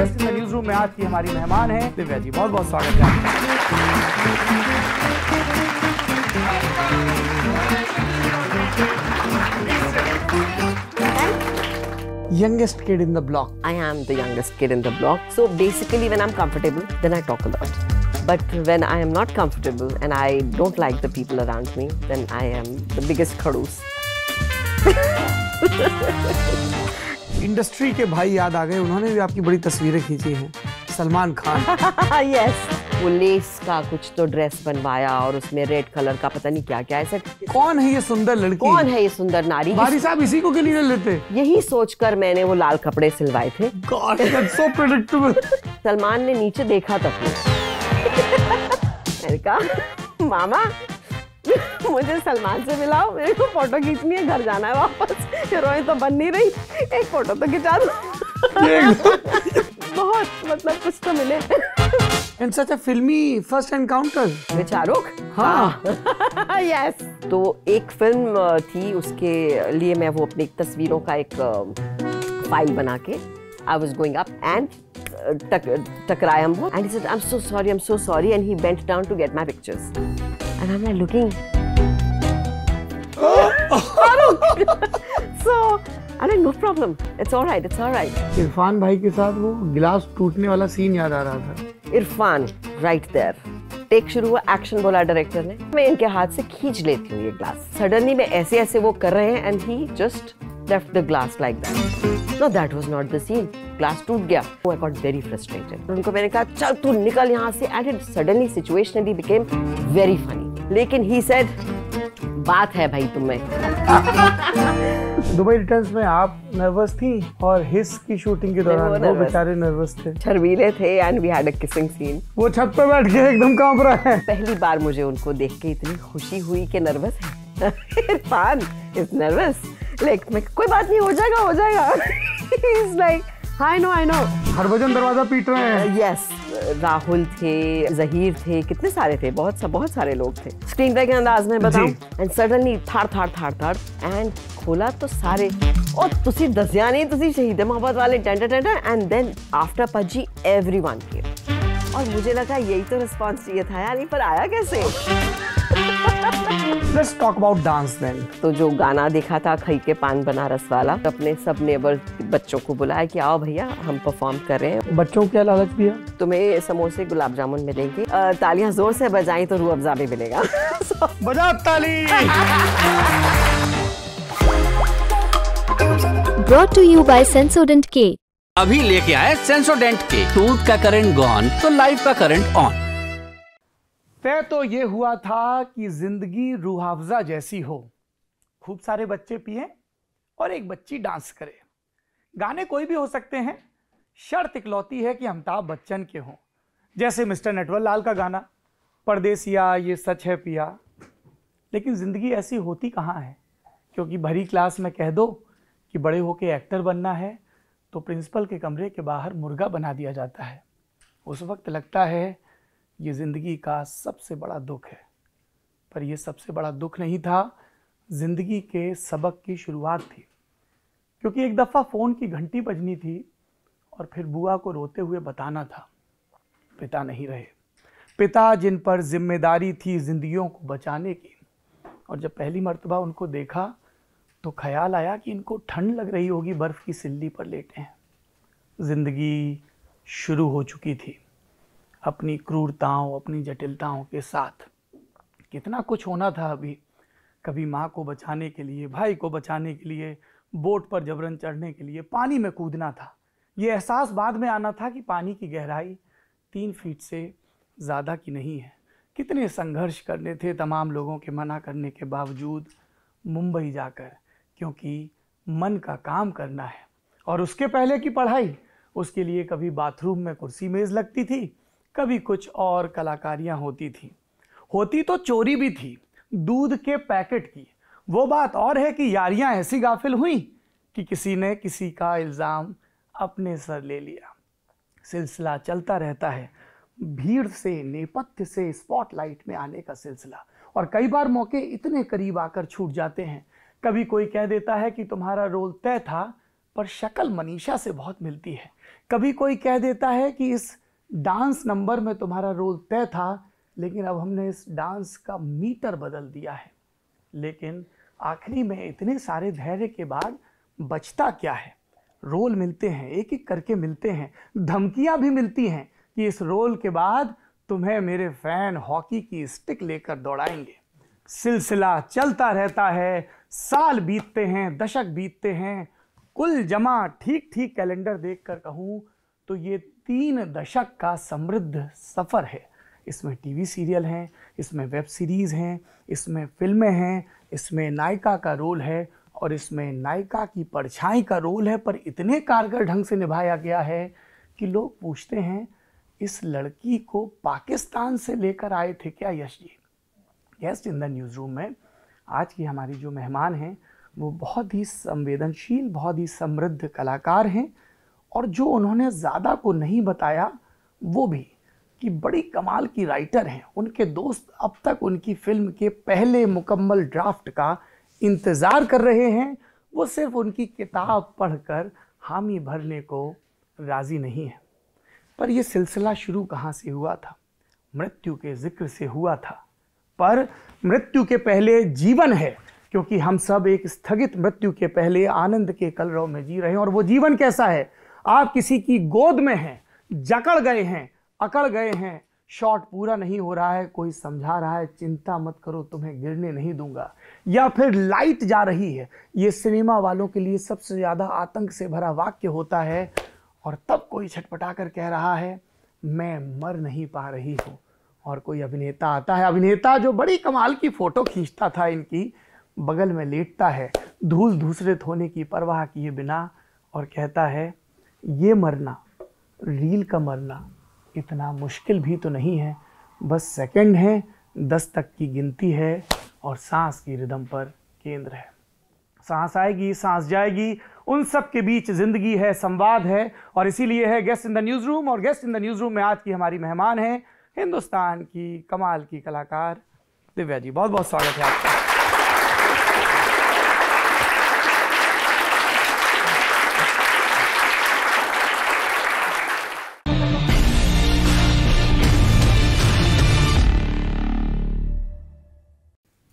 Guest in the newsroom में आज की हमारी मेहमान है दिव्या जी बहुत बहुत स्वागत है youngest kid in the block i am the youngest kid in the block so basically when i'm comfortable then i talk a lot But when I am not comfortable and I don't like the people around me, then I am the biggest khadoos. Industry के भाई याद आ गए उन्होंने भी आपकी बड़ी तस्वीरें खींची हैं सलमान खान यस वो लेस का कुछ तो ड्रेस बनवाया और उसमें रेड कलर का पता नहीं क्या क्या ऐसा कौन है ये सुंदर लड़की कौन है ये सुंदर नारी बारी साहब इसी को क्यों नहीं लेते यही सोचकर मैंने वो लाल कपड़े सिलवाए थे God, so सलमान ने नीचे देखा तब मैंने कहा मामा मुझे सलमान से मिलाओ मेरे को फोटो खींचनी है घर जाना है वापस हीरोइन तो बन नहीं रही एक फोटो तो खिंचा दो बहुत मतलब कुछ तो मिले इन सच अ फिल्मी फर्स्ट एनकाउंटर विद शाहरुख हाँ यस हाँ। yes. तो एक फिल्म थी उसके लिए मैं वो अपनी तस्वीरों का एक फाइल बना के I was going up and टकराया हम and I am so sorry I am so sorry and he bent down to get my pictures and I'm like looking. Oh. Oh, so I like no problem. It's all right. It's all right. Irfan भाई के साथ वो glass टूटने वाला scene याद आ रहा था Irfan, right there. Take शुरू हुआ एक्शन बोला डायरेक्टर ने मैं इनके हाथ से खींच लेती हूँ ये ग्लास सडनली मैं ऐसे ऐसे वो कर रहे हैं and he just left the glass like that no that was not the scene glass टूट गया आई गॉट वेरी फ्रस्ट्रेटेड उनको मैंने कहा चल तू निकल यहाँ से एंड इट सडनली सिचुएशन भी बिकेम वेरी फनी लेकिन ही सेड बात है भाई तुम्हें दुबई रिटर्न्स में आप नर्वस थी और हिस की शूटिंग के दौरान वो बेचारे नर्वस थे शर्मीले थे and we had a kissing scene वो छत पर बैठ के एकदम कांप रहा है पहली बार मुझे उनको देख के इतनी खुशी हुई कि नर्वस है इरफान इज नर्वस लाइक मैं कोई बात नहीं हो जाएगा हो जाएगा is like like, I know I know Harbhajan दरवाजा पीट रहे हैं यस yes, राहुल थे जहीर थे कितने सारे थे बहुत सा, बहुत सारे लोग थे स्क्रीन पे के अंदाज में बताऊं एंड सडनली थार थार थार थार एंड खोला तो सारे और तुसी दसिया नहीं तुसी शहीद मोहब्बत वाले tender tender and then after पजी एवरीवन केयर और मुझे लगा यही तो रिस्पॉन्स चाहिए था यार पर आया कैसे Let's talk about dance then. तो जो गाना देखा था खई के पान बनारस वाला तो अपने सब नेबर बच्चों को बुलाया कि आओ भैया हम परफॉर्म कर रहे हैं बच्चों क्या लालच दिया तुम्हें समोसे गुलाब जामुन मिलेंगे तालियां जोर से बजाएं तो रूह अफजा भी मिलेगा बजा ताली brought to you by Sensodent K. अभी लेके आए सेंसोडेंट के टूथ का करंट गॉन तो लाइफ का करंट ऑन तय तो ये हुआ था कि जिंदगी रूहाफजा जैसी हो खूब सारे बच्चे पिए और एक बच्ची डांस करे गाने कोई भी हो सकते हैं शर्त इकलौती है कि अमिताभ बच्चन के हों जैसे मिस्टर नटवर लाल का गाना परदेसिया ये सच है पिया लेकिन ज़िंदगी ऐसी होती कहाँ है क्योंकि भरी क्लास में कह दो कि बड़े होके एक्टर बनना है तो प्रिंसिपल के कमरे के बाहर मुर्गा बना दिया जाता है उस वक्त लगता है ये ज़िंदगी का सबसे बड़ा दुख है पर यह सबसे बड़ा दुख नहीं था ज़िंदगी के सबक की शुरुआत थी क्योंकि एक दफ़ा फ़ोन की घंटी बजनी थी और फिर बुआ को रोते हुए बताना था पिता नहीं रहे पिता जिन पर जिम्मेदारी थी ज़िंदगियों को बचाने की और जब पहली मर्तबा उनको देखा तो ख्याल आया कि इनको ठंड लग रही होगी बर्फ़ की सिल्ली पर लेटे हैं ज़िंदगी शुरू हो चुकी थी अपनी क्रूरताओं अपनी जटिलताओं के साथ कितना कुछ होना था अभी कभी माँ को बचाने के लिए भाई को बचाने के लिए बोट पर जबरन चढ़ने के लिए पानी में कूदना था ये एहसास बाद में आना था कि पानी की गहराई तीन फीट से ज़्यादा की नहीं है कितने संघर्ष करने थे तमाम लोगों के मना करने के बावजूद मुंबई जाकर क्योंकि मन का काम करना है और उसके पहले की पढ़ाई उसके लिए कभी बाथरूम में कुर्सी मेज़ लगती थी कभी कुछ और कलाकारियाँ होती थी होती तो चोरी भी थी दूध के पैकेट की वो बात और है कि यारियाँ ऐसी गाफिल हुई कि किसी ने किसी का इल्ज़ाम अपने सर ले लिया सिलसिला चलता रहता है भीड़ से नेपथ्य से स्पॉटलाइट में आने का सिलसिला और कई बार मौके इतने करीब आकर छूट जाते हैं कभी कोई कह देता है कि तुम्हारा रोल तय था पर शक्ल मनीषा से बहुत मिलती है कभी कोई कह देता है कि इस डांस नंबर में तुम्हारा रोल तय था लेकिन अब हमने इस डांस का मीटर बदल दिया है लेकिन आखिरी में इतने सारे धैर्य के बाद बचता क्या है रोल मिलते हैं एक एक करके मिलते हैं धमकियां भी मिलती हैं कि इस रोल के बाद तुम्हें मेरे फैन हॉकी की स्टिक लेकर दौड़ाएंगे सिलसिला चलता रहता है साल बीतते हैं दशक बीतते हैं कुल जमा ठीक ठीक कैलेंडर देख कर कहूँ तो ये तीन दशक का समृद्ध सफ़र है इसमें टीवी सीरियल हैं इसमें वेब सीरीज़ हैं इसमें फिल्में हैं इसमें नायिका का रोल है और इसमें नायिका की परछाई का रोल है पर इतने कारगर ढंग से निभाया गया है कि लोग पूछते हैं इस लड़की को पाकिस्तान से लेकर आए थे क्या Yash ji guest in the news room में आज की हमारी जो मेहमान हैं वो बहुत ही संवेदनशील बहुत ही समृद्ध कलाकार हैं और जो उन्होंने ज़्यादा को नहीं बताया वो भी कि बड़ी कमाल की राइटर हैं उनके दोस्त अब तक उनकी फ़िल्म के पहले मुकम्मल ड्राफ्ट का इंतज़ार कर रहे हैं वो सिर्फ उनकी किताब पढ़कर हामी भरने को राज़ी नहीं है पर यह सिलसिला शुरू कहाँ से हुआ था मृत्यु के ज़िक्र से हुआ था पर मृत्यु के पहले जीवन है क्योंकि हम सब एक स्थगित मृत्यु के पहले आनंद के कलरव में जी रहे हैं और वो जीवन कैसा है आप किसी की गोद में हैं जकड़ गए हैं अकड़ गए हैं शॉट पूरा नहीं हो रहा है कोई समझा रहा है चिंता मत करो तुम्हें गिरने नहीं दूंगा या फिर लाइट जा रही है ये सिनेमा वालों के लिए सबसे ज़्यादा आतंक से भरा वाक्य होता है और तब कोई छटपटा कर कह रहा है मैं मर नहीं पा रही हूँ और कोई अभिनेता आता है अभिनेता जो बड़ी कमाल की फ़ोटो खींचता था इनकी बगल में लेटता है धूल धूसरे धोने की परवाह किए बिना और कहता है ये मरना रील का मरना इतना मुश्किल भी तो नहीं है बस सेकंड है दस तक की गिनती है और सांस की रिदम पर केंद्र है सांस आएगी सांस जाएगी उन सब के बीच जिंदगी है संवाद है और इसीलिए है guest in the news room और guest in the news room में आज की हमारी मेहमान हैं हिंदुस्तान की कमाल की कलाकार दिव्या जी बहुत बहुत स्वागत है आपका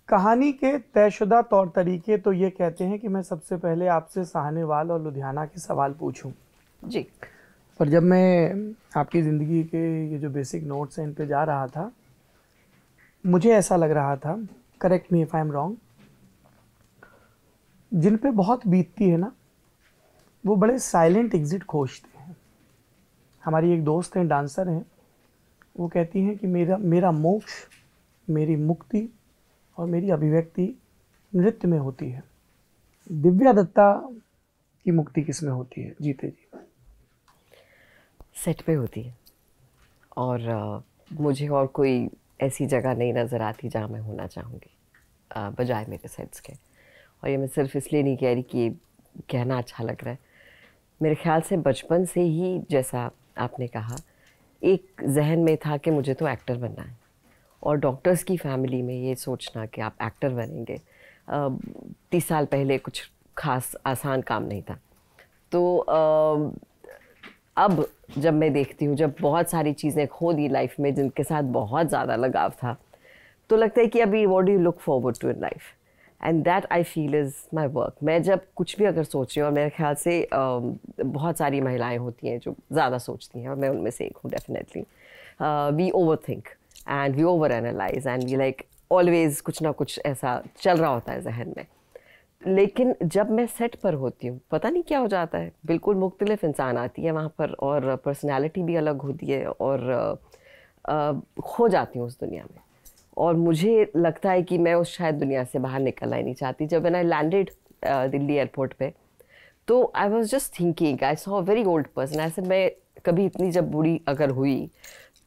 कहानी के तयशुदा तौर तरीके तो ये कहते हैं कि मैं सबसे पहले आपसे सहनेवाल और लुधियाना के सवाल पूछूं जी पर जब मैं आपकी ज़िंदगी के ये जो बेसिक नोट्स हैं इन पे जा रहा था मुझे ऐसा लग रहा था correct me if I am wrong जिन पे बहुत बीतती है ना वो बड़े साइलेंट एग्ज़िट खोजते हैं हमारी एक दोस्त हैं डांसर हैं वो कहती हैं कि मेरा मेरा मोक्ष मेरी मुक्ति और मेरी अभिव्यक्ति नृत्य में होती है दिव्या दत्ता की मुक्ति किस में होती है जीते जी सेट पे होती है और आ, मुझे और कोई ऐसी जगह नहीं नज़र आती जहाँ मैं होना चाहूँगी बजाय मेरे सेट्स के और ये मैं सिर्फ इसलिए नहीं कह रही कि कहना अच्छा लग रहा है मेरे ख्याल से बचपन से ही जैसा आपने कहा एक जहन में था कि मुझे तो एक्टर बनना है और डॉक्टर्स की फैमिली में ये सोचना कि आप एक्टर बनेंगे तीस साल पहले कुछ खास आसान काम नहीं था तो आ, अब जब मैं देखती हूँ जब बहुत सारी चीज़ें खो दी लाइफ में जिनके साथ बहुत ज़्यादा लगाव था तो लगता है कि अभी what you look forward to in life and that I feel is my work मैं जब कुछ भी अगर सोच रही हूँ और मेरे ख्याल से बहुत सारी महिलाएँ होती हैं जो ज़्यादा सोचती हैं और मैं उनमें से एक हूँ definitely we over think and we over analyse and we like always कुछ ना कुछ ऐसा चल रहा होता है जहन में लेकिन जब मैं सेट पर होती हूँ पता नहीं क्या हो जाता है बिल्कुल मुख्तलिफ इंसान आती है वहाँ पर और पर्सनैलिटी भी अलग होती है और खो जाती हूँ उस दुनिया में और मुझे लगता है कि मैं उस शायद दुनिया से बाहर निकलना ही नहीं चाहती जब मैंने लैंडेड दिल्ली एयरपोर्ट पे तो I was just thinking I saw very old person ऐसे मैं कभी इतनी जब बूढ़ी अगर हुई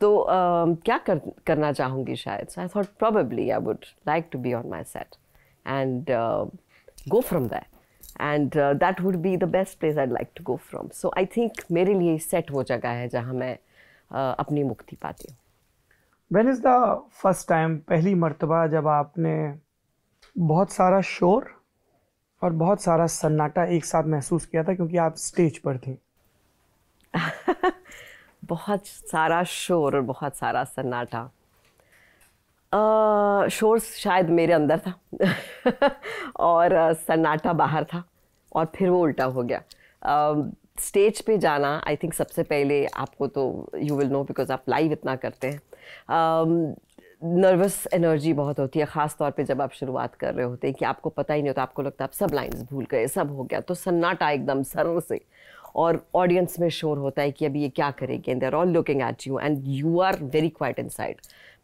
तो uh, क्या कर, करना चाहूँगी शायद so I thought probably I would like to be on my set and go from there and that would be the best place I like to go from so I think मेरे लिए set वो जगह है जहाँ मैं uh, अपनी मुक्ति पाती हूँ when is the first time पहली मरतबा जब आपने बहुत सारा शोर और बहुत सारा सन्नाटा एक साथ महसूस किया था क्योंकि आप स्टेज पर थी बहुत सारा शोर और बहुत सारा सन्नाटा शोर शायद मेरे अंदर था और सन्नाटा बाहर था और फिर वो उल्टा हो गया स्टेज पे जाना आई थिंक सबसे पहले आपको तो यू विल नो बिकॉज आप लाइव इतना करते हैं नर्वस एनर्जी बहुत होती है ख़ास तौर पे जब आप शुरुआत कर रहे होते हैं कि आपको पता ही नहीं होता आपको लगता है आप सब लाइंस भूल गए सब हो गया तो सन्नाटा एकदम सरों से और ऑडियंस में शोर होता है कि अभी ये क्या करेंगे they are all looking at you and you are very quiet in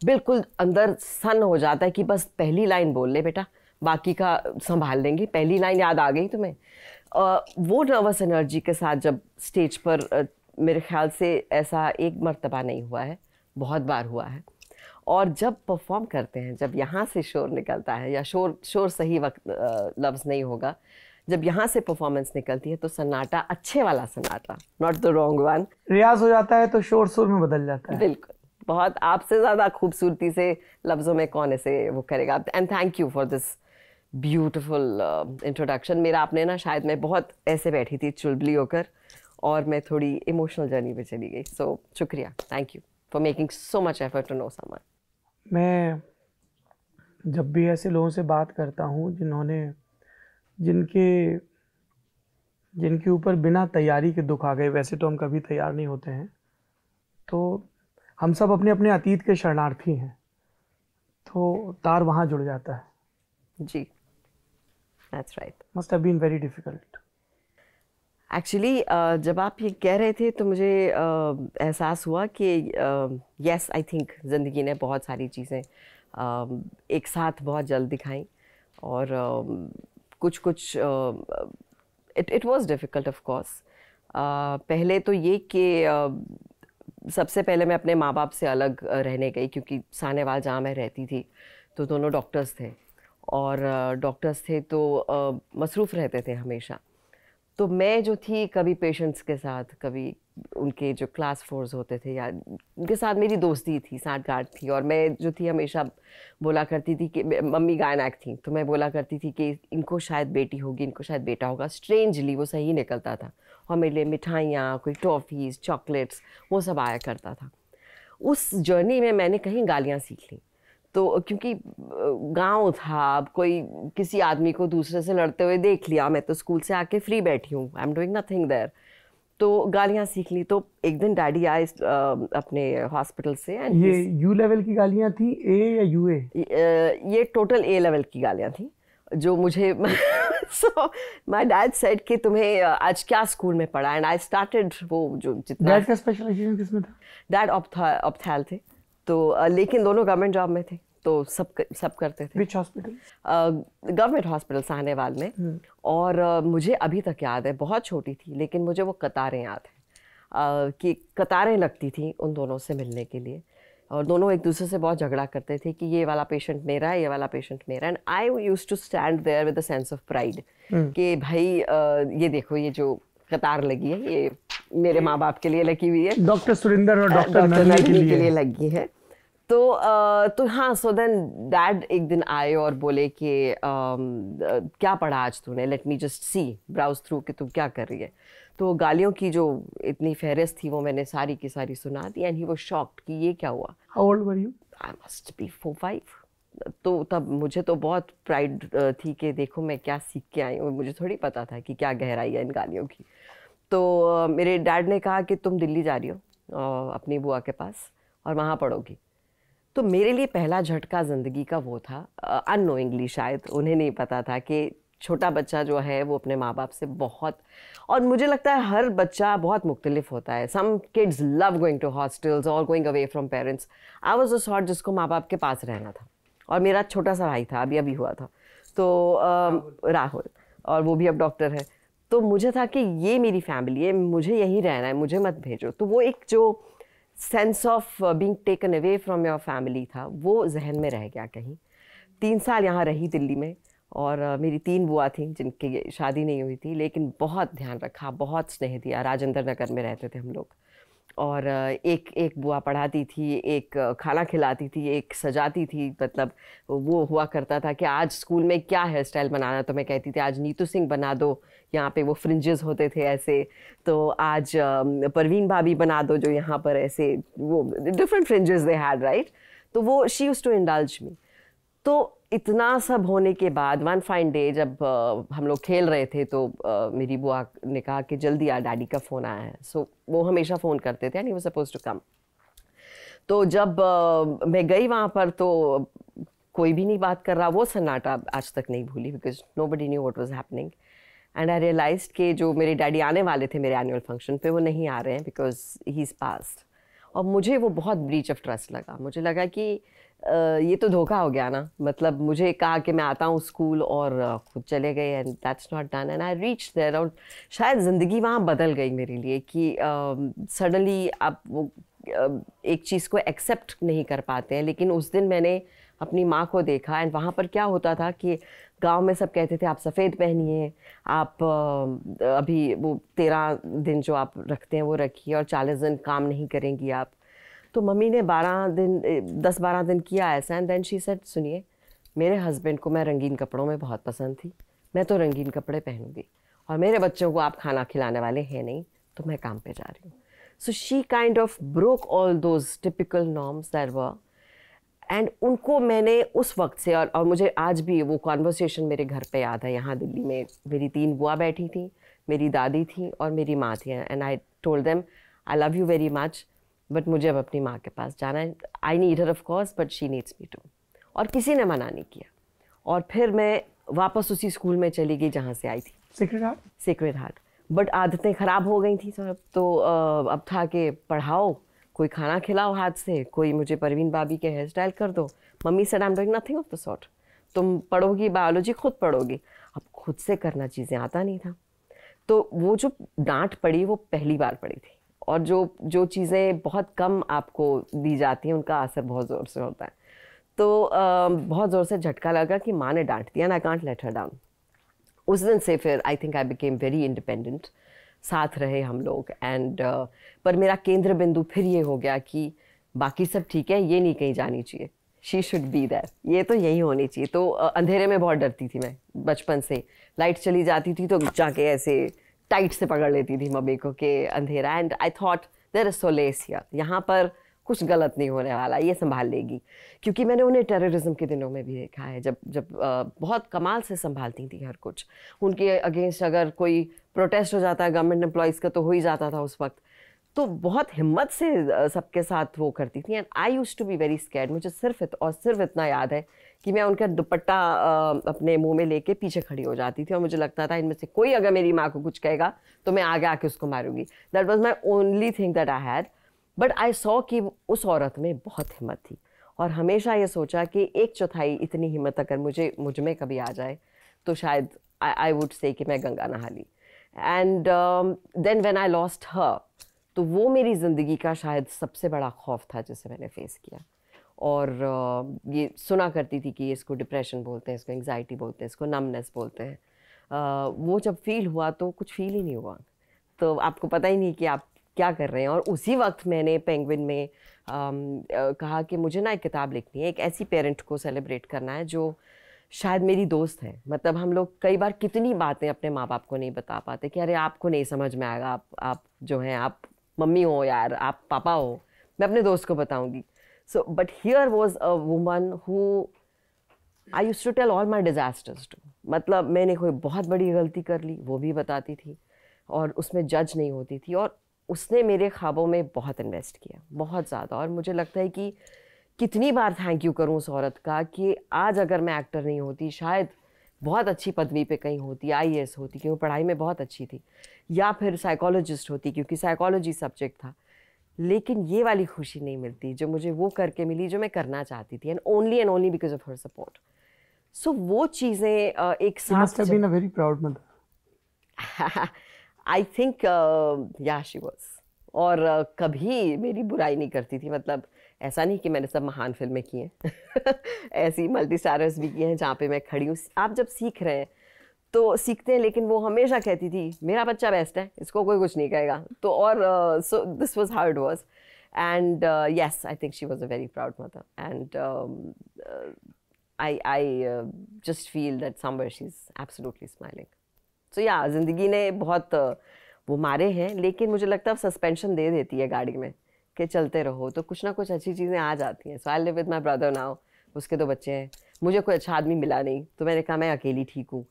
बिल्कुल अंदर सन हो जाता है कि बस पहली लाइन बोल ले बेटा बाकी का संभाल लेंगे पहली लाइन याद आ गई तुम्हें वो नर्वस एनर्जी के साथ जब स्टेज पर मेरे ख्याल से ऐसा एक मरतबा नहीं हुआ है बहुत बार हुआ है और जब परफॉर्म करते हैं जब यहाँ से शोर निकलता है या शोर शोर सही वक्त लफ्ज़ नहीं होगा जब यहाँ से परफॉर्मेंस निकलती है तो सन्नाटा अच्छे वाला सन्नाटा नॉट द रोंग वन रियाज हो जाता है तो शोर शोर में बदल जाता है बिल्कुल बहुत आपसे ज़्यादा खूबसूरती से लफ्ज़ों में कौन ऐसे वो करेगा and thank you for this beautiful introduction मेरा आपने ना शायद मैं बहुत ऐसे बैठी थी चुलबली होकर और मैं थोड़ी इमोशनल जर्नी पे चली गई सो so, शुक्रिया thank you for making so much effort to know someone मैं जब भी ऐसे लोगों से बात करता हूँ जिन्होंने जिनके जिनके ऊपर बिना तैयारी के दुख आ गए वैसे तो हम कभी तैयार नहीं होते हैं तो हम सब अपने अपने अतीत के शरणार्थी हैं तो तार वहाँ जुड़ जाता है जी that's right must have been very difficult actually जब आप ये कह रहे थे तो मुझे uh, एहसास हुआ कि यस आई थिंक ज़िंदगी ने बहुत सारी चीज़ें um, एक साथ बहुत जल्द दिखाई और uh, कुछ कुछ it it was difficult of course पहले तो ये कि uh, सबसे पहले मैं अपने माँ बाप से अलग रहने गई क्योंकि सानेवाल जहाँ मैं रहती थी तो दोनों डॉक्टर्स थे और डॉक्टर्स थे तो मसरूफ़ रहते थे हमेशा तो मैं जो थी कभी पेशेंट्स के साथ कभी उनके जो क्लास फोर्स होते थे या उनके साथ मेरी दोस्ती थी साठगांठ थी और मैं जो थी हमेशा बोला करती थी कि मम्मी गायनाक थी तो मैं बोला करती थी कि इनको शायद बेटी होगी इनको शायद बेटा होगा स्ट्रेंजली वो सही निकलता था और मेरे लिए मिठाइयाँ कोई टॉफ़ीज़ चॉकलेट्स वो सब आया करता था उस जर्नी में मैंने कहीं गालियाँ सीख ली तो क्योंकि गांव था अब कोई किसी आदमी को दूसरे से लड़ते हुए देख लिया मैं तो स्कूल से आके फ्री बैठी हूँ I am doing nothing there तो गालियाँ सीख ली तो एक दिन डैडी आए अपने हॉस्पिटल से एंड ये यू लेवल की गालियाँ थी ए या यू ए ये टोटल ए लेवल की गालियाँ थी जो मुझे सो माय डैड सेड कि तुम्हें आज क्या स्कूल में पढ़ा एंड आई स्टार्टेड वो जो जितना डैड का स्पेशलाइजेशन किसमें था डैड ऑप्थ ऑप्थैल थे तो लेकिन दोनों गवर्नमेंट जॉब में थे तो सब सब करते थे हॉस्पिटल गवर्नमेंट हॉस्पिटल साहनेवाल में हम्म। और uh, मुझे अभी तक याद है बहुत छोटी थी लेकिन मुझे वो कतारें याद हैं uh, कि कतारें लगती थी उन दोनों से मिलने के लिए और दोनों एक दूसरे से बहुत झगड़ा करते थे कि ये वाला पेशेंट मेरा है ये वाला पेशेंट मेरा and I use to stand there with sense of pride कि भाई uh, ये देखो ये जो कतार लगी है ये मेरे माँ बाप के लिए लगी हुई है डॉक्टर सुरेंद्र और डॉक्टर के लिए लगी है तो तो हाँ सो देन डैड एक दिन आए और बोले कि क्या पढ़ा आज तूने let me just see browse through कि तुम क्या कर रही है तो गालियों की जो इतनी फहरिस्त थी वो मैंने सारी की सारी सुना दी एंड ही वो शॉक्ड कि ये क्या हुआ how old were you I must be four five तो तब मुझे तो बहुत प्राइड थी कि देखो मैं क्या सीख के आई हूँ मुझे थोड़ी पता था कि क्या गहराई है इन गालियों की तो मेरे डैड ने कहा कि तुम दिल्ली जा रही हो अपनी बुआ के पास और वहाँ पढ़ोगी तो मेरे लिए पहला झटका ज़िंदगी का वो था अननोइंगली शायद उन्हें नहीं पता था कि छोटा बच्चा जो है वो अपने माँ बाप से बहुत और मुझे लगता है हर बच्चा बहुत मुख्तलिफ होता है some kids love going to hostels और going away from parents I was a short जिसको माँ बाप के पास रहना था और मेरा छोटा सा भाई था अभी अभी हुआ था तो राहुल और वो भी अब डॉक्टर है तो मुझे था कि ये मेरी फैमिली है मुझे यहीं रहना है मुझे मत भेजो तो वो एक जो sense of being taken away from your family था वो जहन में रह गया कहीं तीन साल यहाँ रही दिल्ली में और uh, मेरी तीन बुआ थी जिनकी शादी नहीं हुई थी लेकिन बहुत ध्यान रखा बहुत स्नेह दिया राजेंद्र नगर में रहते थे हम लोग और uh, एक एक बुआ पढ़ाती थी एक uh, खाना खिलाती थी एक सजाती थी मतलब वो हुआ करता था कि आज स्कूल में क्या हेयर स्टाइल बनाना तो मैं कहती थी आज नीतू सिंह बना दो यहाँ पे वो फ्रिंजेस होते थे ऐसे तो आज परवीन भाभी बना दो जो यहाँ पर ऐसे वो different fringes they had right तो वो she use to indulge me तो इतना सब होने के बाद वन फाइन डे जब हम लोग खेल रहे थे तो मेरी बुआ ने कहा कि जल्दी आ डैडी का फ़ोन आया है सो वो हमेशा फ़ोन करते थे एंड वो सपोज टू कम तो जब मैं गई वहाँ पर तो कोई भी नहीं बात कर रहा वो सन्नाटा आज तक नहीं भूली because nobody knew what was happening and I realise के जो मेरे डैडी आने वाले थे मेरे एनुअल फंक्शन पे वो नहीं आ रहे हैं बिकॉज ही इज़ पास्ट और मुझे वो बहुत ब्रीच ऑफ ट्रस्ट लगा मुझे लगा कि ये तो धोखा हो गया ना मतलब मुझे कहा कि मैं आता हूँ स्कूल और खुद चले गए and that's not done and I reach there और शायद ज़िंदगी वहाँ बदल गई मेरे लिए कि सडनली आप वो एक चीज़ को एक्सेप्ट नहीं कर पाते हैं लेकिन उस दिन मैंने अपनी माँ को देखा एंड वहाँ पर क्या होता था कि गांव में सब कहते थे आप सफ़ेद पहनिए आप अभी वो तेरह दिन जो आप रखते हैं वो रखिए और चालीस दिन काम नहीं करेंगी आप तो मम्मी ने बारह दिन दस बारह दिन किया ऐसा एंड देन शी सेट सुनिए मेरे हस्बैंड को मैं रंगीन कपड़ों में बहुत पसंद थी मैं तो रंगीन कपड़े पहनूंगी और मेरे बच्चों को आप खाना खिलाने वाले हैं नहीं तो मैं काम पे जा रही हूँ so she kind of broke all those typical norms there were and उनको मैंने उस वक्त से और, और मुझे आज भी वो कॉन्वर्सेशन मेरे घर पे याद है यहाँ दिल्ली में मेरी तीन बुआ बैठी थी मेरी दादी थी और मेरी माँ थी and I told them I love you very much but मुझे अब अपनी माँ के पास जाना है I need her of course but she needs me too और किसी ने मना नहीं किया और फिर मैं वापस उसी स्कूल में चली गई जहाँ से आई थी secret heart secret heart but आदतें ख़राब हो गई थी सर तो अब था कि पढ़ाओ कोई खाना खिलाओ हाथ से कोई मुझे परवीन भाभी के हेयर स्टाइल कर दो मम्मी sir I am doing nothing of the sort तुम पढ़ोगी बायोलॉजी खुद पढ़ोगी अब खुद से करना चीज़ें आता नहीं था तो वो जो डांट पड़ी वो पहली बार पड़ी थी और जो जो चीज़ें बहुत कम आपको दी जाती हैं उनका असर बहुत ज़ोर से होता है तो आ, बहुत ज़ोर से झटका लगा कि माँ ने डांट दिया ना कांट लेट हर डाउन उस दिन से फिर I think I became very independent साथ रहे हम लोग एंड uh, पर मेरा केंद्र बिंदु फिर ये हो गया कि बाकी सब ठीक है ये नहीं कहीं जानी चाहिए शी शुड बी देर ये तो यही होनी चाहिए तो uh, अंधेरे में बहुत डरती थी मैं बचपन से लाइट चली जाती थी तो जाके ऐसे टाइट से पकड़ लेती थी मम्मी को कि अंधेरा and I thought there is solace यहाँ पर कुछ गलत नहीं होने वाला ये संभाल लेगी क्योंकि मैंने उन्हें टेररिज्म के दिनों में भी देखा है जब जब बहुत कमाल से संभालती थी हर कुछ उनके अगेंस्ट अगर कोई प्रोटेस्ट हो जाता है गवर्नमेंट एम्प्लॉयज़ का तो हो ही जाता था उस वक्त तो बहुत हिम्मत से सबके साथ वो करती थी and I use to be very scared मुझे सिर्फ इत, और सिर्फ इतना याद है कि मैं उनका दुपट्टा अपने मुंह में लेके पीछे खड़ी हो जाती थी और मुझे लगता था इनमें से कोई अगर मेरी माँ को कुछ कहेगा तो मैं आगे आके उसको मारूंगी that was my only thing that I had but I saw कि उस औरत में बहुत हिम्मत थी और हमेशा ये सोचा कि एक चौथाई इतनी हिम्मत अगर मुझे मुझ में कभी आ जाए तो शायद आई वुड से कि मैं गंगा नहा ली and then when I lost her तो वो मेरी ज़िंदगी का शायद सबसे बड़ा खौफ था जिसे मैंने फेस किया और uh, ये सुना करती थी कि इसको डिप्रेशन बोलते हैं इसको एंग्जाइटी बोलते हैं इसको नमनेस बोलते हैं uh, वो जब फील हुआ तो कुछ फील ही नहीं हुआ तो आपको पता ही नहीं कि आप क्या कर रहे हैं और उसी वक्त मैंने पेंगविन में आम, आ, कहा कि मुझे ना एक किताब लिखनी है एक ऐसी पेरेंट को सेलिब्रेट करना है जो शायद मेरी दोस्त है मतलब हम लोग कई बार कितनी बातें अपने माँ बाप को नहीं बता पाते कि अरे आपको नहीं समझ में आएगा आप आप जो हैं आप मम्मी हो यार आप पापा हो मैं अपने दोस्त को बताऊँगी so but here was a woman who I use to tell all my disasters to मतलब मैंने कोई बहुत बड़ी गलती कर ली वो भी बताती थी और उसमें जज नहीं होती थी और उसने मेरे ख्वाबों में बहुत इन्वेस्ट किया बहुत ज़्यादा और मुझे लगता है कि कितनी बार थैंक यू करूँ उस औरत का कि आज अगर मैं एक्टर नहीं होती शायद बहुत अच्छी पदवी पे कहीं होती आई होती क्योंकि पढ़ाई में बहुत अच्छी थी या फिर साइकोलॉजिस्ट होती क्योंकि साइकोलॉजी सब्जेक्ट था लेकिन ये वाली खुशी नहीं मिलती जो मुझे वो करके मिली जो मैं करना चाहती थी and only and only because of her support so वो चीज़ें एक साथ आई थिंक या शी वॉज और uh, कभी मेरी बुराई नहीं करती थी मतलब ऐसा नहीं कि मैंने सब महान फिल्में की हैं ऐसी मल्टी स्टारर्स भी किए हैं जहाँ पे मैं खड़ी हूँ आप जब सीख रहे हैं तो सीखते हैं लेकिन वो हमेशा कहती थी मेरा बच्चा बेस्ट है इसको कोई कुछ नहीं कहेगा तो और so this was how it was and yes I think she was a very proud mother and I I just feel that somewhere she is absolutely smiling so या ज़िंदगी ने बहुत वो मारे हैं लेकिन मुझे लगता है सस्पेंशन दे देती है गाड़ी में कि चलते रहो तो कुछ ना कुछ अच्छी चीज़ें आ जाती हैं so I live with my brother now उसके दो बच्चे हैं मुझे कोई अच्छा आदमी मिला नहीं तो मैंने कहा मैं अकेली ठीक हूँ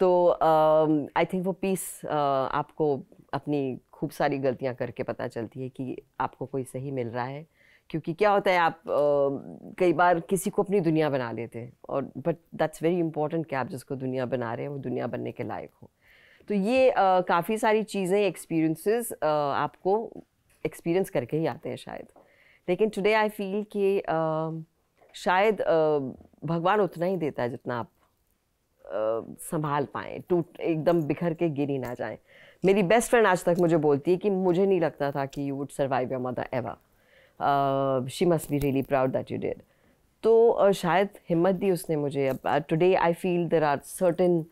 तो आई um, थिंक वो पीस uh, आपको अपनी खूब सारी गलतियाँ करके पता चलती है कि आपको कोई सही मिल रहा है क्योंकि क्या होता है आप uh, कई बार किसी को अपनी दुनिया बना लेते हैं और बट दैट्स वेरी इंपॉर्टेंट कि आप जिसको दुनिया बना रहे हैं वो दुनिया बनने के लायक हो तो ये काफ़ी सारी चीज़ें एक्सपीरियंसेस आपको एक्सपीरियंस करके ही आते हैं शायद लेकिन टुडे आई फील कि शायद भगवान उतना ही देता है जितना आप संभाल पाएँ टूट एकदम बिखर के गिरी ना जाए मेरी बेस्ट फ्रेंड आज तक मुझे बोलती है कि मुझे नहीं लगता था कि you would survive your mother ever she must be really proud that you did तो uh, शायद हिम्मत दी उसने मुझे today I feel there are certain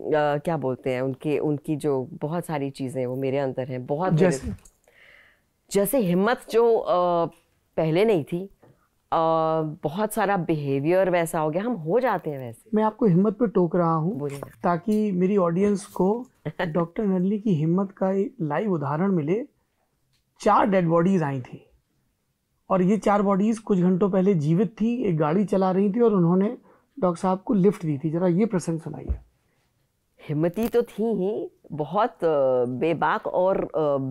क्या बोलते हैं उनके उनकी जो बहुत सारी चीज़ें वो मेरे अंदर हैं बहुत जैसे जैसे हिम्मत जो पहले नहीं थी बहुत सारा बिहेवियर वैसा हो गया हम हो जाते हैं वैसे मैं आपको हिम्मत पे टोक रहा हूँ ताकि मेरी ऑडियंस को डॉक्टर नली की हिम्मत का लाइव उदाहरण मिले चार डेड बॉडीज आई थी और ये चार बॉडीज कुछ घंटों पहले जीवित थी एक गाड़ी चला रही थी और उन्होंने डॉक्टर साहब को लिफ्ट दी थी जरा ये प्रसंग सुनाइए हिम्मती तो थी ही बहुत बेबाक और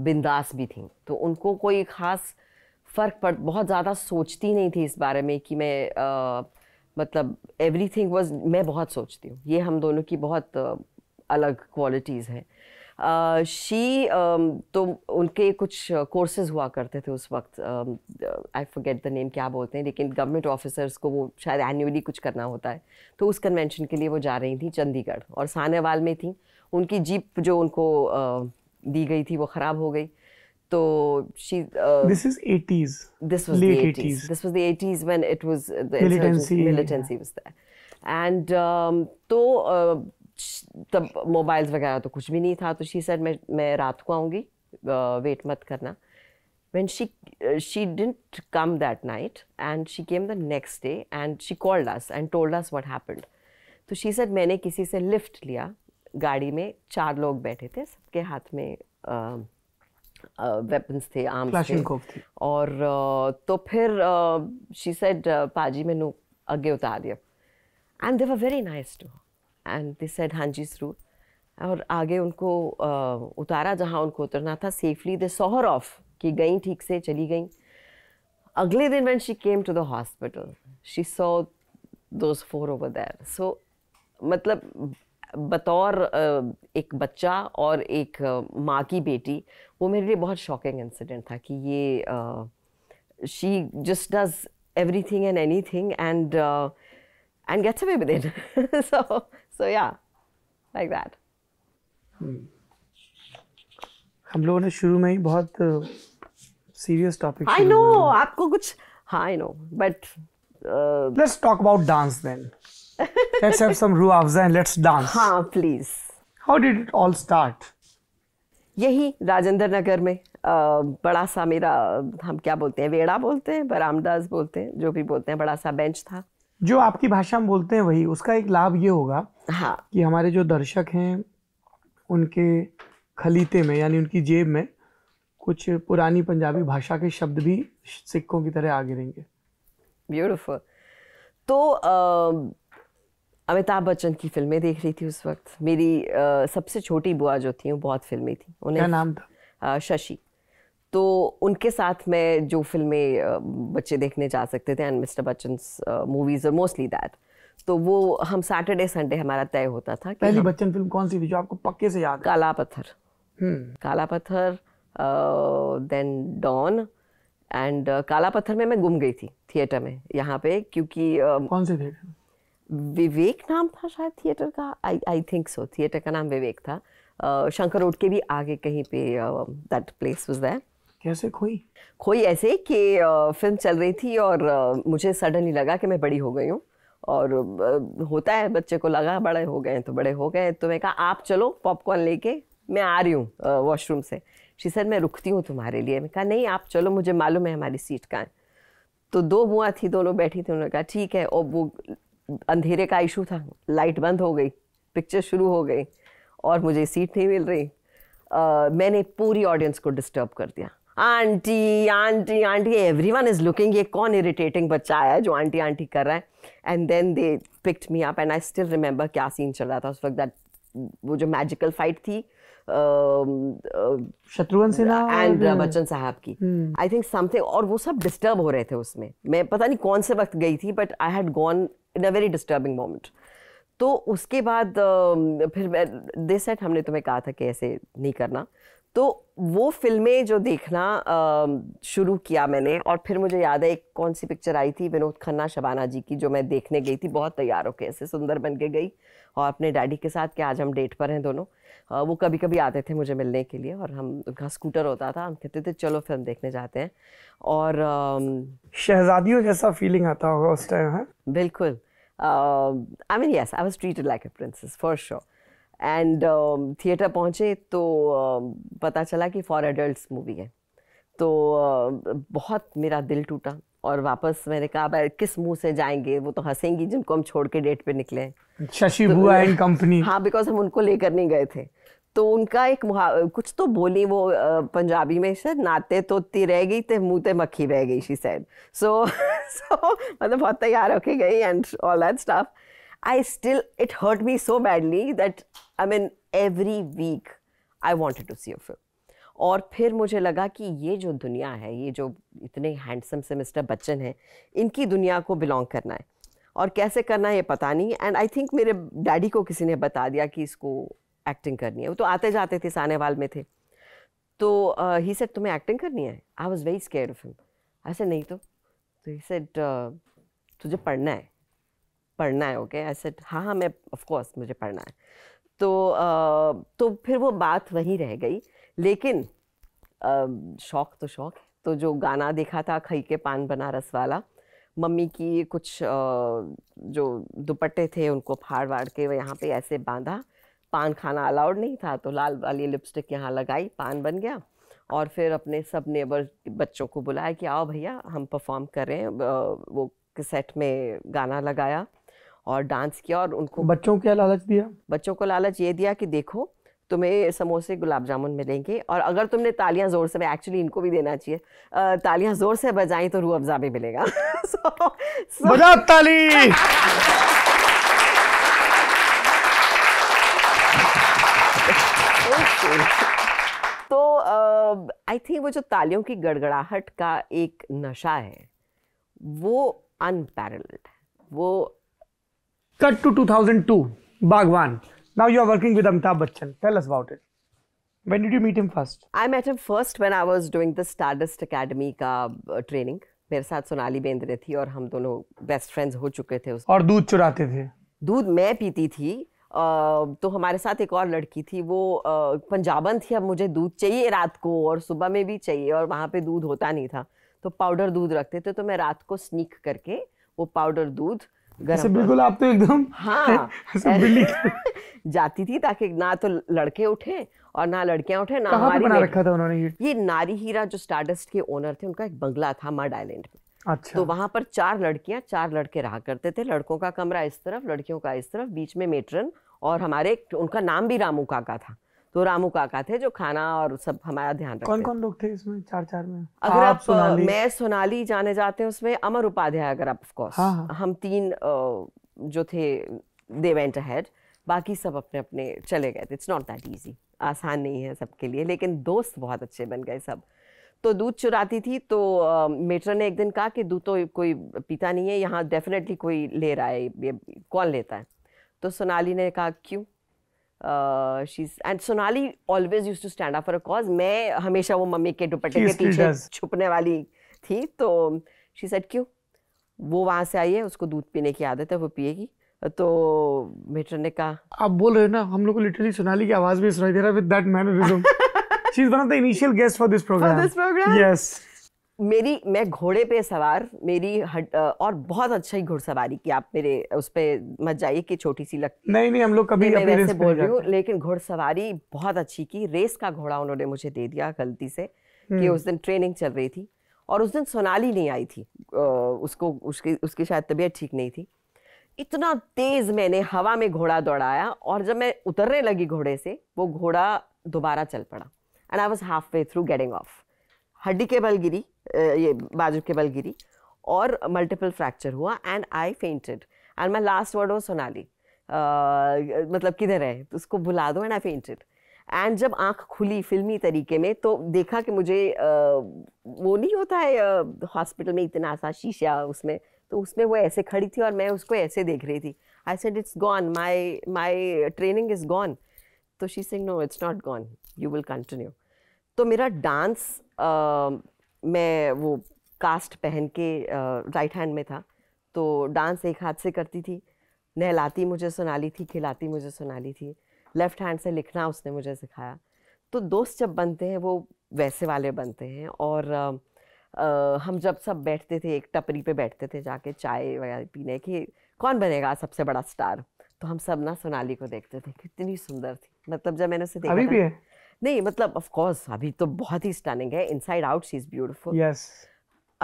बिंदास भी थी तो उनको कोई ख़ास फ़र्क पड़ बहुत ज़्यादा सोचती नहीं थी इस बारे में कि मैं आ, मतलब एवरीथिंग वाज मैं बहुत सोचती हूँ ये हम दोनों की बहुत अलग क्वालिटीज़ हैं शी um, तो उनके कुछ कोर्सेज हुआ करते थे उस वक्त आई फॉरगेट द नेम क्या बोलते हैं लेकिन गवर्नमेंट ऑफिसर्स को वो शायद एनुअली कुछ करना होता है तो उस कन्वेंशन के लिए वो जा रही थी चंडीगढ़ और सानेवाल में थी उनकी जीप जो उनको दी गई थी वो ख़राब हो गई तो she this is eighties this this was late the 80s. 80s this was the 80s when um, तो uh, तब मोबाइल्स वगैरह तो कुछ भी नहीं था तो शी सर मैं मैं रात को आऊँगी वेट मत करना when she she didn't come that night and she came the next day and she called called and told told what happened तो शी said मैंने किसी से लिफ्ट लिया गाड़ी में चार लोग बैठे थे सबके हाथ में वेपन्स थे आम और तो फिर शी सेड पाजी मैंने आगे उतार दिया and they were very nice to and they said हांजी थ्रू और आगे उनको uh, उतारा जहाँ उनको उतरना था सेफली दे सोहर ऑफ कि गई ठीक से चली गई अगले दिन when she came to the hospital she saw those four over there so मतलब बतौर एक बच्चा और एक माँ की बेटी वो मेरे लिए बहुत शॉकिंग इंसिडेंट था कि ये she just does everything and anything and and gets away with in so so या लाइक दैट हम लोगों ने शुरू में ही बहुत सीरियस टॉपिक आई नो आपको कुछ हाँ I know but let's talk about dance then let's have some Rooh Afza and let's dance हाँ please how did it all start यही राजेंद्र नगर में आ, uh, बड़ा सा मेरा हम क्या बोलते हैं वेड़ा बोलते हैं बरामदास बोलते हैं जो भी बोलते हैं बड़ा सा बेंच था जो आपकी भाषा में बोलते हैं वही उसका एक लाभ ये होगा हाँ कि हमारे जो दर्शक हैं उनके खलीते में यानी उनकी जेब में कुछ पुरानी पंजाबी भाषा के शब्द भी सिक्कों की तरह आ गिरेंगे ब्यूटिफुल तो अमिताभ बच्चन की फिल्में देख रही थी उस वक्त मेरी आ, सबसे छोटी बुआ जो थी वो बहुत फिल्मी थी उन्हें क्या नाम था शशि तो उनके साथ मैं जो फिल्में बच्चे देखने जा सकते थे एंड मिस्टर बच्चन मूवीज और मोस्टली दैट तो वो हम सैटरडे संडे हमारा तय होता था पहली बच्चन फिल्म कौन सी थी जो आपको पक्के से याद काला पत्थर हम्म। काला पत्थर देन डॉन एंड काला पत्थर में मैं गुम गई थी थिएटर में यहाँ पे क्योंकि uh, कौन से थिएटर विवेक नाम था शायद थिएटर का आई आई थिंक सो थिएटर का नाम विवेक था uh, शंकर रोड के भी आगे कहीं पे दैट प्लेस वाज देयर कैसे खोई खोई ऐसे कि फिल्म चल रही थी और मुझे सडनली लगा कि मैं बड़ी हो गई हूँ और होता है बच्चे को लगा बड़े हो गए तो बड़े हो गए तो मैं कहा आप चलो पॉपकॉर्न लेके मैं आ रही हूँ वॉशरूम से श्री सर मैं रुकती हूँ तुम्हारे लिए मैं कहा नहीं आप चलो मुझे मालूम है हमारी सीट कहाँ है तो दो बुआ थी दोनों बैठी थी उन्होंने कहा ठीक है और वो अंधेरे का इशू था लाइट बंद हो गई पिक्चर शुरू हो गई और मुझे सीट नहीं मिल रही आ, मैंने पूरी ऑडियंस को डिस्टर्ब कर दिया aunty aunty aunty everyone is looking ये कौन इरिटेटिंग बच्चा आया है जो आंटी आंटी कर रहा है and then they picked me up and I still remember क्या सीन चल रहा था उस वक्त दैट वो जो मैजिकल फाइट थी शत्रुघ्न सिन्हा एंड बच्चन साहब की आई थिंक समथिंग और वो सब डिस्टर्ब हो रहे थे उसमें मैं पता नहीं कौन से वक्त गई थी but I had gone in a very disturbing moment तो उसके बाद फिर दे सेट हमने तुम्हें कहा था कि ऐसे नहीं करना तो वो फिल्में जो देखना शुरू किया मैंने और फिर मुझे याद है एक कौन सी पिक्चर आई थी विनोद खन्ना शबाना जी की जो मैं देखने गई थी बहुत तैयार होकर ऐसे सुंदर बन के गई और अपने डैडी के साथ कि आज हम डेट पर हैं दोनों वो कभी कभी आते थे मुझे मिलने के लिए और हम उनका स्कूटर होता था हम कहते थे चलो फिल्म देखने जाते हैं और शहजादियों जैसा फीलिंग आता होगा उस टाइम है बिल्कुल I mean yes I was treated like a princess for sure and theatre पहुँचे तो um, पता चला कि फॉर एडल्ट्स मूवी है तो um, बहुत मेरा दिल टूटा और वापस मैंने कहा अब किस मुंह से जाएंगे वो तो हंसेंगी जिनको हम छोड़ के डेट पे निकले शशि तो बुआ एंड कंपनी हाँ बिकॉज हम उनको लेकर नहीं गए थे तो उनका एक कुछ तो बोली वो पंजाबी में शायद नाते तो रह गई थे मुँह ते मक्खी रह गई शी सैड सो सो मतलब बहुत तैयार होके गई and all that stuff I still it hurt me so badly that I mean every week I wanted to see a film और फिर मुझे लगा कि ये जो दुनिया है ये जो इतने हैंडसम से मिस्टर बच्चन हैं इनकी दुनिया को बिलोंग करना है और कैसे करना है ये पता नहीं एंड आई थिंक मेरे डैडी को किसी ने बता दिया कि इसको एक्टिंग करनी है वो तो आते जाते थे सानेवाल में थे तो ही uh, सेट तुम्हें एक्टिंग करनी है I was very scare of him ऐसे नहीं तो ही सेट uh, तुझे पढ़ना है पढ़ना है ओके आई सेट हाँ हाँ मैं ऑफकोर्स मुझे पढ़ना है तो आ, तो फिर वो बात वहीं रह गई लेकिन आ, शौक तो शौक है तो जो गाना देखा था खई के पान बनारस वाला मम्मी की कुछ जो दुपट्टे थे उनको फाड़ वाड़ के यहाँ पे ऐसे बांधा पान खाना अलाउड नहीं था तो लाल वाली लिपस्टिक यहाँ लगाई पान बन गया और फिर अपने सब नेबर बच्चों को बुलाया कि आओ भैया हम परफॉर्म कर रहे हैं वो सेट में गाना लगाया और डांस किया और उनको बच्चों को क्या लालच दिया बच्चों को लालच ये दिया कि देखो तुम्हें समोसे गुलाब जामुन मिलेंगे और अगर तुमने तालियां ज़ोर से एक्चुअली इनको भी देना चाहिए तालियां ज़ोर से बजाई तो रूह अफजा भी मिलेगा so, so... बजा ताली तो आई थिंक वो जो तालियों की गड़गड़ाहट का एक नशा है वो अनपैरल्ड है वो cut to 2002 Baghban now you are working with Amitabh Bachchan tell us about it when did you meet him first I met him first when I was doing the Stardust academy का ट्रेनिंग मेरे साथ सोनाली बेंद्रे थी और हम दोनों बेस्ट फ्रेंड्स हो चुके थे उस और दूध चुराते थे दूध मैं पीती थी Uh, तो हमारे साथ एक और लड़की थी वो uh, पंजाबन थी अब मुझे दूध चाहिए रात को और सुबह में भी चाहिए और वहाँ पे दूध होता नहीं था तो पाउडर दूध रखते थे तो मैं रात को स्नीक करके वो पाउडर दूध ऐसे बिल्कुल आप तो एकदम हाँ जाती थी ताकि ना तो लड़के उठे और ना लड़कियां उठे ना हमारी बना रखा था उन्होंने ये नारी हीरा जो स्टारडस्ट के ओनर थे उनका एक बंगला था मड आइलैंड में अच्छा तो वहां पर चार लड़कियां चार लड़के रहा करते थे लड़कों का कमरा इस तरफ लड़कियों का इस तरफ बीच में मेट्रन और हमारे उनका नाम भी रामू काका था तो रामू काका थे जो खाना और सब हमारा ध्यान रखते कौन कौन लोग थे इसमें चार चार में अगर हाँ, आप, आप सोनाली। मैं सोनाली जाने जाते हैं उसमें अमर उपाध्याय अगर आप ऑफकोर्स हाँ, हाँ. हम तीन जो थे दे वेंट अहेड बाकी सब अपने अपने चले गए थे इट्स नॉट दैट ईजी आसान नहीं है सबके लिए लेकिन दोस्त बहुत अच्छे बन गए सब तो दूध चुराती थी तो मेटर ने एक दिन कहा कि दूध तो कोई पीता नहीं है यहाँ डेफिनेटली कोई ले रहा है ये कौन लेता है तो सोनाली ने कहा क्यों Sonali always use to stand up for a cause मैं हमेशा वो मम्मी के दुपट्टे के पीछे छुपने वाली थी तो शी सेट क्यों वो वहाँ से आई है उसको दूध पीने की आदत है वो पिएगी तो मेटर ने कहा आप बोल रहे हो ना हम लोग को लिटरली सोनाली की आवाज भी सुनाई दे रहा है with that mannerism she is one of the initial guest for this programme for this programme yes मेरी मैं घोड़े पे सवार मेरी हट, और बहुत अच्छा ही घुड़सवारी की आप मेरे उस पर मत जाइए कि छोटी सी लगती नहीं नहीं हम लोग कभी मैं वैसे बोल रही हूँ लेकिन घुड़सवारी बहुत अच्छी की रेस का घोड़ा उन्होंने मुझे दे दिया गलती से कि हम्म। उस दिन ट्रेनिंग चल रही थी और उस दिन सोनाली नहीं आई थी उसको उसकी उसकी शायद तबीयत ठीक नहीं थी इतना तेज मैंने हवा में घोड़ा दौड़ाया और जब मैं उतरने लगी घोड़े से वो घोड़ा दोबारा चल पड़ा and I was halfway through getting off हड्डी के बल गिरी ये बाजू के बल गिरी और मल्टीपल फ्रैक्चर हुआ and I fainted and my last word वो सोनाली मतलब किधर है तो उसको भुला दो एंड आई फेंटेड एंड जब आंख खुली फिल्मी तरीके में तो देखा कि मुझे आ, वो नहीं होता है हॉस्पिटल में इतना सा शीशा उसमें तो उसमें वो ऐसे खड़ी थी और मैं उसको ऐसे देख रही थी I said it's gone my my training is gone तो she sing no it's not gone you will continue तो मेरा डांस मैं वो कास्ट पहन के राइट हैंड में था तो डांस एक हाथ से करती थी नहलाती मुझे सुनाली थी खिलाती मुझे सुनाली थी लेफ्ट हैंड से लिखना उसने मुझे सिखाया तो दोस्त जब बनते हैं वो वैसे वाले बनते हैं और आ, आ, हम जब सब बैठते थे एक टपरी पे बैठते थे जाके चाय वगैरह पीने की कौन बनेगा सबसे बड़ा स्टार तो हम सब ना सोनाली को देखते थे कितनी सुंदर थी मतलब जब मैंने उसे देखा अभी भी है नहीं मतलब ऑफ कोर्स अभी तो बहुत ही स्टनिंग है inside out she is beautiful yes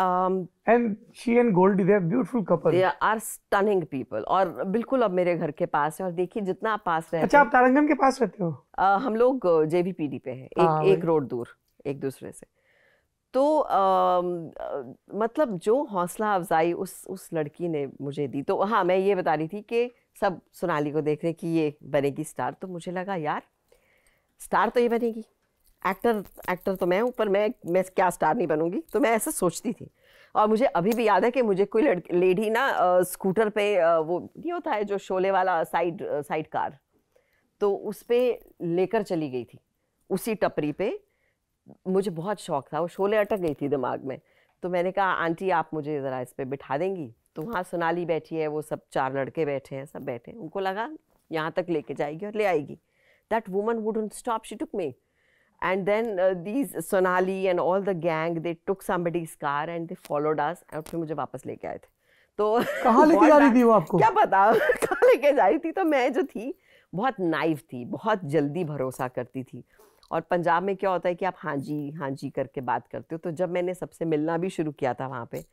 um and she and goldie they are beautiful couple they are stunning people और बिल्कुल अब मेरे घर के पास है और देखिए जितना आप पास रहते अच्छा आप तारंगम के पास रहते हो uh, हम लोग जेबीपीडी पे हैं एक हाँ, एक रोड दूर एक दूसरे से तो आ, मतलब जो हौसला अफजाई उस उस लड़की ने मुझे दी तो हाँ मैं ये बता रही थी कि सब सोनाली को देख रहे कि ये बनेगी स्टार तो मुझे लगा यार स्टार तो ये बनेगी एक्टर एक्टर तो मैं हूँ पर मैं मैं क्या स्टार नहीं बनूंगी तो मैं ऐसा सोचती थी और मुझे अभी भी याद है कि मुझे कोई लेडी ना आ, स्कूटर पे आ, वो नहीं होता है जो शोले वाला साइड साइड कार तो उस पर लेकर चली गई थी उसी टपरी पे मुझे बहुत शौक था वो शोले अटक गई थी दिमाग में तो मैंने कहा आंटी आप मुझे ज़रा इस पर बिठा देंगी तो वहाँ सोनाली बैठी है वो सब चार लड़के बैठे हैं सब बैठे हैं उनको लगा यहाँ तक लेके जाएगी और ले आएगी That woman wouldn't stop. She took me. And then uh, these Sonali and all the gang, they took somebody's car and they followed us. and fir mujhe wapas leke aaye the to kahan leke ja rahi thi wo aapko kya pata kahan leke ja rahi thi to main jo thi बहुत naive थी बहुत जल्दी भरोसा करती थी और पंजाब में क्या होता है कि आप हाँ जी हाँ जी करके बात करते हो तो जब मैंने सबसे मिलना भी शुरू किया था वहाँ पे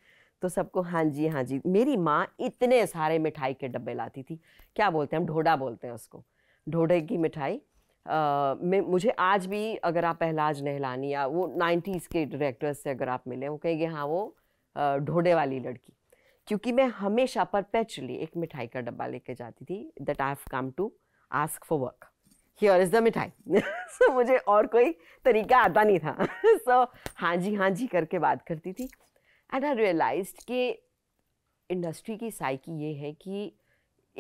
तो सबको हाँ जी हाँ जी मेरी माँ इतने सारे मिठाई के डब्बे लाती थी क्या बोलते हैं हम ढोडा बोलते हैं उसको ढोडे की मिठाई में मुझे आज भी अगर आप पहलाज नहलानी या वो नाइन्टीज़ के डायरेक्टर्स से अगर आप मिले वो कहेंगे हाँ वो ढोडे वाली लड़की क्योंकि मैं हमेशा परपेचुअली एक मिठाई का डब्बा लेके जाती थी that I have come to ask for work here is the mithai so मुझे और कोई तरीका आता नहीं था सो so, हाँ जी हाँ जी करके बात करती थी एंड आई रियलाइज कि इंडस्ट्री की साइकी ये है कि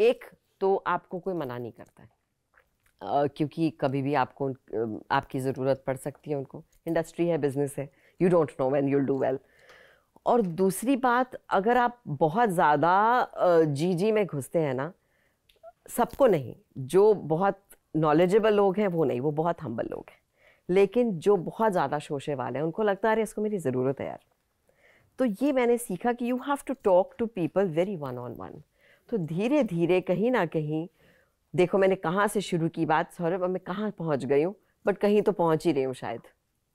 एक तो आपको कोई मना नहीं करता है क्योंकि कभी भी आपको आपकी ज़रूरत पड़ सकती है उनको इंडस्ट्री है बिजनेस है you don't know when you'll do well और दूसरी बात अगर आप बहुत ज़्यादा जी जी में घुसते हैं ना सबको नहीं जो बहुत नॉलेजेबल लोग हैं वो नहीं वो बहुत हम्बल लोग हैं लेकिन जो बहुत ज़्यादा शोशे वाले हैं उनको लगता है अरे इसको मेरी ज़रूरत है यार तो ये मैंने सीखा कि you have to talk to people very one on one तो धीरे धीरे कहीं ना कहीं देखो मैंने कहाँ से शुरू की बात सौरभ अब मैं कहाँ पहुँच गई हूँ बट कहीं तो पहुँच ही रही हूँ शायद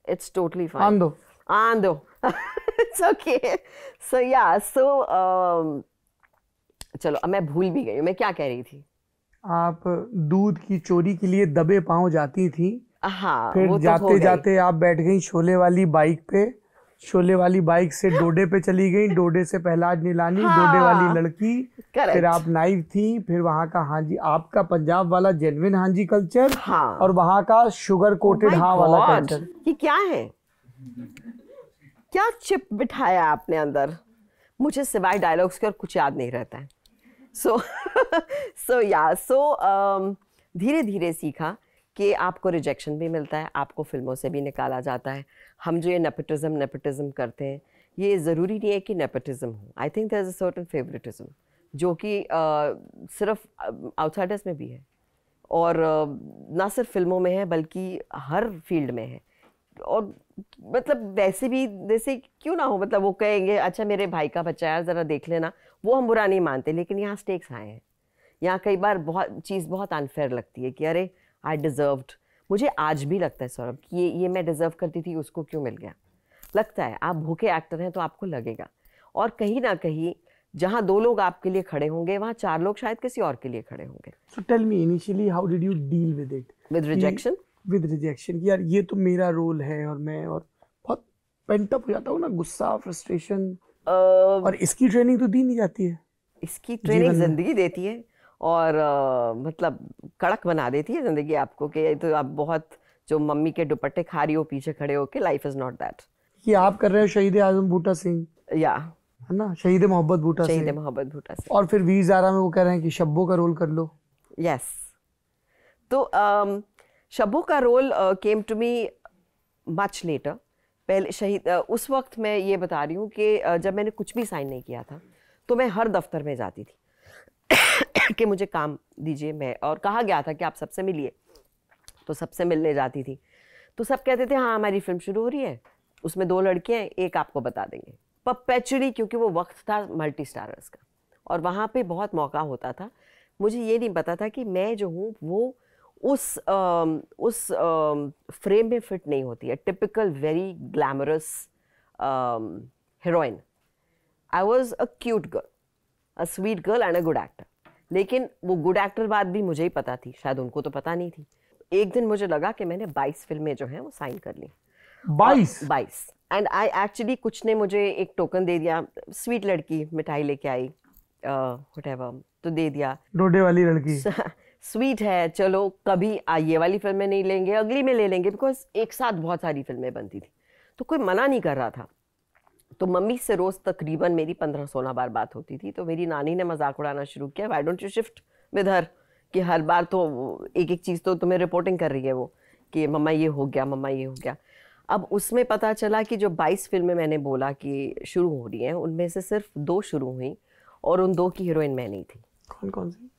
इट्स टोटली फाइन आंदो आंदो इट्स ओके सो या सो चलो अब मैं भूल भी गई मैं क्या कह रही थी आप दूध की चोरी के लिए दबे पांव जाती थी हाँ, फिर वो तो जाते जाते आप बैठ गई छोले वाली बाइक पे शोले वाली बाइक से डोडे पे चली गई डोडे से पहलाज नीलानी हाँ। डोडे वाली हाँ, लड़की Correct. फिर आप नाइफ थी फिर वहाँ का हांजी आपका पंजाब वाला जेनविन हांजी कल्चर हाँ। और वहाँ का शुगर कोटेड oh हाँ वाला कल्चर ये क्या है क्या चिप बिठाया आपने अंदर मुझे सिवाय डायलॉग्स के और कुछ याद नहीं रहता है सो सो या सो धीरे धीरे सीखा कि आपको रिजेक्शन भी मिलता है आपको फिल्मों से भी निकाला जाता है हम जो ये नेपटिज़म नेपटिज़म करते हैं ये ज़रूरी नहीं है कि नेपोटिज़म हो I think there is a certain favouritism जो कि uh, सिर्फ आउटसाइडर्स में भी है और uh, ना सिर्फ फिल्मों में है बल्कि हर फील्ड में है और मतलब वैसे भी जैसे क्यों ना हो मतलब वो कहेंगे अच्छा मेरे भाई का बच्चा यार ज़रा देख लेना वो हम बुरा नहीं मानते लेकिन यहाँ स्टेक्स आए हैं यहाँ कई बार बहुत चीज़ बहुत अनफेयर लगती है कि अरे आई डिज़र्व्ड मुझे आज भी लगता है सौरभ कि ये ये मैं डिज़र्व करती थी उसको क्यों मिल गया लगता है आप भूखे एक्टर हैं तो आपको लगेगा और कहीं ना कहीं जहाँ दो लोग आपके लिए खड़े होंगे वहाँ चार लोग शायद किसी और के लिए खड़े होंगे so tell me initially how did you deal with it with rejection with rejection यार ये तो मेरा रोल है और मैं और बहुत पेंटअप हो जाता हूँ ना गुस्सा फ्रस्ट्रेशन uh, और इसकी ट्रेनिंग तो दी नहीं जाती है इसकी ट्रेनिंग जिंदगी देती है और आ, मतलब कड़क बना देती है ज़िंदगी आपको कि तो आप बहुत जो मम्मी के दुपट्टे खा रही हो पीछे खड़े हो के लाइफ इज़ नॉट दैट ये आप कर रहे हो शहीद आजम बूटा सिंह या है ना शहीद मोहब्बत बूटा शहीद मोहब्बत बूटा सिंह और फिर वीर जारा में वो कह रहे हैं कि शब्बो का रोल कर लो यस yes. तो um, शब्बो का role came to me much later पहले शहीद uh, उस वक्त मैं ये बता रही हूँ कि uh, जब मैंने कुछ भी साइन नहीं किया था तो मैं हर दफ्तर में जाती थी कि मुझे काम दीजिए मैं और कहा गया था कि आप सबसे मिलिए तो सबसे मिलने जाती थी तो सब कहते थे हाँ हमारी फिल्म शुरू हो रही है उसमें दो लड़कियाँ हैं एक आपको बता देंगे पपेचुअली क्योंकि वो वक्त था मल्टी स्टारर्स का और वहाँ पे बहुत मौका होता था मुझे ये नहीं पता था कि मैं जो हूँ वो उस आ, उस आ, फ्रेम में फिट नहीं होती है typical very glamorous heroine I was a cute girl a sweet girl and a good actor लेकिन वो गुड एक्टर बात भी मुझे ही पता थी शायद उनको तो पता नहीं थी एक दिन मुझे लगा कि मैंने 22 फिल्में जो हैं वो साइन कर ली 22 22 एंड आई एक्चुअली कुछ ने मुझे एक टोकन दे दिया स्वीट लड़की मिठाई लेके आई uh, तो दे दिया डोडे वाली लड़की स्वीट है चलो कभी ये वाली फिल्में नहीं लेंगे अगली में ले लेंगे बिकॉज एक साथ बहुत सारी फिल्में बनती थी तो कोई मना नहीं कर रहा था तो मम्मी से रोज़ तकरीबन मेरी पंद्रह सोलह बार बात होती थी तो मेरी नानी ने मजाक उड़ाना शुरू किया why don't you shift with her कि हर बार तो एक एक चीज़ तो तुम्हें रिपोर्टिंग कर रही है वो कि मम्मा ये हो गया मम्मा ये हो गया अब उसमें पता चला कि जो 22 फिल्में मैंने बोला कि शुरू हो रही हैं उनमें से सिर्फ दो शुरू हुई और उन दो की हीरोइन मैं नहीं थी कौन कौन सी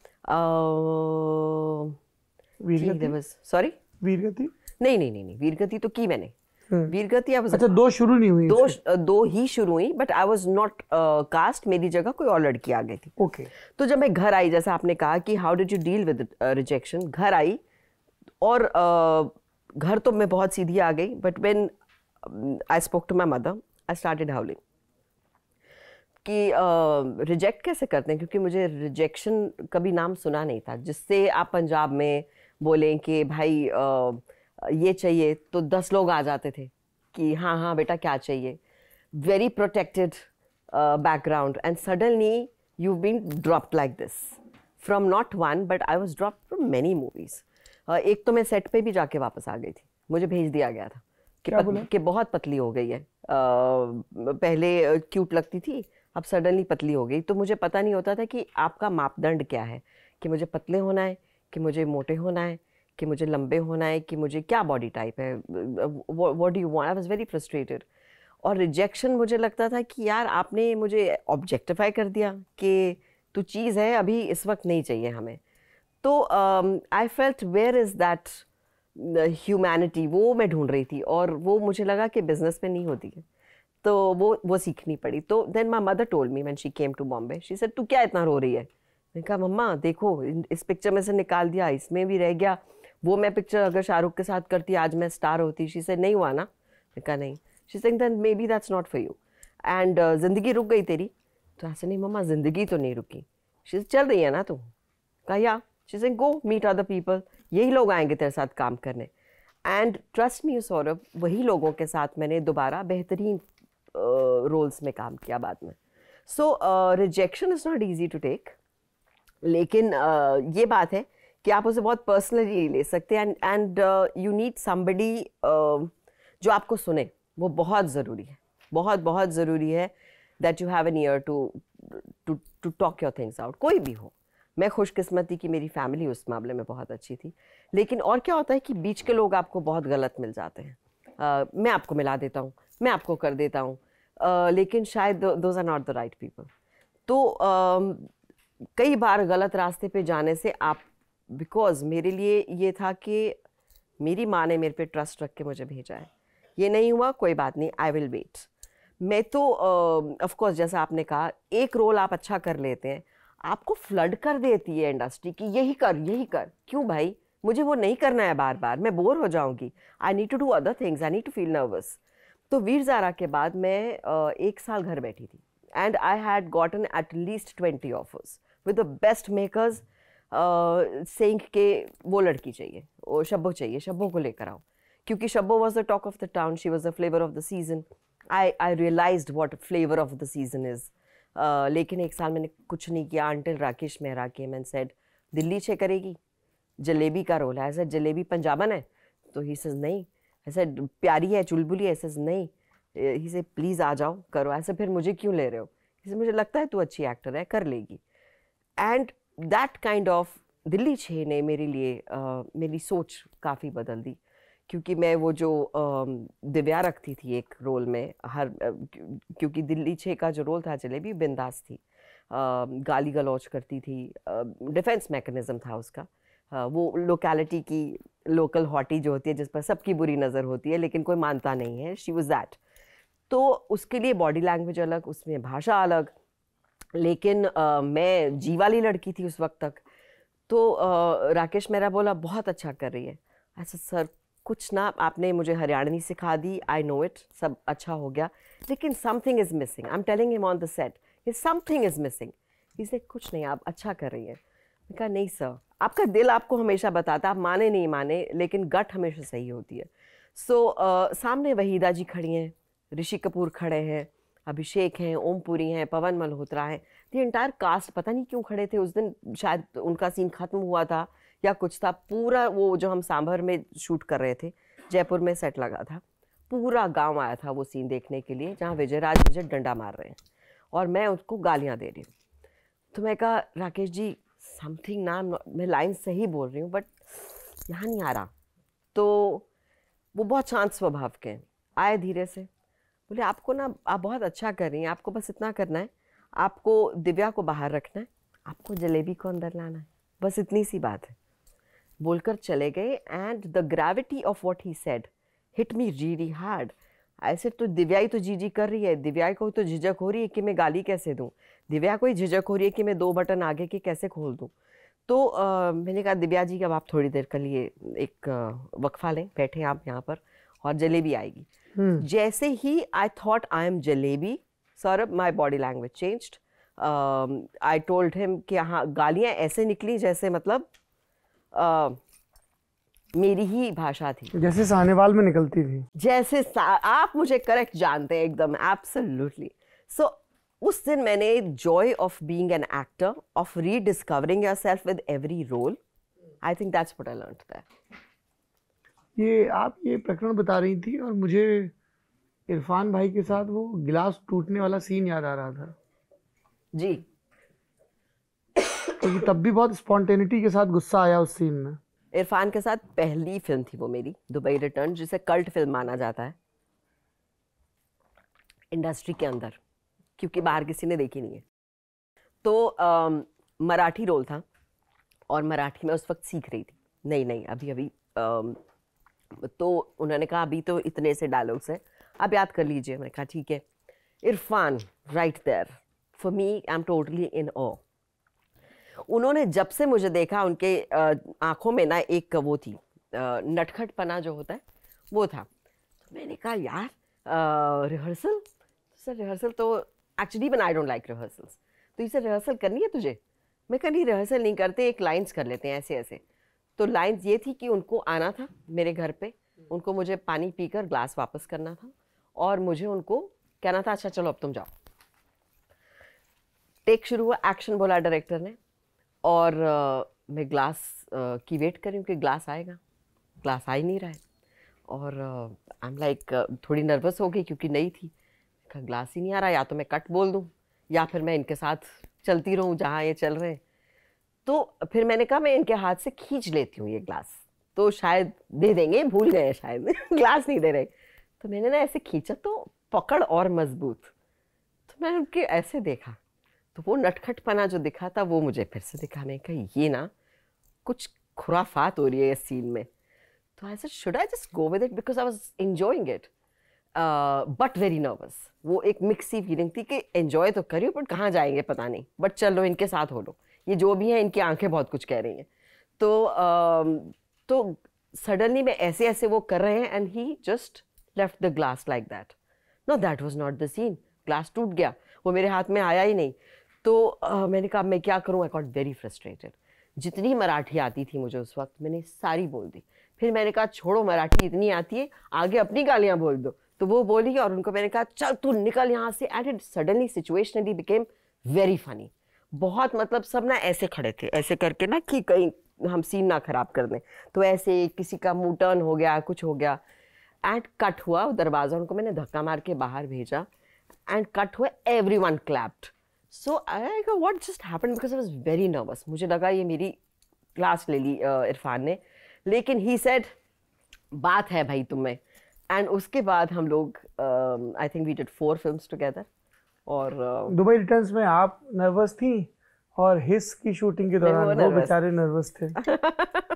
वीरगति सॉरी वीरगति नहीं नहीं नहीं नहीं वीरगति तो की मैंने हम्म। वीरगति आई वाज अच्छा दो शुरू नहीं हुई दो दो ही शुरू हुई but I was not cast मेरी जगह कोई और लड़की आ गई थी ओके okay. तो जब मैं घर आई जैसे आपने कहा कि how did you deal with rejection घर आई और uh, घर तो मैं बहुत सीधी आ गई but when I spoke to my mother I started howling कि रिजेक्ट uh, कैसे करते हैं क्योंकि मुझे रिजेक्शन कभी नाम सुना नहीं था जिससे आप पंजाब में बोलें कि भाई uh, ये चाहिए तो दस लोग आ जाते थे कि हाँ हाँ बेटा क्या चाहिए very protected background and suddenly you been dropped like this from not one but I was drop from many movies एक तो मैं सेट पे भी जाके वापस आ गई थी मुझे भेज दिया गया था कि, पत, कि बहुत पतली हो गई है आ, uh, पहले क्यूट uh, लगती थी अब सडनली पतली हो गई तो मुझे पता नहीं होता था कि आपका मापदंड क्या है कि मुझे पतले होना है कि मुझे मोटे होना है कि मुझे लंबे होना है कि मुझे क्या बॉडी टाइप है what do you I was very frustrated और रिजेक्शन मुझे लगता था कि यार आपने मुझे ऑब्जेक्टिफाई कर दिया कि तो चीज़ है अभी इस वक्त नहीं चाहिए हमें तो I felt where is that humanity वो मैं ढूंढ रही थी और वो मुझे लगा कि बिज़नेस में नहीं होती है तो वो वो सीखनी पड़ी तो then my mother told me man she came to Bombay she sir तू क्या इतना रो रही है मैंने कहा मम्मा देखो इस पिक्चर में से निकाल दिया इसमें भी रह गया वो मैं पिक्चर अगर शाहरुख के साथ करती आज मैं स्टार होती शी से नहीं हुआ ना कहा नहीं she sing then maybe that's not for you and ज़िंदगी रुक गई तेरी तो ऐसे नहीं मम्मा ज़िंदगी तो नहीं रुकी शी चल रही है ना तू कहा she sing go meet our people यही लोग आएंगे तेरे साथ काम करने एंड ट्रस्ट मी सौरभ वही लोगों के साथ मैंने दोबारा बेहतरीन रोल्स uh, में काम किया बाद में so rejection is not easy to take लेकिन uh, ये बात है कि आप उसे बहुत पर्सनली ले सकते हैं एंड यू नीड समबडी जो आपको सुने वो बहुत ज़रूरी है बहुत बहुत ज़रूरी है that you have an ear to to to talk your things out कोई भी हो मैं खुशकिस्मती कि मेरी फैमिली उस मामले में बहुत अच्छी थी लेकिन और क्या होता है कि बीच के लोग आपको बहुत गलत मिल जाते हैं uh, मैं आपको मिला देता हूँ मैं आपको कर देता हूँ uh, लेकिन शायद those are not the right people तो uh, कई बार गलत रास्ते पे जाने से आप बिकॉज मेरे लिए ये था कि मेरी माँ ने मेरे पे ट्रस्ट रख के मुझे भेजा है ये नहीं हुआ कोई बात नहीं आई विल वेट मैं तो ऑफकोर्स uh, जैसा आपने कहा एक रोल आप अच्छा कर लेते हैं आपको फ्लड कर देती है इंडस्ट्री कि यही कर यही कर क्यों भाई मुझे वो नहीं करना है बार बार मैं बोर हो जाऊंगी I need to do other things I need to feel nervous तो वीर जारा के बाद मैं uh, एक साल घर बैठी थी and I had gotten at least twenty offers with the best makers saying के वो लड़की चाहिए और शब्बो चाहिए शब्बो को लेकर आओ क्योंकि Shabbo was the talk of the town she was the flavour of the season I I realize what flavour of the season is लेकिन एक साल मैंने कुछ नहीं किया आंटिल राकेश मेहरा के मैन सेड दिल्ली छे करेगी जलेबी का रोल है ऐसा जलेबी पंजाबन है तो ही सज नहीं ऐसा प्यारी है चुलबुली है सज नहीं ही से प्लीज़ आ जाओ करो ऐसे फिर मुझे क्यों ले रहे हो इसे मुझे लगता है तू अच्छी एक्टर है कर लेगी एंड दैट काइंड ऑफ दिल्ली छः ने मेरे लिए मेरी सोच काफ़ी बदल दी क्योंकि मैं वो जो दिव्या रखती थी एक रोल में हर क्योंकि दिल्ली छः का जो रोल था जलेबी बिंदास थी गाली गलौच करती थी डिफेंस मैकेनिज़्म था उसका वो लोकेलिटी की लोकल हॉटी जो होती है जिस पर सबकी बुरी नज़र होती है लेकिन कोई मानता नहीं है शी वॉज दैट तो उसके लिए बॉडी लैंग्वेज अलग उसमें भाषा अलग लेकिन आ, मैं जी वाली लड़की थी उस वक्त तक तो आ, राकेश मेरा बोला बहुत अच्छा कर रही है अच्छा सर कुछ ना आपने मुझे हरियाणवी सिखा दी आई नो इट सब अच्छा हो गया लेकिन something is missing I am telling him on the set is something is missing इसे कुछ नहीं आप अच्छा कर रही है कहा नहीं सर आपका दिल आपको हमेशा बताता आप माने नहीं माने लेकिन गट हमेशा सही होती है सो so, uh, सामने वहीदा जी खड़ी हैं ऋषि कपूर खड़े हैं अभिषेक हैं ओमपुरी हैं पवन मल्होत्रा हैं तो एंटायर कास्ट पता नहीं क्यों खड़े थे उस दिन शायद उनका सीन ख़त्म हुआ था या कुछ था पूरा वो जो हम सांभर में शूट कर रहे थे जयपुर में सेट लगा था पूरा गांव आया था वो सीन देखने के लिए जहाँ विजय राज मुझे डंडा मार रहे हैं और मैं उसको गालियाँ दे रही हूँ तो मैं कहा राकेश जी समथिंग ना मैं लाइन सही बोल रही हूँ बट यहाँ नहीं आ रहा तो वो बहुत शांत स्वभाव के हैं आए धीरे से बोले आपको ना आप बहुत अच्छा कर रही हैं आपको बस इतना करना है आपको दिव्या को बाहर रखना है आपको जलेबी को अंदर लाना है बस इतनी सी बात है बोलकर चले गए and the gravity of what he said hit me real hard ऐसे तो दिव्या ही तो जी जी कर रही है दिव्या को तो झिझक हो रही है कि मैं गाली कैसे दूँ दिव्या को ही झिझक हो रही है कि मैं दो बटन आगे के कैसे खोल दूँ तो आ, मैंने कहा दिव्या जी अब आप थोड़ी देर के लिए एक वक्फा लें बैठे आप यहाँ पर और जलेबी आएगी Hmm. जैसे ही I thought I am jalebi Saurabh my body language changed I told him कि हाँ गालियाँ ऐसे निकली जैसे मतलब uh, मेरी ही भाषा थी जैसे सानेवाल में निकलती थी जैसे आप मुझे करेक्ट जानते हैं एकदम एब्सोल्युटली सो so, उस दिन मैंने joy of being an actor of rediscovering yourself with every role I think that's what I learn that ये आप ये प्रकरण बता रही थी और मुझे इरफान भाई के साथ वो गिलास टूटने वाला सीन याद आ रहा था जी क्योंकि तो तब भी बहुत स्पॉन्टेनिटी के साथ गुस्सा आया उस सीन में इरफान के साथ पहली फिल्म थी वो मेरी दुबई रिटर्न जिसे कल्ट फिल्म माना जाता है इंडस्ट्री के अंदर क्योंकि बाहर किसी ने देखी नहीं है तो मराठी रोल था और मराठी में उस वक्त सीख रही थी नहीं नहीं अभी अभी तो उन्होंने कहा अभी तो इतने से डायलॉग्स हैं आप याद कर लीजिए मैंने कहा ठीक है Irfan right there for me I am totally in awe उन्होंने जब से मुझे देखा उनके आंखों में ना एक वो थी नटखट पना जो होता है वो था तो मैंने कहा यार रिहर्सल सर रिहर्सल तो actually but I don't like rehearsals तो इसे रिहर्सल करनी है तुझे मैं कहीं रिहर्सल नहीं करते एक लाइंस कर लेते हैं ऐसे ऐसे तो लाइन्स ये थी कि उनको आना था मेरे घर पे उनको मुझे पानी पीकर ग्लास वापस करना था और मुझे उनको कहना था अच्छा चलो अब तुम जाओ टेक शुरू हुआ एक्शन बोला डायरेक्टर ने और आ, मैं ग्लास आ, की वेट करी कि ग्लास आएगा ग्लास आ ही नहीं रहा है और आई एम लाइक थोड़ी नर्वस हो गई क्योंकि नहीं थी ग्लास ही नहीं आ रहा या तो मैं कट बोल दूँ या फिर मैं इनके साथ चलती रहूँ जहाँ ये चल रहे हैं तो फिर मैंने कहा मैं इनके हाथ से खींच लेती हूँ ये ग्लास तो शायद दे देंगे भूल गए शायद ग्लास नहीं दे रहे तो मैंने ना ऐसे खींचा तो पकड़ और मजबूत तो मैंने उनके ऐसे देखा तो वो नटखटपना जो दिखा था वो मुझे फिर से दिखा मैंने कहा ये ना कुछ खुराफात हो रही है इस सीन में तो I said should I just go with it because I was enjoying it but very nervous वो एक मिक्सी फीलिंग थी कि एंजॉय तो करियो बट कहाँ जाएंगे पता नहीं बट चलो इनके साथ हो लो ये जो भी हैं इनकी आंखें बहुत कुछ कह रही हैं तो आ, तो सडनली मैं ऐसे ऐसे वो कर रहे हैं and he just left the glass like that no that was not the scene glass टूट गया वो मेरे हाथ में आया ही नहीं तो आ, मैंने कहा मैं क्या करूँ आई गॉट वेरी फ्रस्ट्रेटेड जितनी मराठी आती थी मुझे उस वक्त मैंने सारी बोल दी फिर मैंने कहा छोड़ो मराठी इतनी आती है आगे अपनी गालियाँ बोल दो तो वो बोली और उनको मैंने कहा चल तू निकल यहाँ से and it suddenly situationally became very funny बहुत मतलब सब ना ऐसे खड़े थे ऐसे करके ना कि कहीं हम सीन ना खराब कर दें तो ऐसे किसी का मुँह टर्न हो गया कुछ हो गया एंड कट हुआ दरवाज़ा उनको मैंने धक्का मार के बाहर भेजा एंड कट हुआ everyone clapped so I what just happen because I was very nervous मुझे लगा ये मेरी क्लास ले ली इरफान ने लेकिन ही सेड बात है भाई तुम्हें एंड उसके बाद हम लोग I think we did four film together और दुबई रिटर्न्स में आप नर्वस थी और हिस की शूटिंग के दौरान वो बेचारे नर्वस थे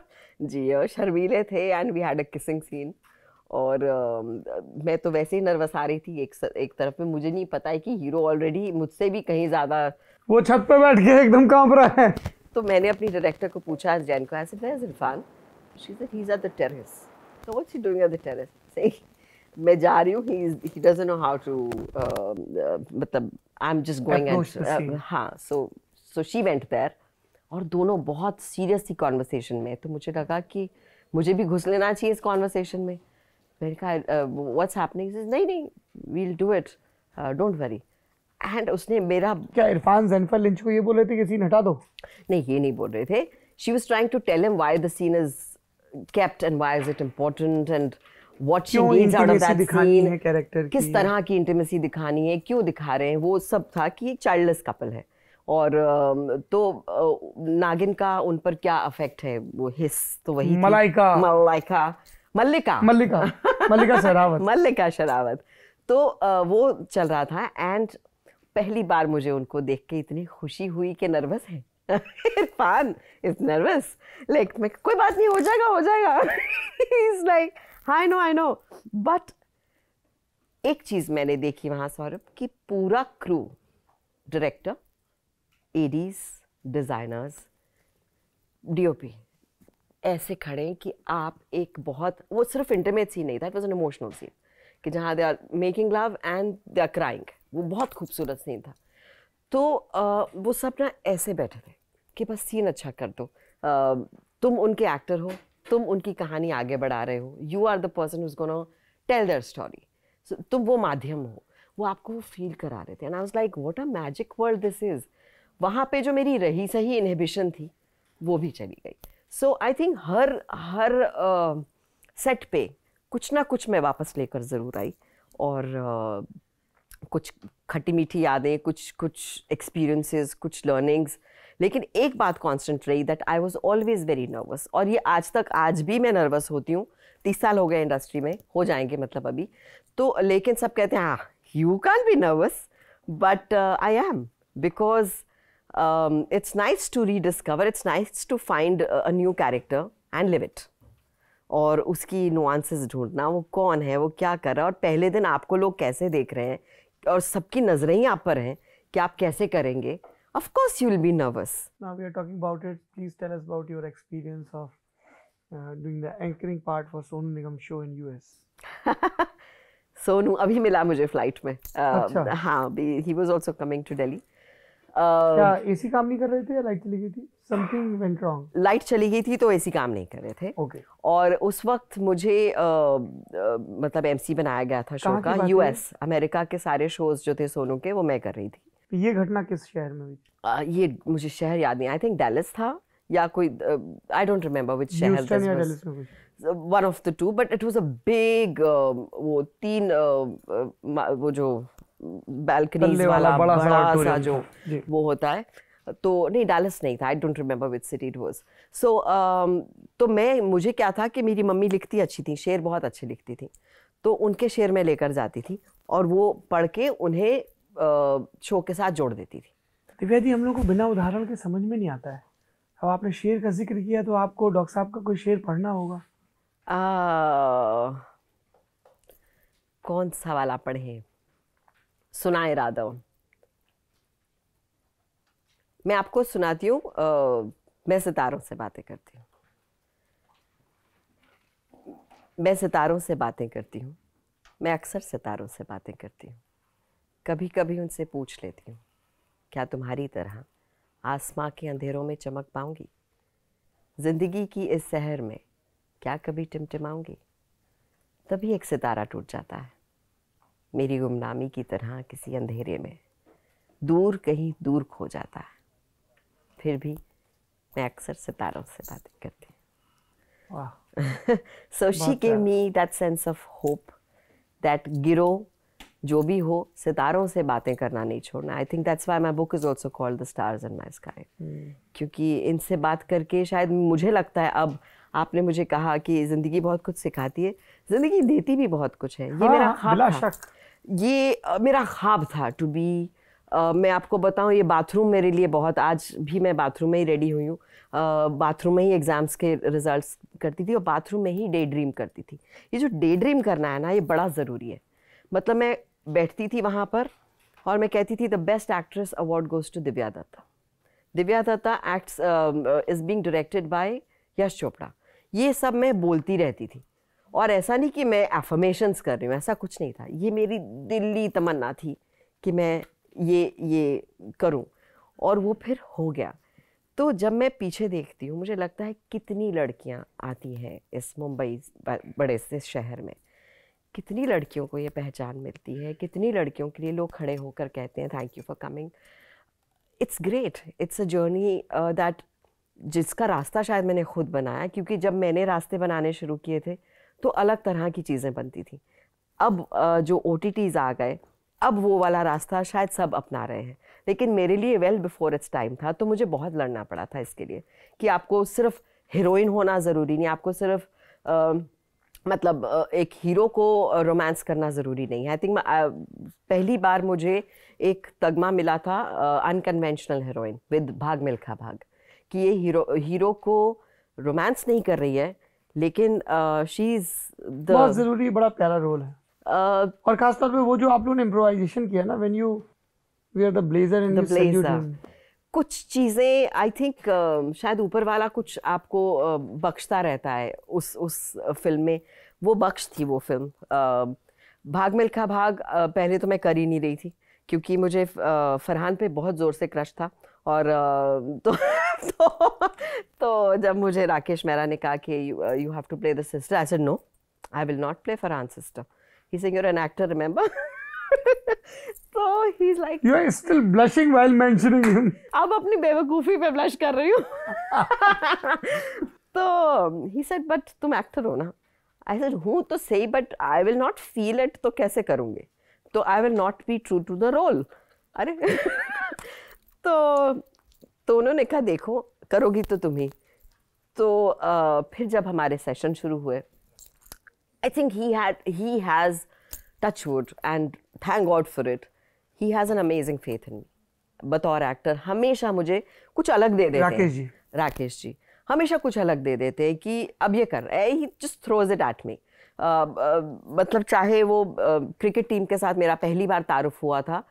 जी और शर्मीले थे and we had a kissing scene और uh, मैं तो वैसे ही नर्वस आ रही थी एक एक तरफ में मुझे नहीं पता है कि हीरो ऑलरेडी मुझसे भी कहीं ज़्यादा वो छत पे बैठ के एकदम कांप रहा है तो मैंने अपनी डायरेक्टर को पूछा जैन को ऐसे Irfan she said he is at the terrace so what he doing at the terrace saying मैं जा रही हूँ he is doesn't know how to मतलब I am just going and हाँ so so she went there और दोनों बहुत serious थी कॉन्वर्सेशन में तो मुझे लगा कि मुझे भी घुस लेना चाहिए इस कॉन्वर्सेशन में मैंने कहा व्हाट्स uh, हैपनिंग नहीं नहीं we'll do it don't worry and उसने मेरा क्या इरफान जैनफर लिंच को ये बोल रहे थे कि सीन हटा दो नहीं ये नहीं बोल रहे थे she was trying to tell him why the scene is kept and why is it important and what she needs out of that scene character किस तरह की इंटीमेसी दिखानी है क्यों दिखा रहे हैं वो सब था कि एक चाइल्डलेस कपल है और तो नागिन का उन पर क्या अफेक्ट है वो हिस तो वही मलाइका मलाइका मल्लिका मल्लिका मल्लिका शरावत मल्लिका शरावत तो वो चल रहा था एंड पहली बार मुझे उनको देख के इतनी खुशी हुई कि नर्वस है इरफान इज नर्वस लाइक मैं कोई बात नहीं हो जाएगा हो जाएगा is like like, I know I know but एक चीज मैंने देखी वहां सौरभ कि पूरा crew director ADs designers DOP ऐसे खड़े कि आप एक बहुत वो सिर्फ इंटरमेट सीन नहीं था it was an emotional scene कि जहाँ they are making love and they are crying वो बहुत खूबसूरत सीन था तो आ, वो सब ना ऐसे बैठे थे कि बस सीन अच्छा कर दो तुम उनके एक्टर हो तुम उनकी कहानी आगे बढ़ा रहे हो you are the person is gonna tell their story so तुम वो माध्यम हो वो आपको वो फील करा रहे थे and I was like what a magic world this is वहाँ पे जो मेरी रही सही इनहिबिशन थी वो भी चली गई सो आई थिंक हर हर सेट uh, पे कुछ ना कुछ मैं वापस लेकर ज़रूर आई और uh, कुछ खट्टी मीठी यादें कुछ कुछ एक्सपीरियंसेस कुछ लर्निंग्स लेकिन एक बात कॉन्स्टेंट रही that I was always very nervous और ये आज तक आज भी मैं नर्वस होती हूँ तीस साल हो गए इंडस्ट्री में हो जाएंगे मतलब अभी तो लेकिन सब कहते हैं हाँ you can be nervous but I am because it's nice to rediscover it's nice to find a new character and live it और उसकी नुआंसेस ढूंढना वो कौन है वो क्या कर रहा है और पहले दिन आपको लोग कैसे देख रहे हैं और सबकी नज़रें ही आप पर हैं कि आप कैसे करेंगे of course you will be nervous. Now we are talking about it. Please tell us about your experience of uh, doing the anchoring part for Sonu Nigam show in US. sonu abhi mila mujhe flight mein uh, अच्छा। हाँ he was also coming to AC काम नहीं कर रहे थे या light चली गई थी समथिंग वेंट रॉन्ग लाइट चली गई थी तो एसी काम नहीं कर रहे थे ओके okay. और उस वक्त मुझे uh, uh, मतलब एमसी बनाया गया था शो का यूएस अमेरिका के सारे शोज जो थे सोनू के वो मैं कर रही थी ये घटना किस शहर में हुई uh, ये मुझे शहर याद नहीं आई थिंक डेलिस था या कोई आई डोंट रिमेंबर विच शहर one of the two but it was a big वो तीन uh, वो जो बालकनीज वाला बड़ा, बड़ा सा जो वो होता है तो नहीं डालस नहीं था I don't remember which city it was so तो मैं मुझे क्या था कि मेरी मम्मी लिखती अच्छी थी शेर बहुत अच्छे लिखती थी तो उनके शेर में लेकर जाती थी और वो पढ़ के उन्हें शो के साथ जोड़ देती थी दिव्या जी हम लोग को बिना उदाहरण के समझ में नहीं आता है अब आपने शेर का जिक्र किया तो आपको डॉक्टर साहब का कोई शेर पढ़ना होगा आ, कौन सा वाला पढ़े सुनाए राधव मैं आपको सुनाती हूँ मैं सितारों से बातें करती हूँ मैं सितारों से बातें करती हूँ मैं अक्सर सितारों से बातें करती हूँ कभी कभी उनसे पूछ लेती हूँ क्या तुम्हारी तरह आसमां के अंधेरों में चमक पाऊंगी जिंदगी की इस शहर में क्या कभी टिमटिमाऊंगी तभी एक सितारा टूट जाता है मेरी गुमनामी की तरह किसी अंधेरे में दूर कहीं दूर खो जाता है फिर भी मैं अक्सर सितारों से बातें करती हूँ सोशी के me that sense of hope that गिरो जो भी हो सितारों से बातें करना नहीं छोड़ना I think that's why my book is also called the stars and my sky क्योंकि इनसे बात करके शायद मुझे लगता है अब आपने मुझे कहा कि ज़िंदगी बहुत कुछ सिखाती है ज़िंदगी देती भी बहुत कुछ है ये मेरा हाँ, ख्वाब था ये मेरा ख्वाब था टू बी मैं आपको बताऊं ये बाथरूम मेरे लिए बहुत आज भी मैं बाथरूम में ही रेडी हुई हूँ बाथरूम में ही एग्ज़ाम्स के रिजल्ट्स करती थी और बाथरूम में ही डे ड्रीम करती थी ये जो डे ड्रीम करना है ना ये बड़ा ज़रूरी है मतलब मैं बैठती थी वहाँ पर और मैं कहती थी the best actress award goes to Divya Dutta Divya Dutta acts is being directed by Yash Chopra ये सब मैं बोलती रहती थी और ऐसा नहीं कि मैं एफर्मेशंस कर रही हूँ ऐसा कुछ नहीं था ये मेरी दिल्ली तमन्ना थी कि मैं ये ये करूँ और वो फिर हो गया तो जब मैं पीछे देखती हूँ मुझे लगता है कितनी लड़कियाँ आती हैं इस मुंबई बड़े से शहर में कितनी लड़कियों को ये पहचान मिलती है कितनी लड़कियों के लिए लोग खड़े होकर कहते हैं thank you for coming it's great it's a journey that जिसका रास्ता शायद मैंने खुद बनाया क्योंकि जब मैंने रास्ते बनाने शुरू किए थे तो अलग तरह की चीज़ें बनती थी अब uh, जो ओ आ गए अब वो वाला रास्ता शायद सब अपना रहे हैं लेकिन मेरे लिए वेल बिफोर इट्स टाइम था तो मुझे बहुत लड़ना पड़ा था इसके लिए कि आपको सिर्फ हीरोइन होना ज़रूरी नहीं आपको सिर्फ uh, मतलब एक हीरो को रोमांस करना ज़रूरी नहीं है आई थिंक पहली बार मुझे एक तगमा मिला था अनकन्वेंशनल हीरोइन विद भाग मिल्खा भाग कि ये हीरो हीरो को रोमांस नहीं कर रही है लेकिन शी इज़ बहुत ज़रूरी बड़ा प्यारा रोल है uh, और खासतौर पे वो जो आप लोगों ने इम्प्रोवाइजेशन किया ना when you we are the blazer in the blazer कुछ चीज़ें आई थिंक शायद ऊपर वाला कुछ आपको बख्शता रहता है उस उस फिल्म में वो बख्श थी वो फिल्म भाग मिल्खा भाग पहले तो मैं कर ही नहीं रही थी क्योंकि मुझे फरहान पे बहुत ज़ोर से क्रश था और तो तो, तो जब मुझे राकेश मेहरा ने कहा कि you have to play the sister I said no I will not play Farhan sister he sing you're an actor remember so he's like you are still blushing while mentioning him अब अपनी बेवकूफी पे blush कर रही हूँ तो he said but तुम actor हो ना I said हूँ तो सही but I will not feel it तो कैसे करूँगी तो I will not be true to the role अरे तो तो उन्होंने कहा देखो करोगी तो तुम्ही तो आ, फिर जब हमारे सेशन शुरू हुए I think he had he has touch wood, and thank God for it, he has an amazing faith in me. बतौर एक्टर हमेशा मुझे कुछ अलग दे देते राकेश जी राकेश जी हमेशा कुछ अलग दे देते हैं कि अब ये कर ही just throws it at me मतलब चाहे वो क्रिकेट uh, टीम के साथ मेरा पहली बार तारुफ हुआ था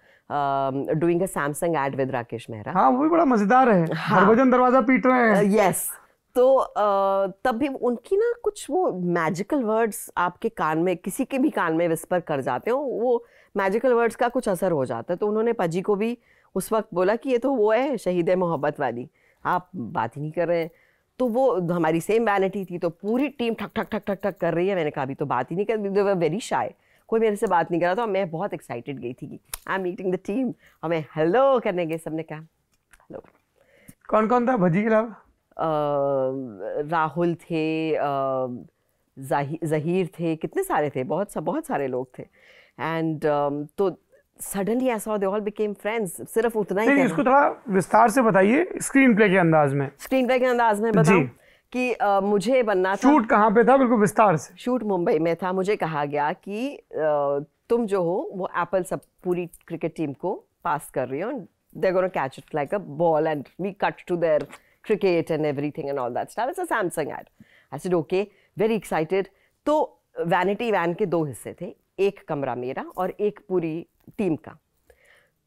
doing a Samsung ad with Rakesh Mehra हाँ वो भी बड़ा मजेदार है हाँ, हरभजन दरवाजा पीट रहे हैं यस uh, yes. तो तब भी उनकी ना कुछ वो मैजिकल वर्ड्स आपके कान में किसी के भी कान में विस्पर कर जाते हो वो मैजिकल वर्ड्स का कुछ असर हो जाता है तो उन्होंने पजी को भी उस वक्त बोला कि ये तो वो है शहीद मोहब्बत वाली आप बात ही नहीं कर रहे हैं तो वो हमारी सेम वैनिटी थी तो पूरी टीम ठक ठक ठक ठक ठक कर रही है मैंने कहा अभी तो बात ही नहीं कर दी वर वेरी शाय कोई मेरे से बात नहीं कर रहा था मैं बहुत एक्साइटेड गई थी कि I am meeting the team हमें हेलो करने गए सबने कहा हेलो कौन कौन था भजी के अलावा राहुल थे जाही, जहीर थे कितने सारे थे बहुत सा बहुत सारे लोग थे एंड um, तो suddenly I saw they all became friends सिर्फ उतना ही इसको थोड़ा विस्तार से बताइए स्क्रीन प्ले के अंदाज में स्क्रीन प्ले के अंदाज में बताऊं कि आ, मुझे बनना शूट था शूट कहाँ पे था बिल्कुल विस्तार से शूट मुंबई में था मुझे कहा गया कि आ, तुम जो हो वो एप्पल सब पूरी क्रिकेट टीम को पास कर रही हो there gonna catch it like a ball and we cut to there cricket and everything and all that stuff. It's a Samsung ad. I said, okay, very excited. तो vanity van के दो हिस्से थे एक कमरा मेरा और एक पूरी टीम का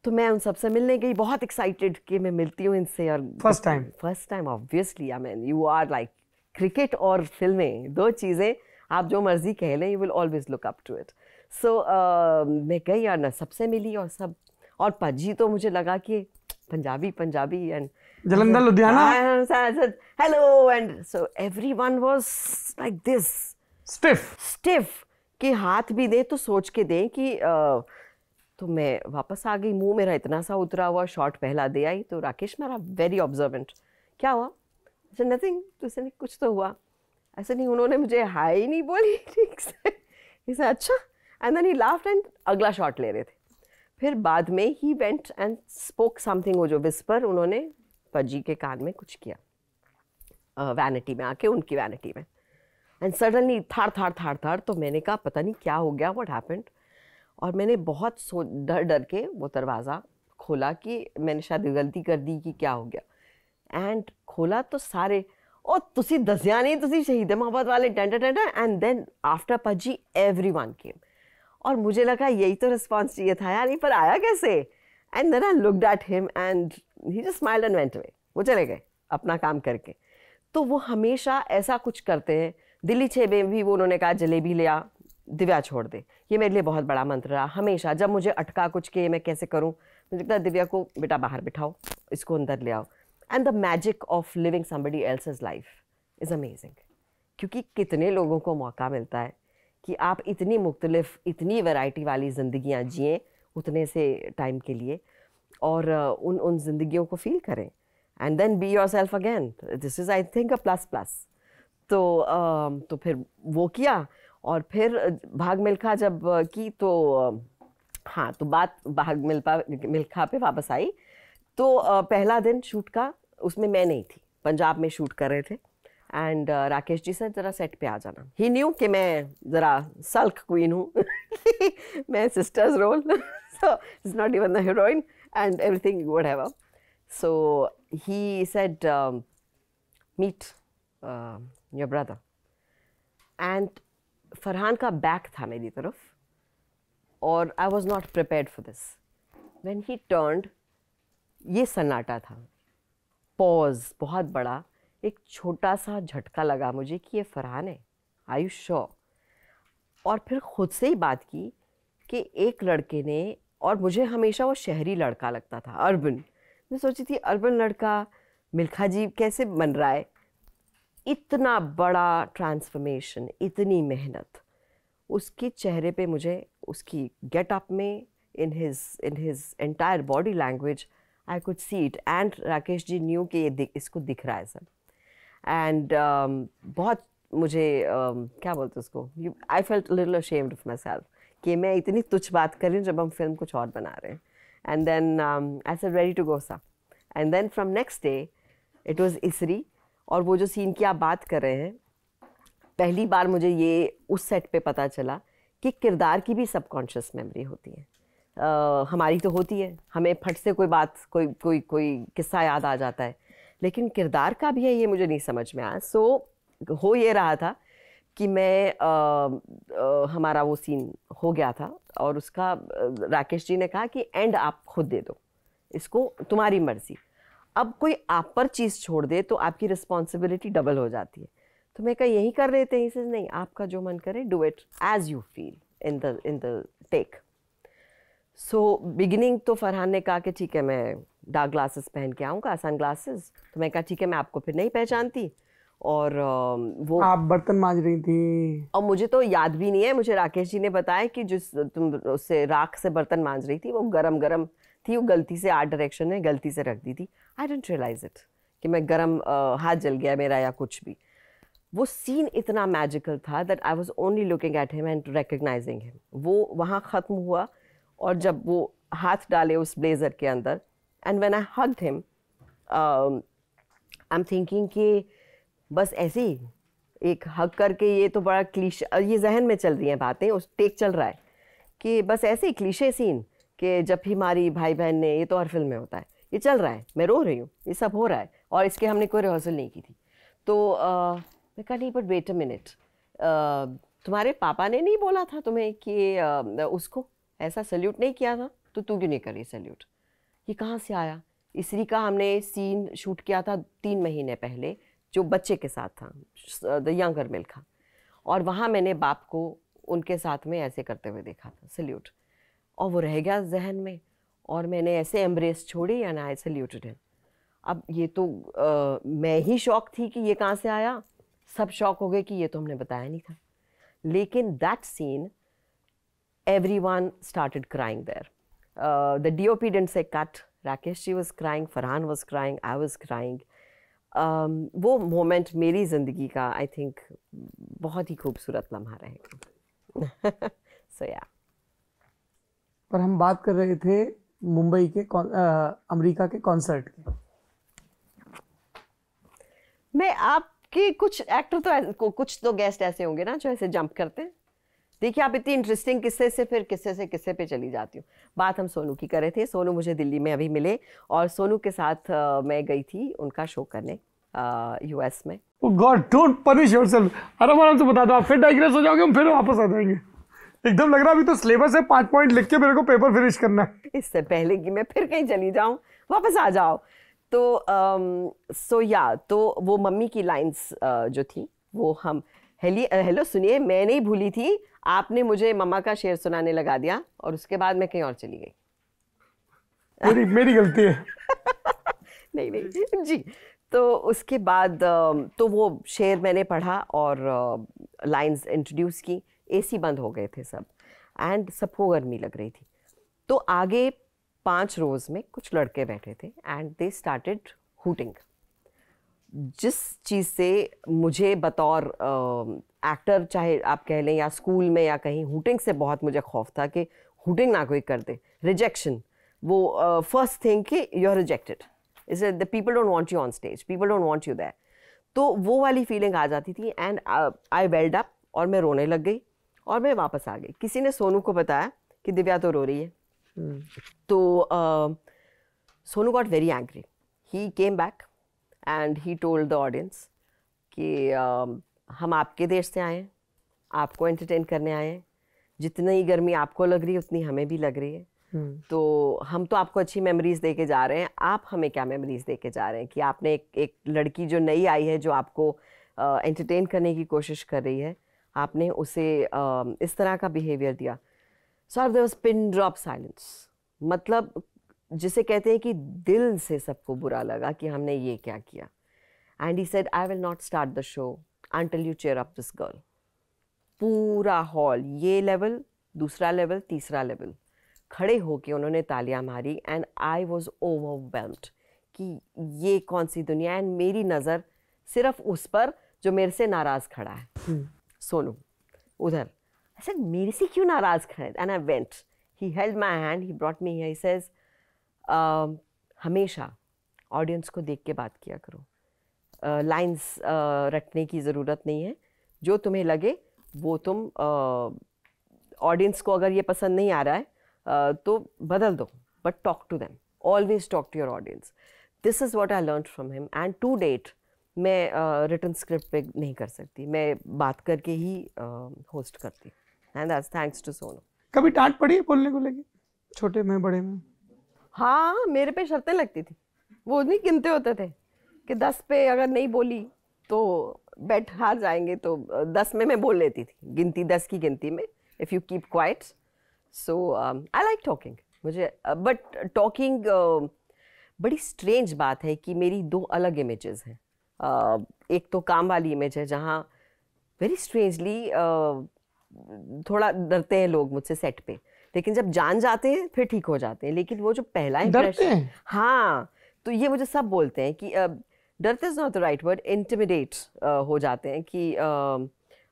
तो मैं उन सबसे मिलने गई बहुत एक्साइटेड कि मैं मिलती हूँ इनसे और first time first time obviously I mean you are like cricket और फिल्में दो चीज़ें आप जो मर्जी कह लें you will always look up to it so मैं गई और ना सबसे मिली और सब और पजी तो मुझे लगा कि Punjabi Punjabi and Jalandhar Ludhiana hello and so everyone was like this stiff stiff कि हाथ भी दे तो सोच के दें कि तो मैं वापस आ गई मुंह मेरा इतना सा उतरा हुआ शॉट पहला दे आई तो राकेश मेरा वेरी ऑब्जर्वेंट क्या हुआ अच्छा नथिंग तो उसने कुछ तो हुआ ऐसे नहीं उन्होंने मुझे हाई नहीं बोली ठीक से इसे अच्छा एंड देन ही लाफ्ट एंड अगला शॉट ले रहे थे फिर बाद में he went and spoke something वो जो विस्पर उन्होंने पजी के कान में कुछ किया वैनिटी में आके उनकी वैनिटी में एंड सडनली थार थार थार थार तो मैंने कहा पता नहीं क्या हो गया वट हैपेंड और मैंने बहुत सो डर डर के वो दरवाज़ा खोला कि मैंने शायद गलती कर दी कि क्या हो गया एंड खोला तो सारे ओ तुसी दसिया नहीं तुसी शहीद मोहब्बत वाले tender tender and then after पजी एवरी वन केम और मुझे लगा यही तो रिस्पॉन्स चाहिए था यार पर आया कैसे and then I looked at him and he just smiled and went away वो चले गए अपना काम करके तो वो हमेशा ऐसा कुछ करते हैं दिल्ली छे में भी वो उन्होंने कहा जलेबी लिया दिव्या छोड़ दे ये मेरे लिए बहुत बड़ा मंत्र रहा हमेशा जब मुझे अटका कुछ के मैं कैसे करूँ मुझे लगता है दिव्या को बेटा बाहर बिठाओ इसको अंदर ले आओ and the magic of living somebody else's life is amazing क्योंकि कितने लोगों को मौका मिलता है कि आप इतनी मुख्तलिफ इतनी वैरायटी वाली ज़िंदियाँ जिएँ उतने से टाइम के लिए और उन उन जिंदगियों को फील करें and then be yourself again this is I think a plus plus तो तो फिर वो किया और फिर भाग मिल्खा जब की तो हाँ तो बात भाग मिल्पा मिल्खा पे वापस आई तो पहला दिन शूट का उसमें मैं नहीं थी पंजाब में शूट कर रहे थे एंड uh, राकेश जी से ज़रा सेट पे आ जाना ही न्यू कि मैं ज़रा सल्क क्वीन हूँ मैं sisters role so it's not even the heroine and everything, whatever. So he said, um, meet uh, your brother. And farhan ka back tha meri taraf और I was not prepare for this when he turned ये सन्नाटा था pause बहुत बड़ा एक छोटा सा झटका लगा मुझे कि ये फरहान है आयुष शॉ और फिर ख़ुद से ही बात की कि एक लड़के ने और मुझे हमेशा वो शहरी लड़का लगता था अर्बन मैं सोची थी अर्बन लड़का मिल्खा जी कैसे बन रहा है इतना बड़ा ट्रांसफॉर्मेशन इतनी मेहनत उसके चेहरे पे मुझे उसकी गेटअप में in his in his entire body language I could see it and Rakesh ji knew कि ये दिख, इसको दिख रहा है सब एंड um, बहुत मुझे um, क्या बोलते उसको I felt little ashamed of myself कि मैं इतनी तुच्छ बात कर रही हूँ जब हम फिल्म कुछ और बना रहे हैं and then I sir ready to go सा and then from next day it was इसरी और वो जो सीन की आप बात कर रहे हैं पहली बार मुझे ये उस सेट पे पता चला कि किरदार की भी सबकॉन्शियस मेमोरी होती है uh, हमारी तो होती है हमें फट से कोई बात कोई कोई कोई किस्सा याद आ जाता है लेकिन किरदार का भी है ये मुझे नहीं समझ में आया सो so, हो ये रहा था कि मैं आ, आ, हमारा वो सीन हो गया था और उसका राकेश जी ने कहा कि एंड आप खुद दे दो इसको तुम्हारी मर्जी अब कोई आप पर चीज़ छोड़ दे तो आपकी रिस्पॉन्सिबिलिटी डबल हो जाती है तो मैं कहा यही कर लेते हैं इसे नहीं आपका जो मन करे do it as you feel in the in the take so beginning तो फरहान ने कहा कि ठीक है मैं डार्क ग्लासेस पहन के आऊँगा आसान ग्लासेस तो मैं कहा ठीक है मैं आपको फिर नहीं पहचानती और वो आप बर्तन मांज रही थी और मुझे तो याद भी नहीं है मुझे राकेश जी ने बताया कि जिस तुम उससे राख से बर्तन मांज रही थी वो गरम गरम थी वो गलती से आठ डायरेक्शन में गलती से रख दी थी आई डोंट रियलाइज इट कि मैं गरम हाथ जल गया मेरा या कुछ भी वो सीन इतना मैजिकल था that I was only looking at him and recognizing him वो वहाँ ख़त्म हुआ और जब वो हाथ डाले उस ब्लेज़र के अंदर and when I hugged him I am thinking कि बस ऐसे ही एक हक करके ये तो बड़ा क्लीश ये जहन में चल रही हैं बातें उस टेक चल रहा है कि बस ऐसे ही क्लीशे सीन कि जब भी हमारी भाई बहन ने ये तो हर फिल्म में होता है ये चल रहा है मैं रो रही हूँ ये सब हो रहा है और इसके हमने कोई रिहर्सल नहीं की थी तो मैं कहा नहीं बट वेट अ मिनट तुम्हारे पापा ने नहीं बोला था तुम्हें कि आ, उसको ऐसा सल्यूट नहीं किया था तो तू क्यों नहीं कर रही सल्यूट ये कहाँ से आया इसरी का हमने सीन शूट किया था तीन महीने पहले जो बच्चे के साथ था द यंगर मिल्खा और वहाँ मैंने बाप को उनके साथ में ऐसे करते हुए देखा था सल्यूट और वो रह गया जहन में और मैंने ऐसे एम्ब्रेस छोड़ी एंड आई सल्यूटेड हिम अब ये तो आ, मैं ही शौक थी कि ये कहाँ से आया सब शौक हो गए कि ये तो हमने बताया नहीं था लेकिन that scene everyone started crying there the D O P डेंट से cut Rakesh ji was crying Farhan was crying I was crying वो मोमेंट मेरी ज़िंदगी का आई थिंक बहुत ही खूबसूरत लम्हा रहेगा सो या पर हम बात कर रहे थे मुंबई के अमेरिका के कॉन्सर्ट की मैं आपके कुछ एक्टर तो कुछ तो गेस्ट ऐसे होंगे ना जो ऐसे जंप करते हैं देखिए आप इतनी इंटरेस्टिंग किस्से से फिर किस्से से किस्से पे चली जाती हूँ बात हम सोनू की कर रहे थे सोनू मुझे दिल्ली में अभी मिले और सोनू के साथ मैं गई थी उनका शो करने यूएस में गॉड डोंट पनिश योरसेल्फ अरे मैं आपसे बता दूं आप फिर डाइग्रेस हो जाओगे हम फिर वापस आ जाएंगे एकदम लग रहा अभी तो सिलेबस है पाँच पॉइंट लिख के मेरे को पेपर फिनिश करना है इससे पहले कि मैं फिर कहीं चली जाऊँ वापस आ जाओ तो सो या तो वो मम्मी की लाइन्स जो थी वो हम हेली हेलो सुनिए मैं नहीं भूली थी आपने मुझे मम्मा का शेर सुनाने लगा दिया और उसके बाद मैं कहीं और चली गई मेरी मेरी गलती है नहीं नहीं जी तो उसके बाद तो वो शेर मैंने पढ़ा और लाइंस इंट्रोड्यूस की एसी बंद हो गए थे सब एंड सबको गर्मी लग रही थी तो आगे पाँच रोज़ में कुछ लड़के बैठे थे एंड दे स्टार्टेड हुटिंग जिस चीज़ से मुझे बतौर एक्टर चाहे आप कह लें या स्कूल में या कहीं हुटिंग से बहुत मुझे खौफ था कि हुटिंग ना कोई कर दे रिजेक्शन वो फर्स्ट थिंग कि you are rejected is the people don't want you on stage people don't want you there तो वो वाली फीलिंग आ जाती थी एंड आई वेल्ड अप और मैं रोने लग गई और मैं वापस आ गई किसी ने सोनू को बताया कि दिव्या तो रो रही है hmm. तो Sonu got very angry he came back and he told the audience कि हम आपके देश से आए हैं आपको एंटरटेन करने आए हैं जितनी गर्मी आपको लग रही है उतनी हमें भी लग रही है हम्म। तो हम तो आपको अच्छी मेमोरीज दे के जा रहे हैं आप हमें क्या मेमोरीज दे के जा रहे हैं कि आपने एक एक लड़की जो नई आई है जो आपको एंटरटेन करने की कोशिश कर रही है आपने उसे इस तरह का बिहेवियर दिया so are there pin drop silence मतलब जिसे कहते हैं कि दिल से सबको बुरा लगा कि हमने ये क्या किया and he said I will not start the show until you cheer up this girl. पूरा हॉल ये लेवल दूसरा लेवल तीसरा लेवल खड़े होके उन्होंने तालियां मारी एंड आई वॉज ओवरवेल्म्ड कि ये कौन सी दुनिया एंड मेरी नज़र सिर्फ उस पर जो मेरे से नाराज़ खड़ा है हम्म। सोनू उधर ऐसे मेरे से क्यों नाराज़ खड़े and I went he held my hand he brought me he says हमेशा ऑडियंस को देख के बात किया करो लाइंस रटने की ज़रूरत नहीं है जो तुम्हें लगे वो तुम ऑडियंस को अगर ये पसंद नहीं आ रहा है तो बदल दो but talk to them always talk to your audience this is what I learn from him and to date मैं रिटर्न स्क्रिप्ट पे नहीं कर सकती मैं बात करके ही होस्ट करती and that's thanks to Sonu कभी डांट पड़ी बोलने को लेके छोटे में बड़े में हाँ मेरे पे शर्तें लगती थी वो नहीं गिनते होते थे कि दस पे अगर नहीं बोली तो बैठ हार जाएंगे तो दस में मैं बोल लेती थी गिनती दस की गिनती में if you keep quiet so I like talking मुझे बट uh, टॉकिंग uh, बड़ी स्ट्रेंज बात है कि मेरी दो अलग इमेजेस हैं uh, एक तो काम वाली इमेज है जहाँ वेरी स्ट्रेंजली थोड़ा डरते हैं लोग मुझसे सेट पे लेकिन जब जान जाते हैं फिर ठीक हो जाते हैं लेकिन वो जो पहला इंप्रेशन हाँ तो ये मुझे सब बोलते हैं कि डरते is not the right word intimidate हो जाते हैं कि uh,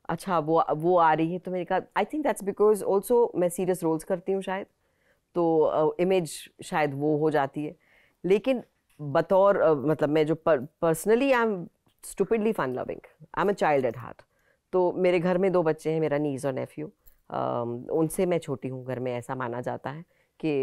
अच्छा वो वो आ रही है तो मैंने कहा I think that's because also मैं सीरियस रोल्स करती हूँ शायद तो इमेज uh, शायद वो हो जाती है लेकिन बतौर uh, मतलब मैं जो personally I am stupidly fun loving I am a child at heart तो मेरे घर में दो बच्चे हैं मेरा नीज़ और नेफ्यू uh, उनसे मैं छोटी हूँ घर में ऐसा माना जाता है के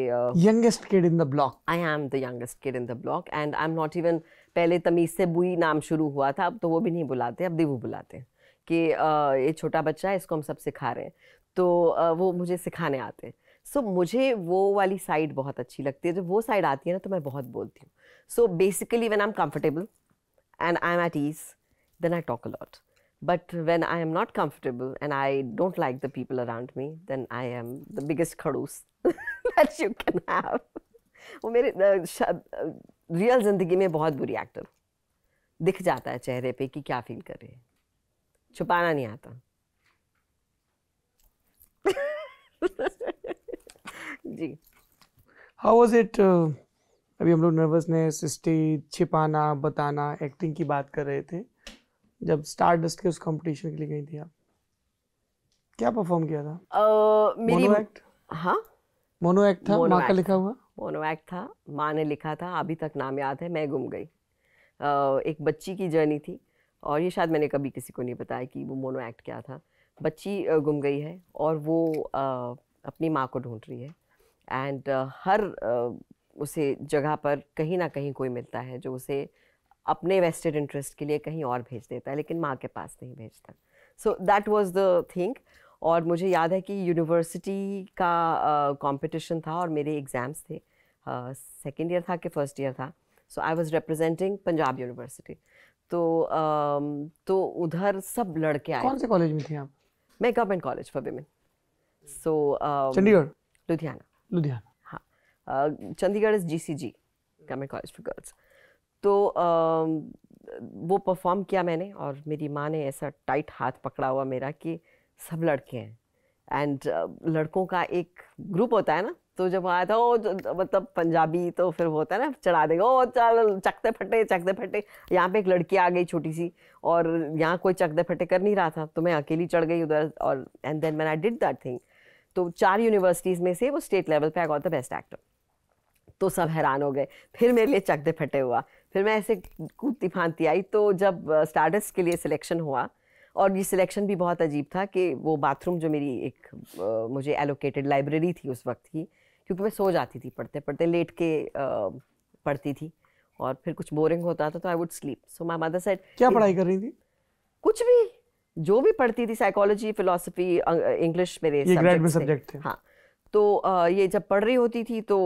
youngest kid in the block I am the youngest kid in the block and I am not even पहले तमीज से बुई नाम शुरू हुआ था अब तो वो भी नहीं बुलाते अब देवू बुलाते हैं कि ये छोटा बच्चा है इसको हम सब सिखा रहे हैं तो वो मुझे सिखाने आते हैं सो so, मुझे वो वाली साइड बहुत अच्छी लगती है जब वो साइड आती है ना तो मैं बहुत बोलती हूँ so basically when I am comfortable and I am at ease then I talk a lot but when I am not comfortable and I don't like the people around me then I am the biggest खड़ूस that you can have. वो मेरे real ज़िंदगी में बहुत बुरी actor दिख जाता है चेहरे पे कि क्या फील कर रही है छुपाना नहीं आता जी हाउ वाज इट अभी हम लोग नर्वसनेस स्टेज छिपाना बताना एक्टिंग की बात कर रहे थे जब डस्ट के उस कंपटीशन के लिए गई थी आप क्या परफॉर्म किया था uh, मेरी हाँ मोनो एक्ट था माँ का लिखा हुआ मोनो एक्ट था माँ ने लिखा था अभी तक नाम याद है मैं गुम गई एक बच्ची की जर्नी थी और ये शायद मैंने कभी किसी को नहीं बताया कि वो मोनो एक्ट क्या था बच्ची गुम गई है और वो अपनी माँ को ढूंढ रही है एंड हर उसे जगह पर कहीं ना कहीं कोई मिलता है जो उसे अपने वेस्टेड इंटरेस्ट के लिए कहीं और भेज देता है लेकिन माँ के पास नहीं भेजता so that was the thing और मुझे याद है कि यूनिवर्सिटी का कंपटीशन uh, था और मेरे एग्ज़ाम्स थे सेकेंड uh, ईयर था कि फर्स्ट ईयर था so I was representing Punjab university तो uh, तो उधर सब लड़के आए कौन से कॉलेज में थे आप मैं government college for women so Chandigarh Ludhiana Ludhiana हाँ Chandigarh is G C G government college for girls तो uh, वो परफॉर्म किया मैंने और मेरी माँ ने ऐसा टाइट हाथ पकड़ा हुआ मेरा कि uh, सब लड़के हैं एंड uh, लड़कों का एक ग्रुप होता है ना तो जब आया था वो मतलब पंजाबी तो फिर वो होता है ना चढ़ा देगा ओ चल चकते फटे चकते फटे यहाँ पे एक लड़की आ गई छोटी सी और यहाँ कोई चकते फटे कर नहीं रहा था तो मैं अकेली चढ़ गई उधर और and then man I did that thing तो चार यूनिवर्सिटीज़ में से वो स्टेट लेवल पे I got the best actor तो सब हैरान हो गए फिर मेरे लिए चकते फटे हुआ फिर मैं ऐसे कूदती फांती आई तो जब स्टार्डस uh, के लिए सिलेक्शन हुआ और ये सिलेक्शन भी बहुत अजीब था कि वो बाथरूम जो मेरी एक आ, मुझे एलोकेटेड लाइब्रेरी थी उस वक्त की क्योंकि मैं सो जाती थी पढ़ते पढ़ते लेट के आ, पढ़ती थी और फिर कुछ बोरिंग होता था तो I would sleep so my mother said क्या पढ़ाई कर रही थी कुछ भी जो भी पढ़ती थी साइकोलॉजी फिलोसफी इंग्लिश मेरे सब्जेक्ट थे हाँ तो ये जब पढ़ रही होती थी तो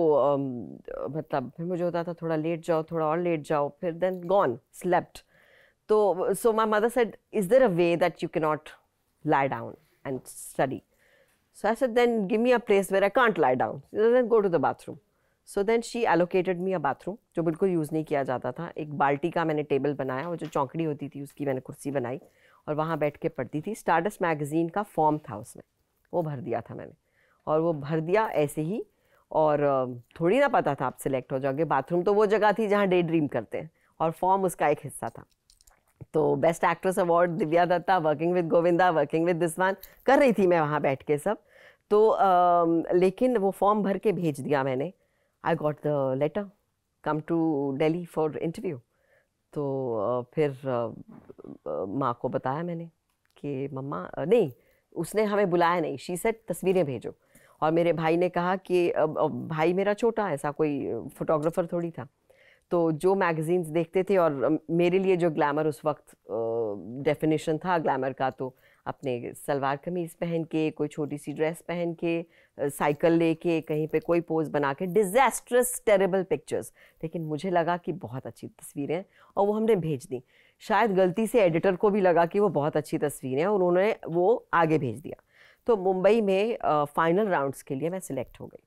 मतलब फिर मुझे होता था थोड़ा लेट जाओ थोड़ा और लेट जाओ फिर देन गॉन स्लेप्ट तो so my mother said, is there a way that you can not lie down and study so said, then give me a place where I can't lie down. She said, then go so then she allocated me a bathroom जो बिल्कुल use नहीं किया जाता था एक बाल्टी का मैंने टेबल बनाया और जो चौंकड़ी होती थी उसकी मैंने कुर्सी बनाई और वहाँ बैठ के पढ़ती थी स्टार्डस मैगज़ीन का फॉर्म था उसमें वो भर दिया था मैंने और वो भर दिया ऐसे ही और थोड़ी ना पता था आप सिलेक्ट हो जाओगे बाथरूम तो वो जगह थी जहाँ डे ड्रीम करते हैं और फॉर्म उसका एक हिस्सा था तो best actress award Divya Dutta working with Govinda working with दिसवान कर रही थी मैं वहाँ बैठ के सब तो लेकिन वो फॉर्म भर के भेज दिया मैंने I got the letter come to Delhi for interview तो फिर माँ को बताया मैंने कि मम्मा नहीं उसने हमें बुलाया नहीं शी सेट तस्वीरें भेजो और मेरे भाई ने कहा कि भाई मेरा छोटा ऐसा कोई फोटोग्राफर थोड़ी था तो जो मैगजीन्स देखते थे और मेरे लिए जो ग्लैमर उस वक्त डेफिनेशन था ग्लैमर का तो अपने सलवार कमीज़ पहन के कोई छोटी सी ड्रेस पहन के साइकिल लेके कहीं पे कोई पोज बना के डिजास्ट्रस टेरेबल पिक्चर्स लेकिन मुझे लगा कि बहुत अच्छी तस्वीरें हैं और वो हमने भेज दी शायद गलती से एडिटर को भी लगा कि वो बहुत अच्छी तस्वीरें हैं और उन्होंने वो आगे भेज दिया तो मुंबई में फाइनल राउंड्स के लिए मैं सिलेक्ट हो गई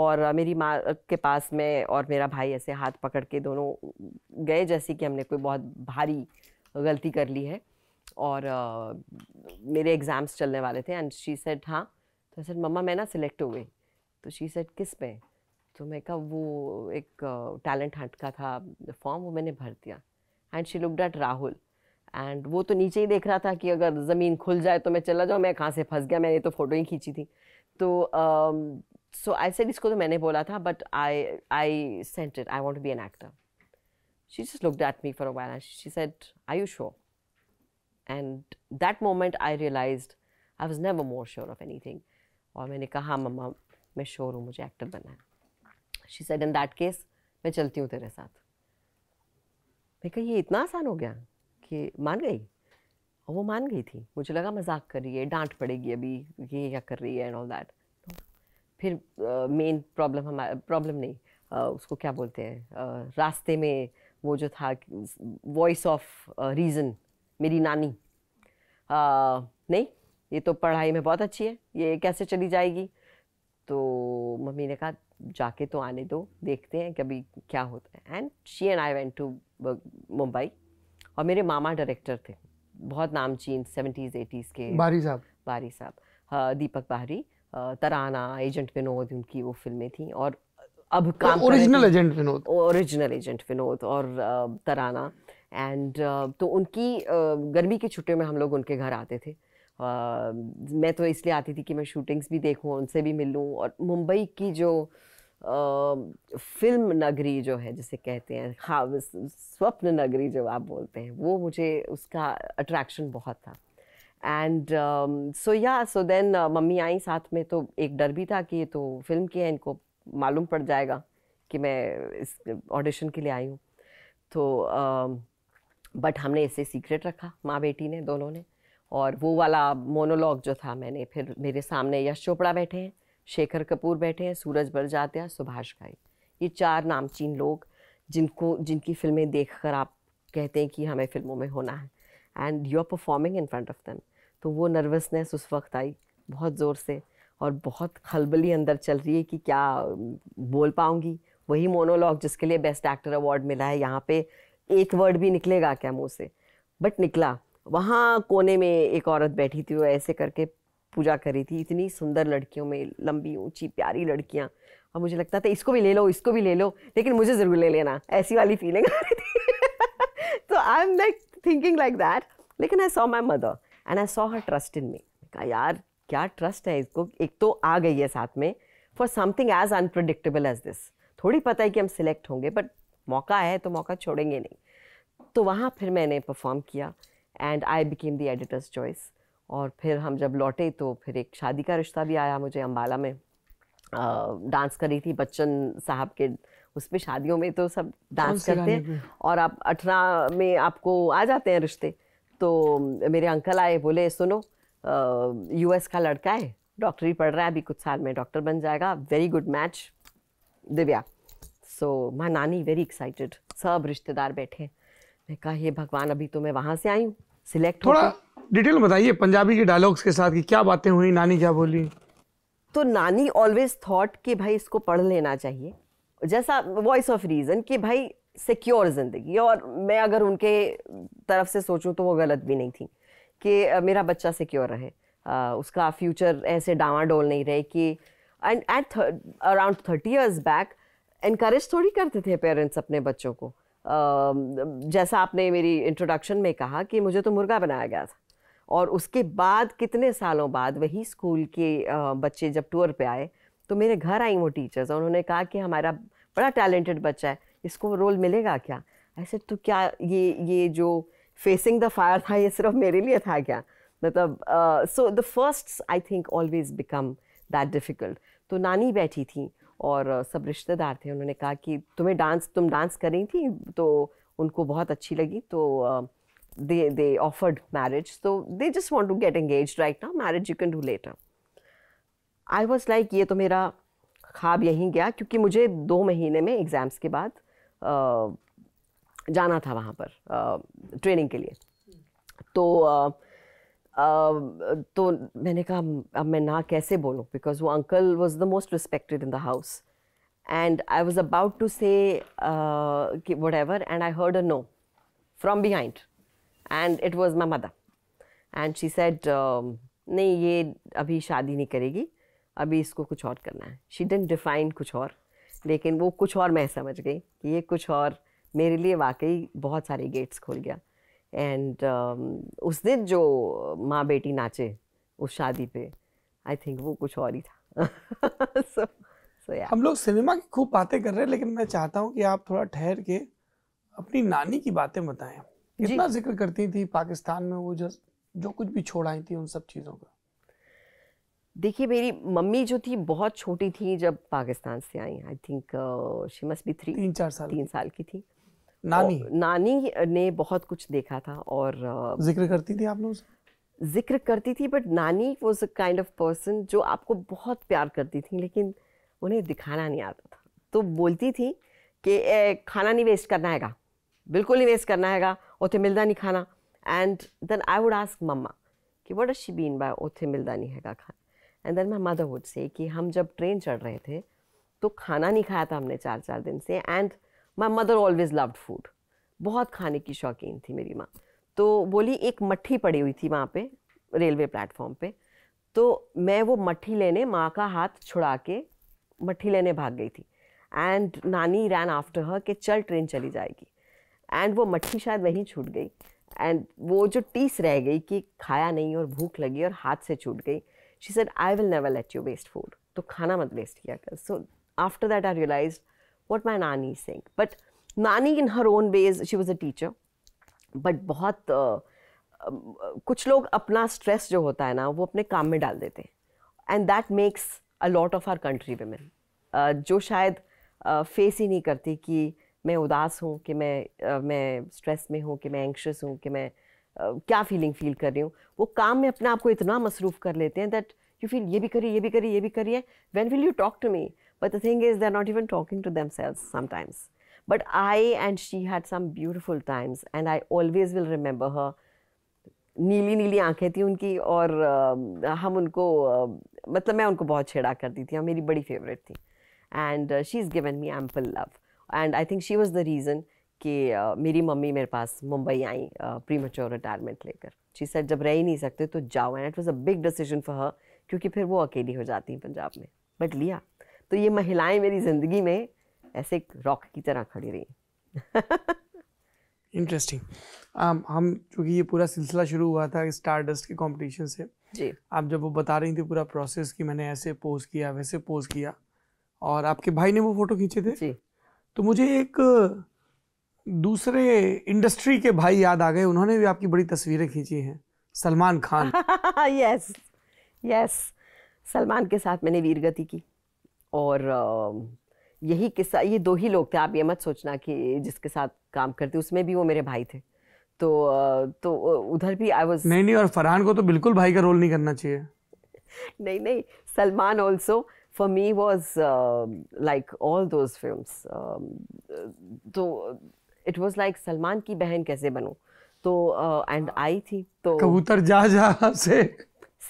और मेरी माँ के पास में और मेरा भाई ऐसे हाथ पकड़ के दोनों गए जैसे कि हमने कोई बहुत भारी गलती कर ली है और uh, मेरे एग्ज़ाम्स चलने वाले थे एंड शी सेट हाँ तो सर मम्मा मैं ना सिलेक्ट हो गई तो शी सेट किस पे तो मैं कहा वो एक टैलेंट हंट का था फॉर्म वो मैंने भर दिया and she look that Rahul and वो तो नीचे ही देख रहा था कि अगर ज़मीन खुल जाए तो मैं चला जाऊँ मैं कहाँ से फंस गया मैंने तो फ़ोटो ही खींची थी तो uh, सो आई सेड इसको तो मैंने बोला था but I I sent it I want be an actor she just look at me for a while she said I you sure and that moment I realize I was never more sure of anything और मैंने कहा मम्मा मैं sure हूँ मुझे actor बनना है she said in that case मैं चलती हूँ तेरे साथ मैं कहा ये इतना आसान हो गया कि मान गई और वो मान गई थी मुझे लगा मजाक कर रही है डांट पड़ेगी अभी ये क्या कर रही है एंड ऑल दैट फिर मेन प्रॉब्लम हमारा प्रॉब्लम नहीं उसको क्या बोलते हैं रास्ते में वो जो था वॉइस ऑफ रीज़न मेरी नानी नहीं ये तो पढ़ाई में बहुत अच्छी है ये कैसे चली जाएगी तो मम्मी ने कहा जाके तो आने दो देखते हैं कभी क्या होता है and she and I went to Mumbai और मेरे मामा डायरेक्टर थे बहुत नामचीन सेवेंटीज़ एटीज़ के बारी साहब बारी साहब दीपक बाहरी तराना एजेंट विनोद उनकी वो फिल्में थी और अब मतलब काम original agent Vinod original agent Vinod और तराना एंड तो उनकी गर्मी की छुट्टियों में हम लोग उनके घर आते थे मैं तो इसलिए आती थी कि मैं शूटिंग्स भी देखूं उनसे भी मिलूं और मुंबई की जो फिल्म नगरी जो है जिसे कहते हैं हाँ स्वप्न नगरी जो आप बोलते हैं वो मुझे उसका अट्रैक्शन बहुत था and so yeah so then mummy आई साथ में तो एक डर भी था कि ये तो फिल्म की है इनको मालूम पड़ जाएगा कि मैं इस ऑडिशन के लिए आई हूँ तो बट um, uh, हमने इसे सीक्रेट रखा माँ बेटी ने दोनों ने और वो वाला मोनोलॉग जो था मैंने फिर मेरे सामने यश चोपड़ा बैठे हैं शेखर कपूर बैठे हैं सूरज बरजात्या सुभाष घाई ये चार नामचीन लोग जिनको जिनकी फिल्में देखकर आप कहते हैं कि हमें फिल्मों में होना है and you are performing in front of them तो वो नर्वसनेस उस वक्त आई बहुत ज़ोर से और बहुत खलबली अंदर चल रही है कि क्या बोल पाऊँगी वही मोनोलॉग जिसके लिए बेस्ट एक्टर अवार्ड मिला है यहाँ पे एक वर्ड भी निकलेगा क्या मुँह से बट निकला वहाँ कोने में एक औरत बैठी थी वो ऐसे करके पूजा कर रही थी इतनी सुंदर लड़कियों में लंबी ऊंची प्यारी लड़कियाँ और मुझे लगता था इसको भी ले लो इसको भी ले लो लेकिन मुझे ज़रूर ले लेना ऐसी वाली फीलिंग आ रही थी तो I am like thinking like that लेकिन I saw my mother and I saw her trust in me कहा यार क्या ट्रस्ट है इसको एक तो आ गई है साथ में for something as unpredictable as this थोड़ी पता है कि हम सिलेक्ट होंगे बट मौका है तो मौका छोड़ेंगे नहीं तो वहाँ फिर मैंने परफॉर्म किया and I became the editor's choice और फिर हम जब लौटे तो फिर एक शादी का रिश्ता भी आया मुझे अम्बाला में डांस करी थी बच्चन साहब के उस पर शादियों में तो सब डांस करते हैं और आप अठारह में आपको आ जाते हैं रिश्ते तो मेरे अंकल आए बोले सुनो यूएस का लड़का है डॉक्टरी पढ़ रहा है अभी कुछ साल में डॉक्टर बन जाएगा very good match Divya so माँ नानी वेरी एक्साइटेड सब रिश्तेदार बैठे मैं कहा ये भगवान अभी तो मैं वहाँ से आई हूँ सिलेक्ट थोड़ा डिटेल बताइए पंजाबी के डायलॉग्स के साथ की क्या बातें हुई नानी क्या बोली तो नानी ऑलवेज थॉट कि भाई इसको पढ़ लेना चाहिए जैसा वॉइस ऑफ रीज़न कि भाई सिक्योर ज़िंदगी और मैं अगर उनके तरफ से सोचूं तो वो गलत भी नहीं थी कि मेरा बच्चा सिक्योर रहे आ, उसका फ्यूचर ऐसे डावाडोल नहीं रहे कि and at around thirty years back increase थोड़ी करते थे पेरेंट्स अपने बच्चों को जैसा आपने मेरी इंट्रोडक्शन में कहा कि मुझे तो मुर्गा बनाया गया था और उसके बाद कितने सालों बाद वही स्कूल के बच्चे जब टूर पे आए तो मेरे घर आई वो टीचर्स और उन्होंने कहा कि हमारा बड़ा टैलेंटेड बच्चा है इसको रोल मिलेगा क्या ऐसे तो क्या ये ये जो फेसिंग द फायर था ये सिर्फ मेरे लिए था क्या मतलब so the first I think always become that difficult तो नानी बैठी थी और सब रिश्तेदार थे उन्होंने कहा कि तुम्हें डांस तुम डांस कर रही थी तो उनको बहुत अच्छी लगी तो दे दे ऑफर्ड मैरिज तो they just want to get engage right ना marriage you can do later I was like ये तो मेरा ख्वाब यहीं गया क्योंकि मुझे दो महीने में एग्ज़ाम्स के बाद जाना था वहाँ पर ट्रेनिंग के लिए तो तो मैंने कहा अब मैं ना कैसे बोलूँ बिकॉज वो uncle was the most respected in the house and I was about to say whatever and I heard a no from behind and it was my mother and she said नहीं ये अभी शादी नहीं करेगी अभी इसको कुछ और करना है शी डेंट डिफाइन कुछ और लेकिन वो कुछ और मैं समझ गई कि ये कुछ और मेरे लिए वाकई बहुत सारे गेट्स खोल गया एंड um, उस दिन जो माँ बेटी नाचे उस शादी पे आई थिंक वो कुछ और ही था so, so yeah. हम लोग सिनेमा की खूब बातें कर रहे हैं लेकिन मैं चाहता हूँ कि आप थोड़ा ठहर के अपनी नानी की बातें बताएं कितना जिक्र करती थी पाकिस्तान में वो जो जो कुछ भी छोड़ आई थी उन सब चीज़ों का देखिए मेरी मम्मी जो थी बहुत छोटी थी जब पाकिस्तान से आई I think she must be three तीन चार साल तीन साल की थी नानी नानी ने बहुत कुछ देखा था और जिक्र करती थी आप लोग जिक्र करती थी बट नानी was a kind of person जो आपको बहुत प्यार करती थी लेकिन उन्हें दिखाना नहीं आता था तो बोलती थी कि खाना नहीं वेस्ट करना हैगा बिल्कुल नहीं वेस्ट करना हैगा उथे मिलता नहीं खाना and then I would ask मम्मा कि वट अशी बीन बाय उथे मिलता नहीं हैगा खाना and then my mother would say कि हम जब ट्रेन चढ़ रहे थे तो खाना नहीं खाया था हमने चार चार दिन से and my mother always loved food बहुत खाने की शौकीन थी मेरी माँ तो बोली एक मट्ठी पड़ी हुई थी वहाँ पे रेलवे प्लेटफॉर्म पे तो मैं वो मट्ठी लेने माँ का हाथ छुड़ा के मट्ठी लेने भाग गई थी एंड नानी रैन आफ्टर हर कि चल ट्रेन चली जाएगी एंड वो मट्ठी शायद वहीं छूट गई एंड वो जो टीस रह गई कि खाया नहीं और भूख लगी और हाथ से छूट गई she said I will never let you waste food तो खाना मत वेस्ट किया कर so after that I realize what my nani is saying. But nani in her own ways, she was a teacher. But बहुत uh, um, कुछ लोग अपना stress जो होता है ना वो अपने काम में डाल देते हैं and that makes a lot of our country women जो शायद फेस uh, ही नहीं करती कि मैं उदास हूँ कि मैं uh, मैं स्ट्रेस में हूँ कि मैं एंक्शस हूँ कि मैं uh, क्या फीलिंग फील कर रही हूँ वो काम में अपने आप को इतना मसरूफ़ कर लेते हैं दैट यू फील ये भी करिए ये भी करिए ये भी करिए when will you talk to me But the thing is, they're not even talking to themselves sometimes. But I and she had some beautiful times, and I always will remember her. नीली नीली आंखें थी उनकी और uh, हम उनको uh, मतलब मैं उनको बहुत छेड़ा करती थी और मेरी बड़ी फेवरेट थी and she is given me ample love and I think she was the reason कि uh, मेरी मम्मी मेरे पास मुंबई आई प्री मच्योर रिटायरमेंट लेकर शी सेड जब रह ही नहीं सकते तो जाओ and it was a big decision for her क्योंकि फिर वो अकेली हो जाती हैं पंजाब में बट लिया तो ये महिलाएं मेरी ज़िंदगी में ऐसे एक रॉक की तरह खड़ी रही इंटरेस्टिंग um, हम चूँकि ये पूरा सिलसिला शुरू हुआ था स्टार डस्ट के कंपटीशन से जी आप जब वो बता रही थी पूरा प्रोसेस कि मैंने ऐसे पोज किया वैसे पोज किया और आपके भाई ने वो फोटो खींचे थे जी तो मुझे एक दूसरे इंडस्ट्री के भाई याद आ गए उन्होंने भी आपकी बड़ी तस्वीरें खींची हैं सलमान खान यस यस सलमान के साथ मैंने वीरगति की और यही किस्सा ये दो ही लोग थे आप ये मत सोचना कि जिसके साथ काम करते उसमें भी वो मेरे भाई थे तो तो उधर भी आई वॉज नहीं नहीं और फरहान को तो बिल्कुल भाई का रोल नहीं करना चाहिए नहीं नहीं Salman also for me was like all those films तो इट वॉज लाइक सलमान की बहन कैसे बनो तो एंड uh, आई थी तो कबूतर जा जा से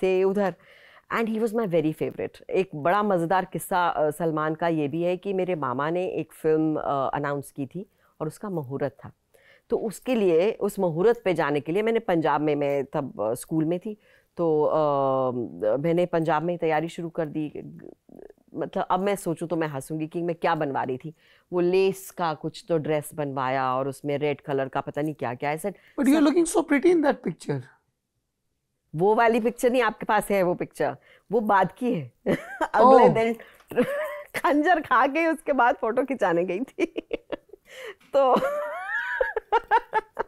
से उधर and he was my very favourite एक बड़ा मज़ेदार किस्सा सलमान का ये भी है कि मेरे मामा ने एक फ़िल्म अनाउंस की थी और उसका मुहूर्त था तो उसके लिए उस मुहूर्त पे जाने के लिए मैंने पंजाब में मैं तब स्कूल में थी तो आ, मैंने पंजाब में तैयारी शुरू कर दी मतलब अब मैं सोचूं तो मैं हंसूंगी कि मैं क्या बनवा रही थी वो लेस का कुछ तो ड्रेस बनवाया और उसमें रेड कलर का पता नहीं क्या क्या sir but you looking so pretty in that picture वो वाली पिक्चर नहीं आपके पास है वो पिक्चर वो बाद की है अगले दिन खंजर खा के उसके बाद फोटो खिंचाने गई थी तो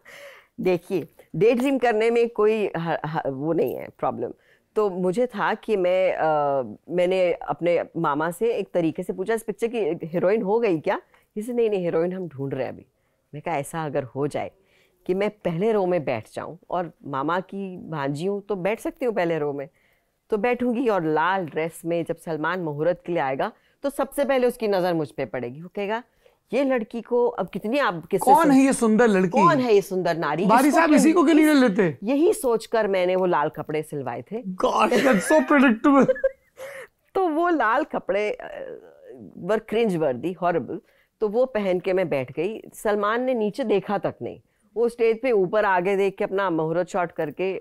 देखिए डे ड्रीम करने में कोई हर, हर, वो नहीं है प्रॉब्लम तो मुझे था कि मैं आ, मैंने अपने मामा से एक तरीके से पूछा इस पिक्चर की हीरोइन हो गई क्या इसे नहीं नहीं हीरोइन हम ढूंढ रहे हैं अभी मैं कहा ऐसा अगर हो जाए कि मैं पहले रो में बैठ जाऊं और मामा की भांजी हूँ तो बैठ सकती हूँ पहले रो में तो बैठूंगी और लाल ड्रेस में जब सलमान मुहूर्त के लिए आएगा तो सबसे पहले उसकी नज़र मुझ पर पड़ेगी वो कहेगा ये लड़की को अब कितनी आप किस कौन है ये सुंदर लड़की कौन है ये सुंदर नारी बारी साहब इसी को क्यों नहीं लेते यही सोचकर मैंने वो लाल कपड़े सिलवाए थे गॉड दैट्स सो प्रेडिक्टेबल तो वो लाल कपड़े वर क्रिंज वर्दी हॉरेबल तो वो पहन के मैं बैठ गई सलमान ने नीचे देखा तक नहीं वो स्टेज पे ऊपर आगे देख के अपना मुहूर्त शॉट करके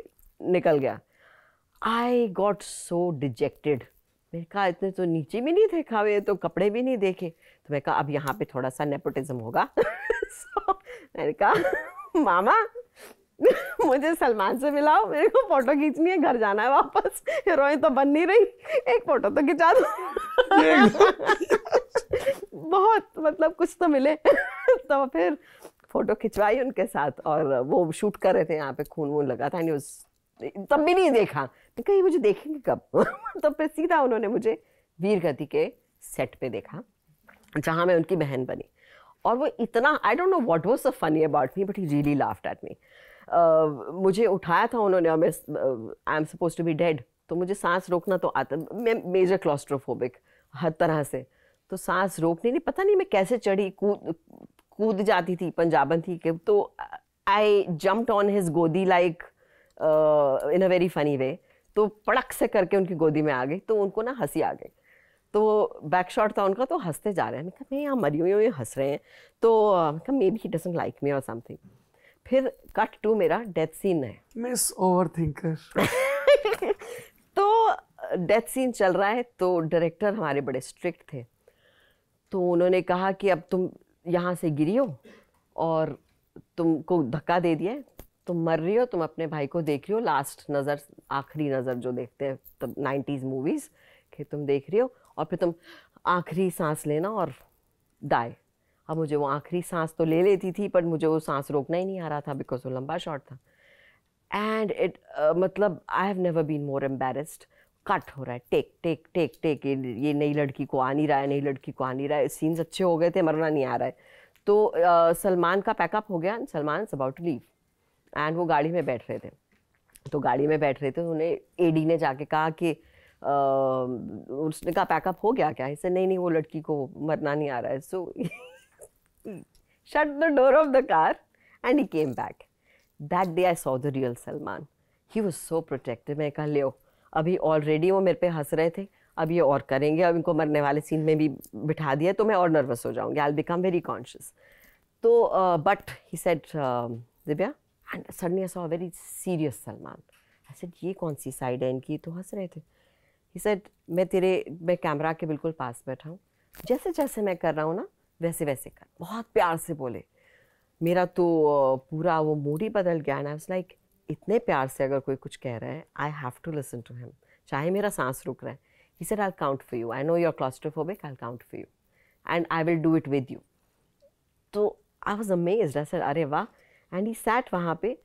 निकल गया आई गॉट सो डिजेक्टेड मैंने कहा इतने तो नीचे भी नहीं देखा हुए तो कपड़े भी नहीं देखे तो मैंने कहा अब यहाँ पे थोड़ा सा नेपोटिज्म होगा so, मैंने कहा मामा मुझे सलमान से मिलाओ मेरे को फोटो खींचनी है घर जाना है वापस हीरोइन तो बन नहीं रही एक फोटो तो खिंचा दो बहुत मतलब कुछ तो मिले तो फिर फोटो खिंचवाई उनके साथ और वो शूट कर रहे थे यहाँ पे खून वून लगा था एंड तब भी नहीं देखा मैं कहीं मुझे देखेंगे कब तो फिर सीधा उन्होंने मुझे वीर गति के सेट पे देखा जहाँ मैं उनकी बहन बनी और वो इतना I don't know what was a funny about me but he really laughed at me मुझे उठाया था उन्होंने और मैं I am suppose to be dead तो मुझे सांस रोकना तो आता मैं मेजर क्लॉस्ट्रोफोबिक हर तरह से तो सांस रोकने नहीं पता नहीं मैं कैसे चढ़ी कूद कूद जाती थी पंजाबन थी कि तो आई जम्प्ड ऑन हिज गोदी like in a very funny way तो पड़क से करके उनकी गोदी में आ गई तो उनको ना हंसी आ गई तो बैक शॉट था उनका तो हंसते जा रहे हैं मैं कहा यहाँ मरी हुई हंस रहे हैं तो maybe he doesn't like me और समथिंग फिर कट टू मेरा डेथ सीन है मिस ओवर थिंकर तो डेथ uh, सीन चल रहा है तो डायरेक्टर हमारे बड़े स्ट्रिक्ट थे तो उन्होंने कहा कि अब तुम यहाँ से गिरी हो और तुमको धक्का दे दिया तुम मर रही हो तुम अपने भाई को देख रही हो लास्ट नज़र आखिरी नज़र जो देखते हैं तब नाइन्टीज़ मूवीज़ कि तुम देख रही हो और फिर तुम आखिरी सांस लेना और दाए अब मुझे वो आखिरी सांस तो ले लेती थी पर मुझे वो सांस रोकना ही नहीं आ रहा था बिकॉज वो लंबा शॉट था एंड इट मतलब I have never been more embarrassed cut हो रहा है टेक टेक टेक टेक ये नई लड़की को आ नहीं रहा है नई लड़की को आ नहीं रहा है सीन्स अच्छे हो गए थे मरना नहीं आ रहा है तो सलमान का पैकअप हो गया Salman about to leave and वो गाड़ी में बैठ रहे थे तो गाड़ी में बैठ रहे थे तो उन्हें एडी ने जाके कहा कि उसने कहा पैकअप हो गया क्या इसे नहीं नहीं वो लड़की को मरना नहीं आ रहा है so shut the door of the car and he came back that day I saw the real Salman he was so protective मैं कहा ले अभी ऑलरेडी वो मेरे पे हंस रहे थे अब ये और करेंगे अब इनको मरने वाले सीन में भी बिठा दिया तो मैं और नर्वस हो जाऊँगी आई बिकम वेरी कॉन्शियस तो but he said Divya and suddenly saw very serious Salman I said ये कौन सी साइड है इनकी तो हंस रहे थे ही सेट मैं तेरे मैं कैमरा के बिल्कुल पास बैठा हूँ जैसे जैसे मैं कर रहा हूँ ना वैसे वैसे कर बहुत प्यार से बोले मेरा तो पूरा वो मूड ही बदल गया ना आई लाइक इतने प्यार से अगर कोई कुछ कह रहा है I have to listen to him चाहे मेरा सांस रुक रहा है he said I count for you I know your claustrophobic I count for you and I will do it with you तो आई वॉज अमेज आई अरे वाह एंड ही सैट वहाँ पे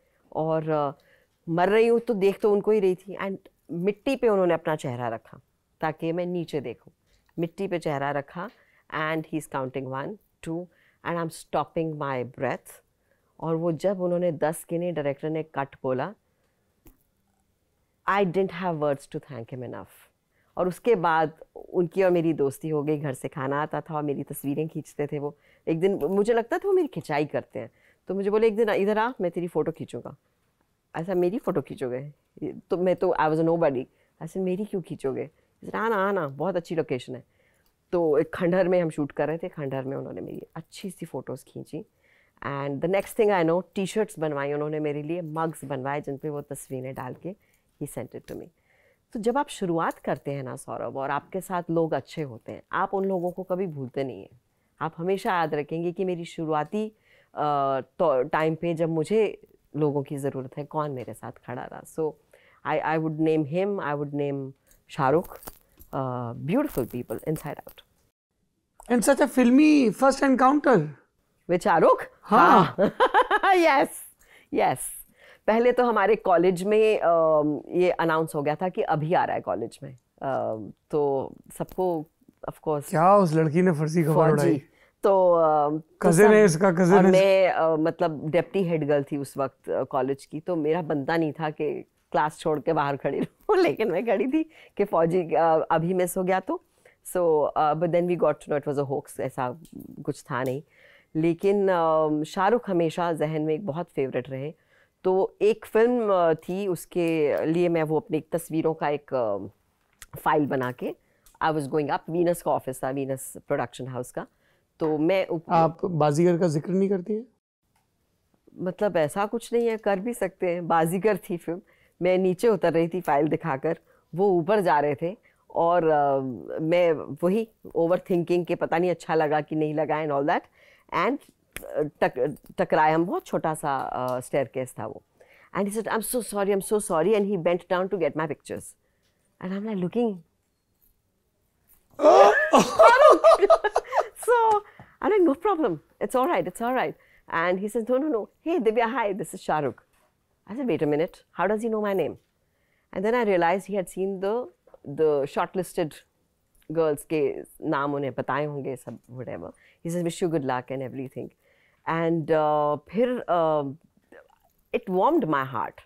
और uh, मर रही हूँ तो देख तो उनको ही रही थी एंड मिट्टी पे उन्होंने अपना चेहरा रखा ताकि मैं नीचे देखूँ मिट्टी पे चेहरा रखा and he is counting one two and I am stopping my breath और वो जब उन्होंने दस गिने डायरेक्टर ने कट बोला I didn't have words to thank him enough और उसके बाद उनकी और मेरी दोस्ती हो गई घर से खाना आता था और मेरी तस्वीरें खींचते थे वो एक दिन मुझे लगता था वो मेरी खिंचाई करते हैं तो मुझे बोले एक दिन इधर आ मैं तेरी फ़ोटो खींचूँगा ऐसा मेरी फ़ोटो खींचोगे तो मैं तो आई वॉज नो बडी ऐसे मेरी क्यों खींचोगे आना आना बहुत अच्छी लोकेशन है तो एक खंडहर में हम शूट कर रहे थे खंडहर में उन्होंने मेरी अच्छी सी फ़ोटोज़ खींची and the next thing I know T shirts बनवाई उन्होंने मेरे लिए मग्स बनवाए जिन पर वो तस्वीरें डाल के ही इट टू मी तो जब आप शुरुआत करते हैं ना सौरभ और आपके साथ लोग अच्छे होते हैं आप उन लोगों को कभी भूलते नहीं हैं आप हमेशा याद रखेंगे कि मेरी शुरुआती टाइम तो, पे जब मुझे लोगों की ज़रूरत है कौन मेरे साथ खड़ा रहा so I I would name him I would name Shahrukh beautiful people inside out in such a फिल्मी फर्स्ट एनकाउंटर विच हाँ यस हाँ। यस पहले तो हमारे कॉलेज में ये अनाउंस हो गया था कि अभी आ रहा है कॉलेज में तो सबको ऑफ कोर्स क्या उस लड़की ने फर्जी खबर उड़ाई तो, तो कजिन है इसका कजिन है मैं मतलब डेप्टी हेड गर्ल थी उस वक्त कॉलेज की तो मेरा बनता नहीं था कि क्लास छोड़ के बाहर खड़ी रहूँ लेकिन मैं खड़ी थी कि फौजी अभी मिस हो गया तो so but then we got to know it was a hoax ऐसा कुछ था नहीं लेकिन शाहरुख हमेशा जहन में एक बहुत फेवरेट रहे तो एक फिल्म थी उसके लिए मैं वो अपनी तस्वीरों का एक फाइल बना के I was going up Venus का ऑफिस था वीनस प्रोडक्शन हाउस का तो मैं आप बाजीगर का जिक्र नहीं करती हैं मतलब ऐसा कुछ नहीं है कर भी सकते हैं बाजीगर थी फिल्म मैं नीचे उतर रही थी फाइल दिखाकर वो ऊपर जा रहे थे और uh, मैं वही ओवर थिंकिंग के पता नहीं अच्छा लगा कि नहीं लगा and all that and tak, takraya hum, staircase tha And he said, I'm so sorry, I'm so sorry. And he bent down to get my pictures. And I'm like looking. so, I'm like, no problem. It's all right, it's all right. And he says, no, no, no. Hey, Divya, hi, this is Shahrukh. I said, wait a minute, how does he know my name? And then I realized he had seen the, the shortlisted girls के नाम उन्हें बताए होंगे सब whatever he says wish you good luck and everything and फिर it warmed my heart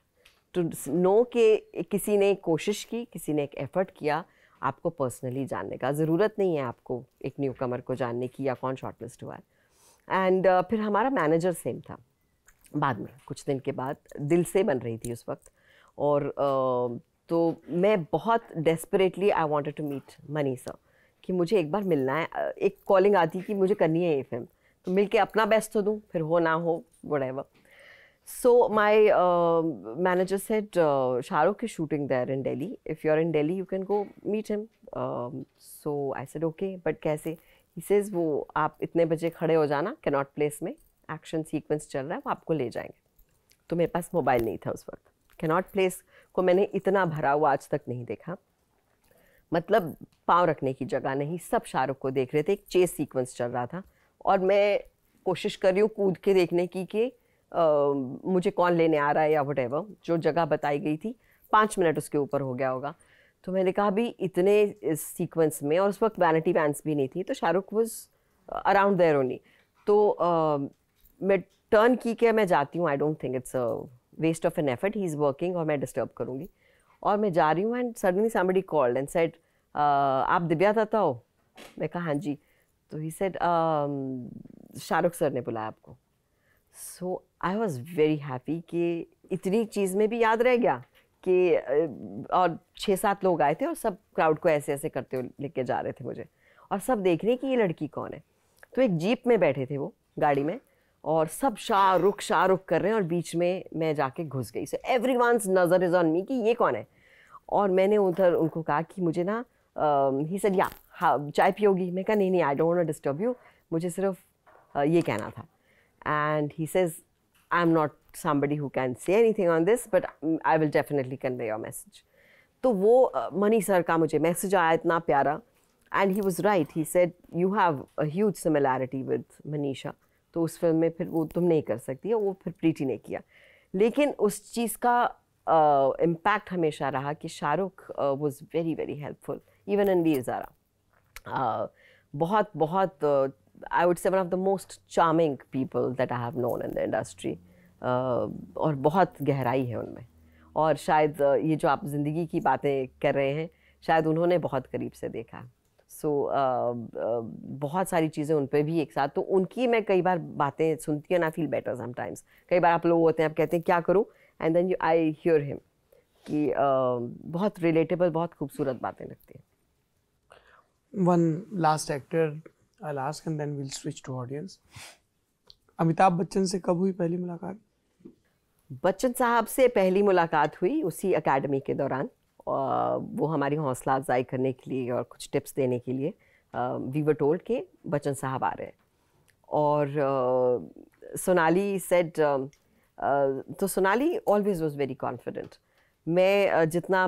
to know के किसी ने कोशिश की किसी ने एक एफ़र्ट किया आपको पर्सनली जानने का ज़रूरत नहीं है आपको एक न्यू कमर को जानने की या कौन शॉर्टलिस्ट हुआ है एंड uh, फिर हमारा मैनेजर सेम था बाद में कुछ दिन के बाद दिल से बन रही थी उस वक्त और uh, तो मैं बहुत desperately I wanted to meet Mani sir कि मुझे एक बार मिलना है एक कॉलिंग आती कि मुझे करनी है ये फिल्म तो मिल के अपना बेस्ट तो दूँ फिर हो ना हो whatever so my manager said Shahrukh की shooting there in Delhi if you are in Delhi you can go meet him so I so okay but कैसे? ही सेज वो आप इतने बजे खड़े हो जाना कैनॉट प्लेस में एक्शन सीक्वेंस चल रहा है वो आपको ले जाएंगे तो मेरे पास मोबाइल नहीं था उस वक्त कैनॉट प्लेस को मैंने इतना भरा हुआ आज तक नहीं देखा मतलब पाँव रखने की जगह नहीं सब शाहरुख को देख रहे थे एक चेस सीक्वेंस चल रहा था और मैं कोशिश कर रही हूँ कूद के देखने की कि मुझे कौन लेने आ रहा है या वट जो जगह बताई गई थी पाँच मिनट उसके ऊपर हो गया होगा तो मैंने कहा भी इतने सीक्वेंस में और उस वक्त वैनिटी वैंस भी नहीं थी तो Shahrukh was around there only तो आ, मैं टर्न की के मैं जाती हूँ I don't think it's waste of an effort he is working और मैं डिस्टर्ब करूँगी और मैं जा रही हूँ and suddenly somebody called and said आप दिव्या दत्ता हो मैं कहा हाँ जी तो ही सेट शाहरुख सर ने बुलाया आपको so I was very happy कि इतनी चीज़ में भी याद रह गया कि और छः सात लोग आए थे और सब क्राउड को ऐसे ऐसे करते हुए लेके जा रहे थे मुझे और सब देख रहे कि ये लड़की कौन है तो एक जीप में बैठे थे वो गाड़ी में और सब शाहरुख शाहरुख कर रहे हैं और बीच में मैं जाके घुस गई सो एवरी नज़र इज़ ऑन मी कि ये कौन है और मैंने उधर उनको कहा कि मुझे ना ही सर या हा चाय पियोगी मैं कहा नहीं नहीं आई डोंट डिस्टर्ब यू मुझे सिर्फ uh, ये कहना था and he says I am not somebody who can say anything on this, but um, I will definitely convey your message. तो वो मनी सर का मुझे मैसेज आया इतना प्यारा and he was right he said you have a similarity with Manisha तो उस film में फिर वो तुम नहीं कर सकती है वो फिर प्रीति ने किया लेकिन उस चीज़ का इम्पैक्ट uh, हमेशा रहा कि Shahrukh was very very helpful even in Veer Zaara बहुत बहुत I would say one of the most charming people that I have known in the industry और बहुत गहराई है उनमें और शायद ये जो आप ज़िंदगी की बातें कर रहे हैं शायद उन्होंने बहुत करीब से देखा है सो so, uh, uh, बहुत सारी चीज़ें उन पर भी एक साथ तो उनकी मैं कई बार बातें सुनती हूँ आई फील बेटर समटाइम्स कई बार आप लोग होते हैं आप कहते हैं क्या करूँ and then you I hear him कि uh, बहुत रिलेटेबल बहुत खूबसूरत बातें लगती हैं one last actor I last and then will switch to audience Amitabh Bachchan से कब हुई पहली मुलाकात बच्चन साहब से पहली मुलाकात हुई उसी अकेडमी के दौरान वो हमारी हौसला अफजाई करने के लिए और कुछ टिप्स देने के लिए वी वर टोल्ड के बच्चन साहब आ रहे हैं और सोनाली सेड तो Sonali always was very confident मैं जितना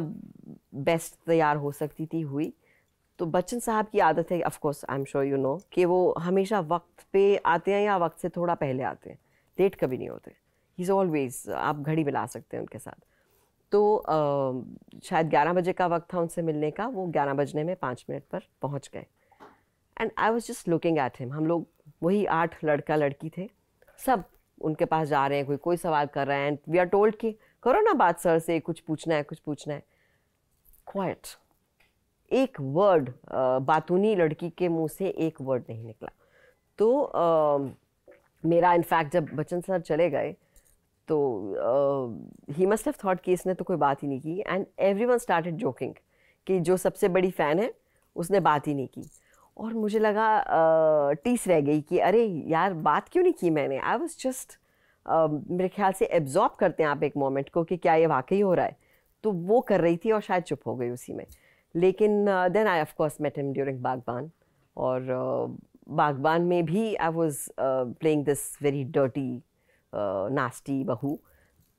बेस्ट तैयार हो सकती थी हुई तो बच्चन साहब की आदत है of course I am sure you know कि वो हमेशा वक्त पे आते हैं या वक्त से थोड़ा पहले आते हैं लेट कभी नहीं होते ही इज़ ऑलवेज आप घड़ी मिला सकते हैं उनके साथ तो आ, शायद 11 बजे का वक्त था उनसे मिलने का वो 11 बजने में पाँच मिनट पर पहुंच गए and I was just looking at him हम लोग वही आठ लड़का लड़की थे सब उनके पास जा रहे हैं कोई कोई सवाल कर रहे हैं एंड वी आर टोल्ड कि करो ना बात सर से कुछ पूछना है कुछ पूछना है क्वाइट एक वर्ड बातूनी लड़की के मुंह से एक वर्ड नहीं निकला तो आ, मेरा इनफैक्ट जब बच्चन सर चले गए तो ही मस्ट हैव थॉट कि इसने तो कोई बात ही नहीं की and everyone start joking कि जो सबसे बड़ी फ़ैन है उसने बात ही नहीं की और मुझे लगा टीस रह गई कि अरे यार बात क्यों नहीं की मैंने आई वॉज जस्ट मेरे ख्याल से एब्जॉर्ब करते हैं आप एक मोमेंट को कि क्या ये वाकई हो रहा है तो वो कर रही थी और शायद चुप हो गई उसी में लेकिन then I of course met him during Baghban और uh, बागबान में भी I was playing this very dirty nasty बहू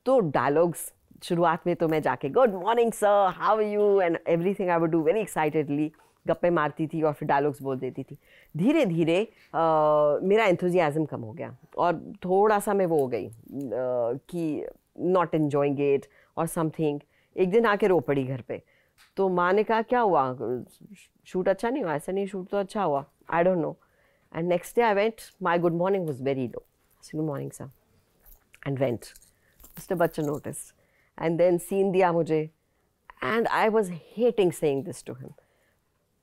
तो डायलॉग्स शुरुआत में तो मैं जाके good morning sir how you and everything I would do very excitedly गप्पे मारती थी और फिर डायलॉग्स बोल देती थी धीरे धीरे मेरा एंथुजियाज़म कम हो गया और थोड़ा सा मैं वो हो गई कि नॉट इन्जॉइंग इट और समथिंग एक दिन आके रो पड़ी घर पे तो माँ ने कहा क्या हुआ शूट अच्छा नहीं हुआ ऐसा नहीं शूट तो अच्छा हुआ I don't know and next day I went my good morning was very low good morning sir and went. Mr. Bachchan noticed. And then seen diya mujhe. And I was hating saying this to him.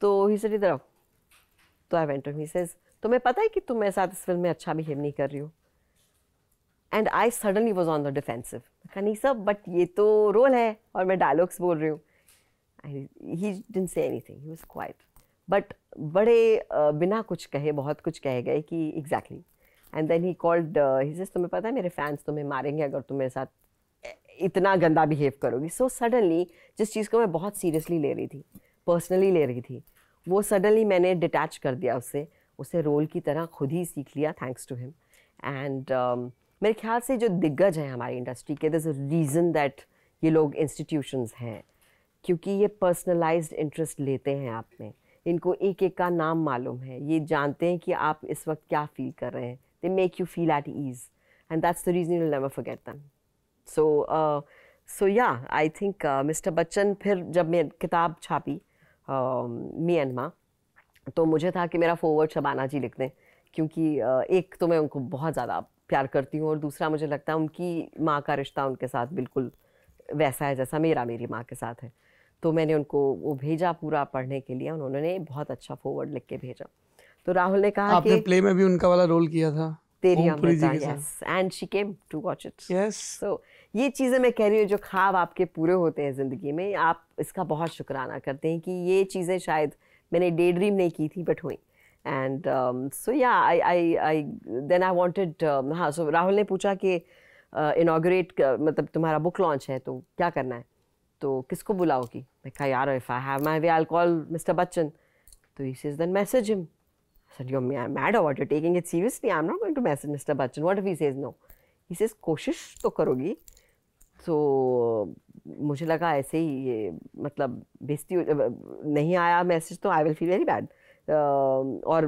So तो he said, इधर आओ. So तो I went to him. He says, तुम्हें पता है कि तुम मेरे साथ इस फिल्म में अच्छा बिहेव नहीं कर रही हो and I suddenly was on the defensive नहीं सर बट ये तो रोल है और मैं डायलॉग्स बोल रही हूँ he didn't say anything he was quiet but बड़े uh, बिना कुछ कहे बहुत कुछ कहे गए कि exactly exactly, and then he called ही तुम्हें पता है मेरे फैंस तुम्हें मारेंगे अगर तुम मेरे साथ इतना गंदा बिहेव करोगी सो सडनली जिस चीज़ को मैं बहुत सीरियसली ले रही थी पर्सनली ले रही थी वो सडनली मैंने डिटैच कर दिया उससे उसे रोल की तरह खुद ही सीख लिया थैंक्स टू हिम एंड मेरे ख्याल से जो दिग्गज हैं हमारी इंडस्ट्री के दस अ रीज़न दैट ये लोग इंस्टीट्यूशंस हैं क्योंकि ये पर्सनलाइज इंटरेस्ट लेते हैं आप में इनको एक एक का नाम मालूम है ये जानते हैं कि आप इस वक्त क्या फील कर रहे हैं They make you feel at ease. And that's the reason you'll never forget them. So, uh, so yeah, I think uh, Mr. Bachchan फिर जब मैं किताब छापी um, मी एंड माँ तो मुझे था कि मेरा फॉरवर्ड शबाना जी लिख दें क्योंकि uh, एक तो मैं उनको बहुत ज़्यादा प्यार करती हूँ और दूसरा मुझे लगता है उनकी माँ का रिश्ता उनके साथ बिल्कुल वैसा है जैसा मेरा मेरी माँ के साथ है तो मैंने उनको वो भेजा पूरा पढ़ने के लिए उन्होंने बहुत अच्छा फॉरवर्ड लिख के भेजा तो राहुल ने कहा आपने प्ले में भी उनका वाला रोल किया था तेरी Amrita yes and she came to watch it yes so ये चीज़ें मैं कह रही हूँ जो ख्वाब आपके पूरे होते हैं ज़िंदगी में आप इसका बहुत शुक्राना करते हैं कि ये चीज़ें शायद मैंने डे ड्रीम नहीं की थी बट हुई एंड सो या आई I I then I wanted हाँ सो राहुल ने पूछा कि इनाग्रेट uh, uh, मतलब तुम्हारा बुक लॉन्च है तो क्या करना है तो किसको बुलाओगी मैं कहा यार if I have my way I call mister Bachchan तो this is then message him I said, You're mad or what? You're taking it seriously? I'm not going to mess with Mr. Bachchan. What if he says no? He says, कोशिश तो करोगी सो so, मुझे लगा ऐसे ही ये मतलब बेजती नहीं आया मैसेज तो I will feel very bad और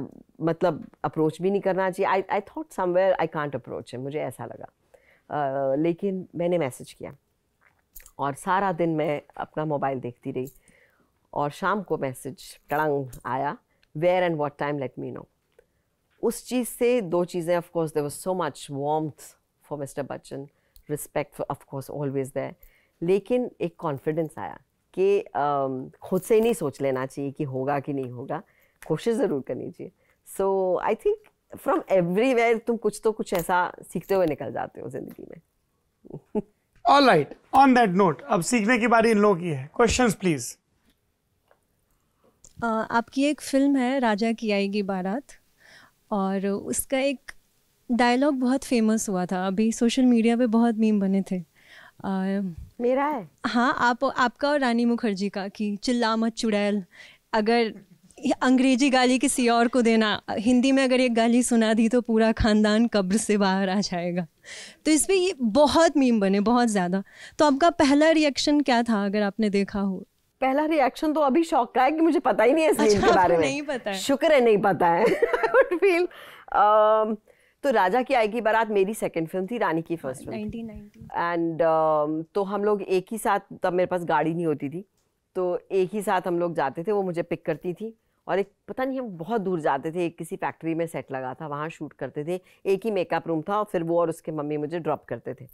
मतलब अप्रोच भी नहीं करना चाहिए I I thought somewhere I can't approach है मुझे ऐसा लगा uh, लेकिन मैंने मैसेज किया और सारा दिन मैं अपना मोबाइल देखती रही और शाम को मैसेज टड़ंग आया where and what time let me know उस चीज़ से दो चीज़ें of course there was so much warm for mister Bachchan respect of course always there लेकिन एक कॉन्फिडेंस आया कि um, खुद से ही नहीं सोच लेना चाहिए कि होगा कि नहीं होगा कोशिश ज़रूर करनी चाहिए so I think from everywhere तुम कुछ तो कुछ ऐसा सीखते हुए निकल जाते हो ज़िंदगी में all right on that note अब सीखने की बारी इन लोगों की है क्वेश्चन प्लीज़ आपकी एक फिल्म है राजा की आएगी बारात और उसका एक डायलॉग बहुत फेमस हुआ था अभी सोशल मीडिया पे बहुत मीम बने थे आ, मेरा है हाँ आप आपका और रानी मुखर्जी का कि चिल्ला मत चुड़ैल अगर अंग्रेजी गाली किसी और को देना हिंदी में अगर एक गाली सुना दी तो पूरा ख़ानदान कब्र से बाहर आ जाएगा तो इस पर ये बहुत मीम बने बहुत ज़्यादा तो आपका पहला रिएक्शन क्या था अगर आपने देखा हो पहला रिएक्शन तो अभी शौक का है कि मुझे पता ही नहीं है सीन अच्छा, के बारे में शुक्र है नहीं पता है फील um, तो राजा की आएगी बारात मेरी सेकंड फिल्म थी रानी की फर्स्ट फिल्म एंड तो हम लोग एक ही साथ तब मेरे पास गाड़ी नहीं होती थी तो एक ही साथ हम लोग जाते थे वो मुझे पिक करती थी और एक पता नहीं हम बहुत दूर जाते थे एक किसी फैक्ट्री में सेट लगा था वहाँ शूट करते थे एक ही मेकअप रूम था और फिर वो और उसके मम्मी मुझे ड्रॉप करते थे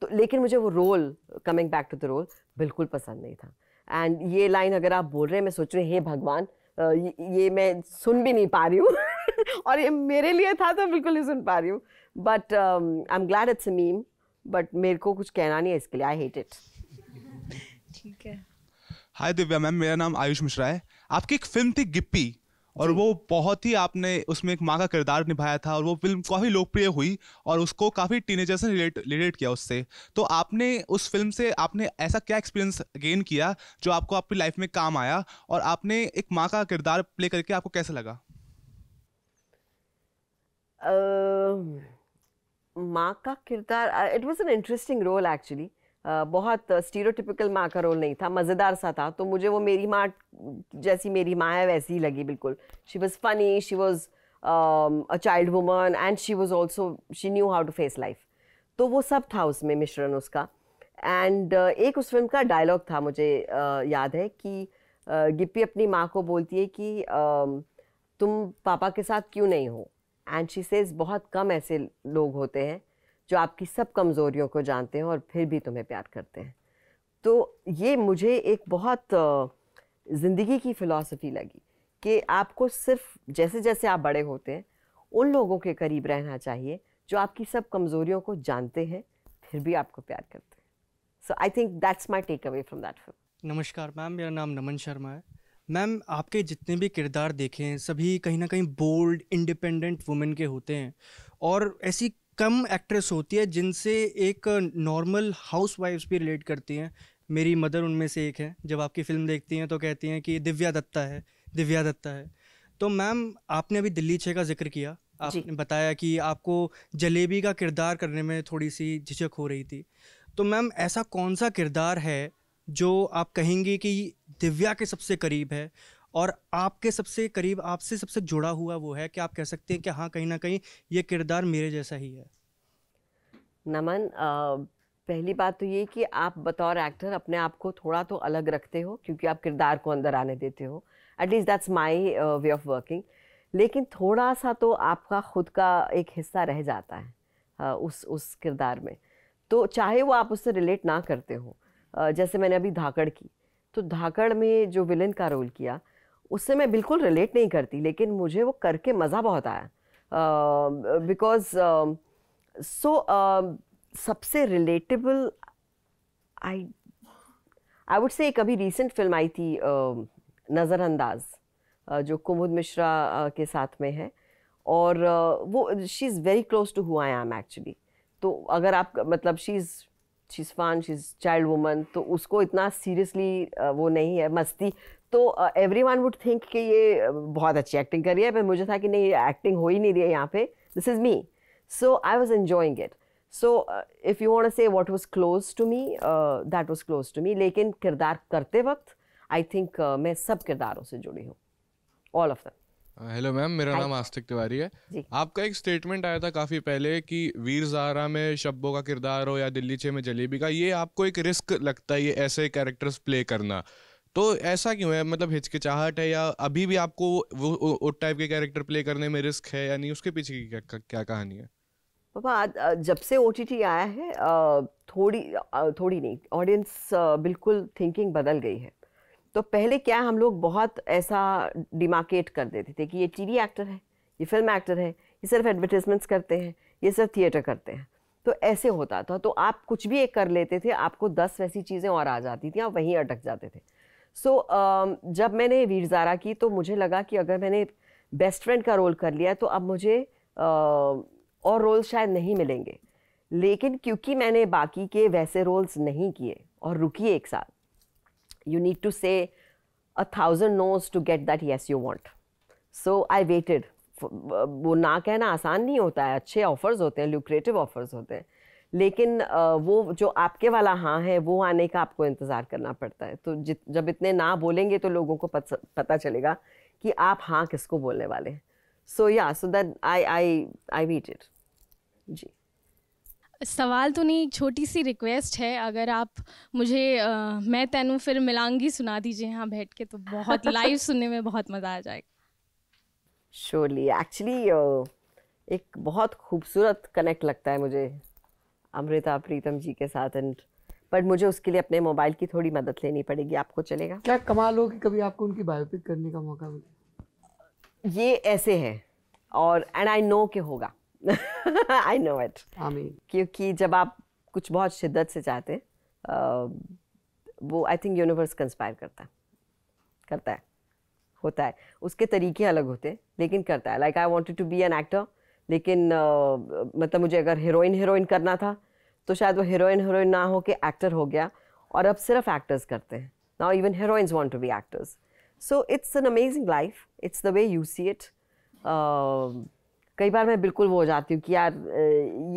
तो लेकिन मुझे वो role coming back to the role बिल्कुल पसंद नहीं था एंड ये लाइन अगर आप बोल रहे हैं मैं सोच रही हूँ हे भगवान ये, ये मैं सुन भी नहीं पा रही हूँ और ये मेरे लिए था तो बिल्कुल नहीं सुन पा रही हूँ but I am glad it's meme but मेरे को कुछ कहना नहीं है इसके लिए आई हेट इट ठीक है हाय दिव्या मैम मेरा नाम आयुष मिश्रा है आपकी एक फिल्म थी गिप्पी और वो बहुत ही आपने उसमें एक माँ का किरदार निभाया था और वो फिल्म काफ़ी लोकप्रिय हुई और उसको काफ़ी टीनेजर्स ने रिलेट रिलेट किया उससे तो आपने उस फिल्म से आपने ऐसा क्या एक्सपीरियंस गेन किया जो आपको आपकी लाइफ में काम आया और आपने एक माँ का किरदार प्ले करके आपको कैसा लगा माँ का किरदार it was an interesting role actually बहुत स्टीरोटिपिकल माँ का रोल नहीं था मज़ेदार सा था तो मुझे वो मेरी माँ जैसी मेरी माँ है वैसी ही लगी बिल्कुल she was funny she was a child woman and she was also she knew how to face life तो वो सब था उसमें मिश्रण उसका एंड uh, एक उस फिल्म का डायलॉग था मुझे uh, याद है कि uh, गिप्पी अपनी माँ को बोलती है कि uh, तुम पापा के साथ क्यों नहीं हो एंड शी सेज बहुत कम ऐसे लोग होते हैं जो आपकी सब कमज़ोरियों को जानते हैं और फिर भी तुम्हें प्यार करते हैं तो ये मुझे एक बहुत ज़िंदगी की फ़िलासफ़ी लगी कि आपको सिर्फ जैसे जैसे आप बड़े होते हैं उन लोगों के करीब रहना चाहिए जो आपकी सब कमज़ोरियों को जानते हैं फिर भी आपको प्यार करते हैं so I think that's my take away from that film नमस्कार मैम मेरा नाम नमन शर्मा है मैम आपके जितने भी किरदार देखे हैं सभी कहीं ना कहीं बोल्ड इंडिपेंडेंट वुमेन के होते हैं और ऐसी कम एक्ट्रेस होती है जिनसे एक नॉर्मल हाउस वाइफ्स भी रिलेट करती हैं मेरी मदर उनमें से एक है जब आपकी फ़िल्म देखती हैं तो कहती हैं कि दिव्या दत्ता है दिव्या दत्ता है तो मैम आपने अभी दिल्ली छः का जिक्र किया आपने बताया कि आपको जलेबी का किरदार करने में थोड़ी सी झिझक हो रही थी तो मैम ऐसा कौन सा किरदार है जो आप कहेंगी कि दिव्या के सबसे करीब है और आपके सबसे करीब आपसे सबसे जुड़ा हुआ वो है कि आप कह सकते हैं कि हाँ कहीं ना कहीं ये किरदार मेरे जैसा ही है नमन आ, पहली बात तो ये कि आप बतौर एक्टर अपने आप को थोड़ा तो अलग रखते हो क्योंकि आप किरदार को अंदर आने देते हो at least that's my way of working लेकिन थोड़ा सा तो आपका खुद का एक हिस्सा रह जाता है आ, उस उस किरदार में तो चाहे वो आप उससे रिलेट ना करते हो आ, जैसे मैंने अभी धाकड़ की तो धाकड़ में जो विलेन का रोल किया उससे मैं बिल्कुल रिलेट नहीं करती लेकिन मुझे वो करके मज़ा बहुत आया बिकॉज सो सबसे रिलेटेबल आई आई वुड से एक अभी रिसेंट फिल्म आई थी uh, नज़रअंदाज uh, जो कुमुद मिश्रा uh, के साथ में है और वो she is very close to who I am actually तो अगर आप मतलब she is she's fun she's child woman तो उसको इतना सीरियसली वो नहीं है मस्ती तो एवरी वन वुड थिंक कि ये बहुत अच्छी एक्टिंग कर रही है पर मुझे था कि नहीं एक्टिंग हो ही नहीं रही है यहाँ पे this is me so I was enjoying it so if you want say what was close to me that was close to me लेकिन किरदार करते वक्त आई थिंक uh, मैं सब किरदारों से जुड़ी हूँ all of them hello uh, ma'am मेरा नाम आस्तिक तिवारी है आपका एक स्टेटमेंट आया था काफी पहले कि वीर जारा में शब्बो का किरदार हो या दिल्ली छे में जलेबी का ये आपको एक रिस्क लगता है ये ऐसे कैरेक्टर्स प्ले करना तो ऐसा क्यों है मतलब हिचकिचाहट है या अभी भी आपको वो उस टाइप के कैरेक्टर प्ले करने में रिस्क है या नहीं उसके पीछे की क्या, क्या, क्या कहानी है पापा जब से ओ आया है थोड़ी थोड़ी नहीं ऑडियंस बिल्कुल थिंकिंग बदल गई है तो पहले क्या हम लोग बहुत ऐसा डिमार्केट कर देते थे कि ये टीवी एक्टर है ये फिल्म एक्टर है ये सिर्फ एडवर्टीजमेंट्स करते हैं ये सिर्फ थिएटर करते हैं तो ऐसे होता था तो आप कुछ भी एक कर लेते थे आपको दस वैसी चीज़ें और आ जाती थी आप वहीं अटक जाते थे सो so, uh, जब मैंने वीरजारा की तो मुझे लगा कि अगर मैंने बेस्ट फ्रेंड का रोल कर लिया तो अब मुझे uh, और रोल शायद नहीं मिलेंगे लेकिन क्योंकि मैंने बाकी के वैसे रोल्स नहीं किए और रुकी एक साथ You need to say a thousand no's to get that yes you want. So I waited. वो ना कहना आसान नहीं होता है अच्छे ऑफर्स होते हैं लुक्रेटिव ऑफर्स होते हैं लेकिन वो जो आपके वाला हाँ है वो आने का आपको इंतज़ार करना पड़ता है तो जित जब इतने ना बोलेंगे तो लोगों को पता चलेगा कि आप हाँ किसको बोलने वाले हैं so yeah so that I I I beat it जी सवाल तो नहीं छोटी सी रिक्वेस्ट है अगर आप मुझे आ, मैं तैनू फिर मिलांगी सुना दीजिए यहाँ बैठ के तो बहुत लाइव सुनने में बहुत मज़ा आ जाएगा श्योरली एक्चुअली एक बहुत खूबसूरत कनेक्ट लगता है मुझे अमृता प्रीतम जी के साथ एंड बट मुझे उसके लिए अपने मोबाइल की थोड़ी मदद लेनी पड़ेगी आपको चलेगा क्या कमाल हो कि कभी आपको उनकी बायोपिक करने का मौका मिले ये ऐसे है और एंड आई नो के होगा आई नो इट क्योंकि जब आप कुछ बहुत शिद्दत से चाहते हैं वो आई थिंक यूनिवर्स कंस्पायर करता है करता है होता है उसके तरीके अलग होते हैं लेकिन करता है like I wanted to be an actor लेकिन uh, मतलब मुझे अगर हीरोइन हीरोइन करना था तो शायद वो हीरोइन हीरोइन ना हो के एक्टर हो गया और अब सिर्फ एक्टर्स करते हैं now even heroines want to be actors so it's an amazing life it's the way you see it कई बार मैं बिल्कुल वो हो जाती हूँ कि यार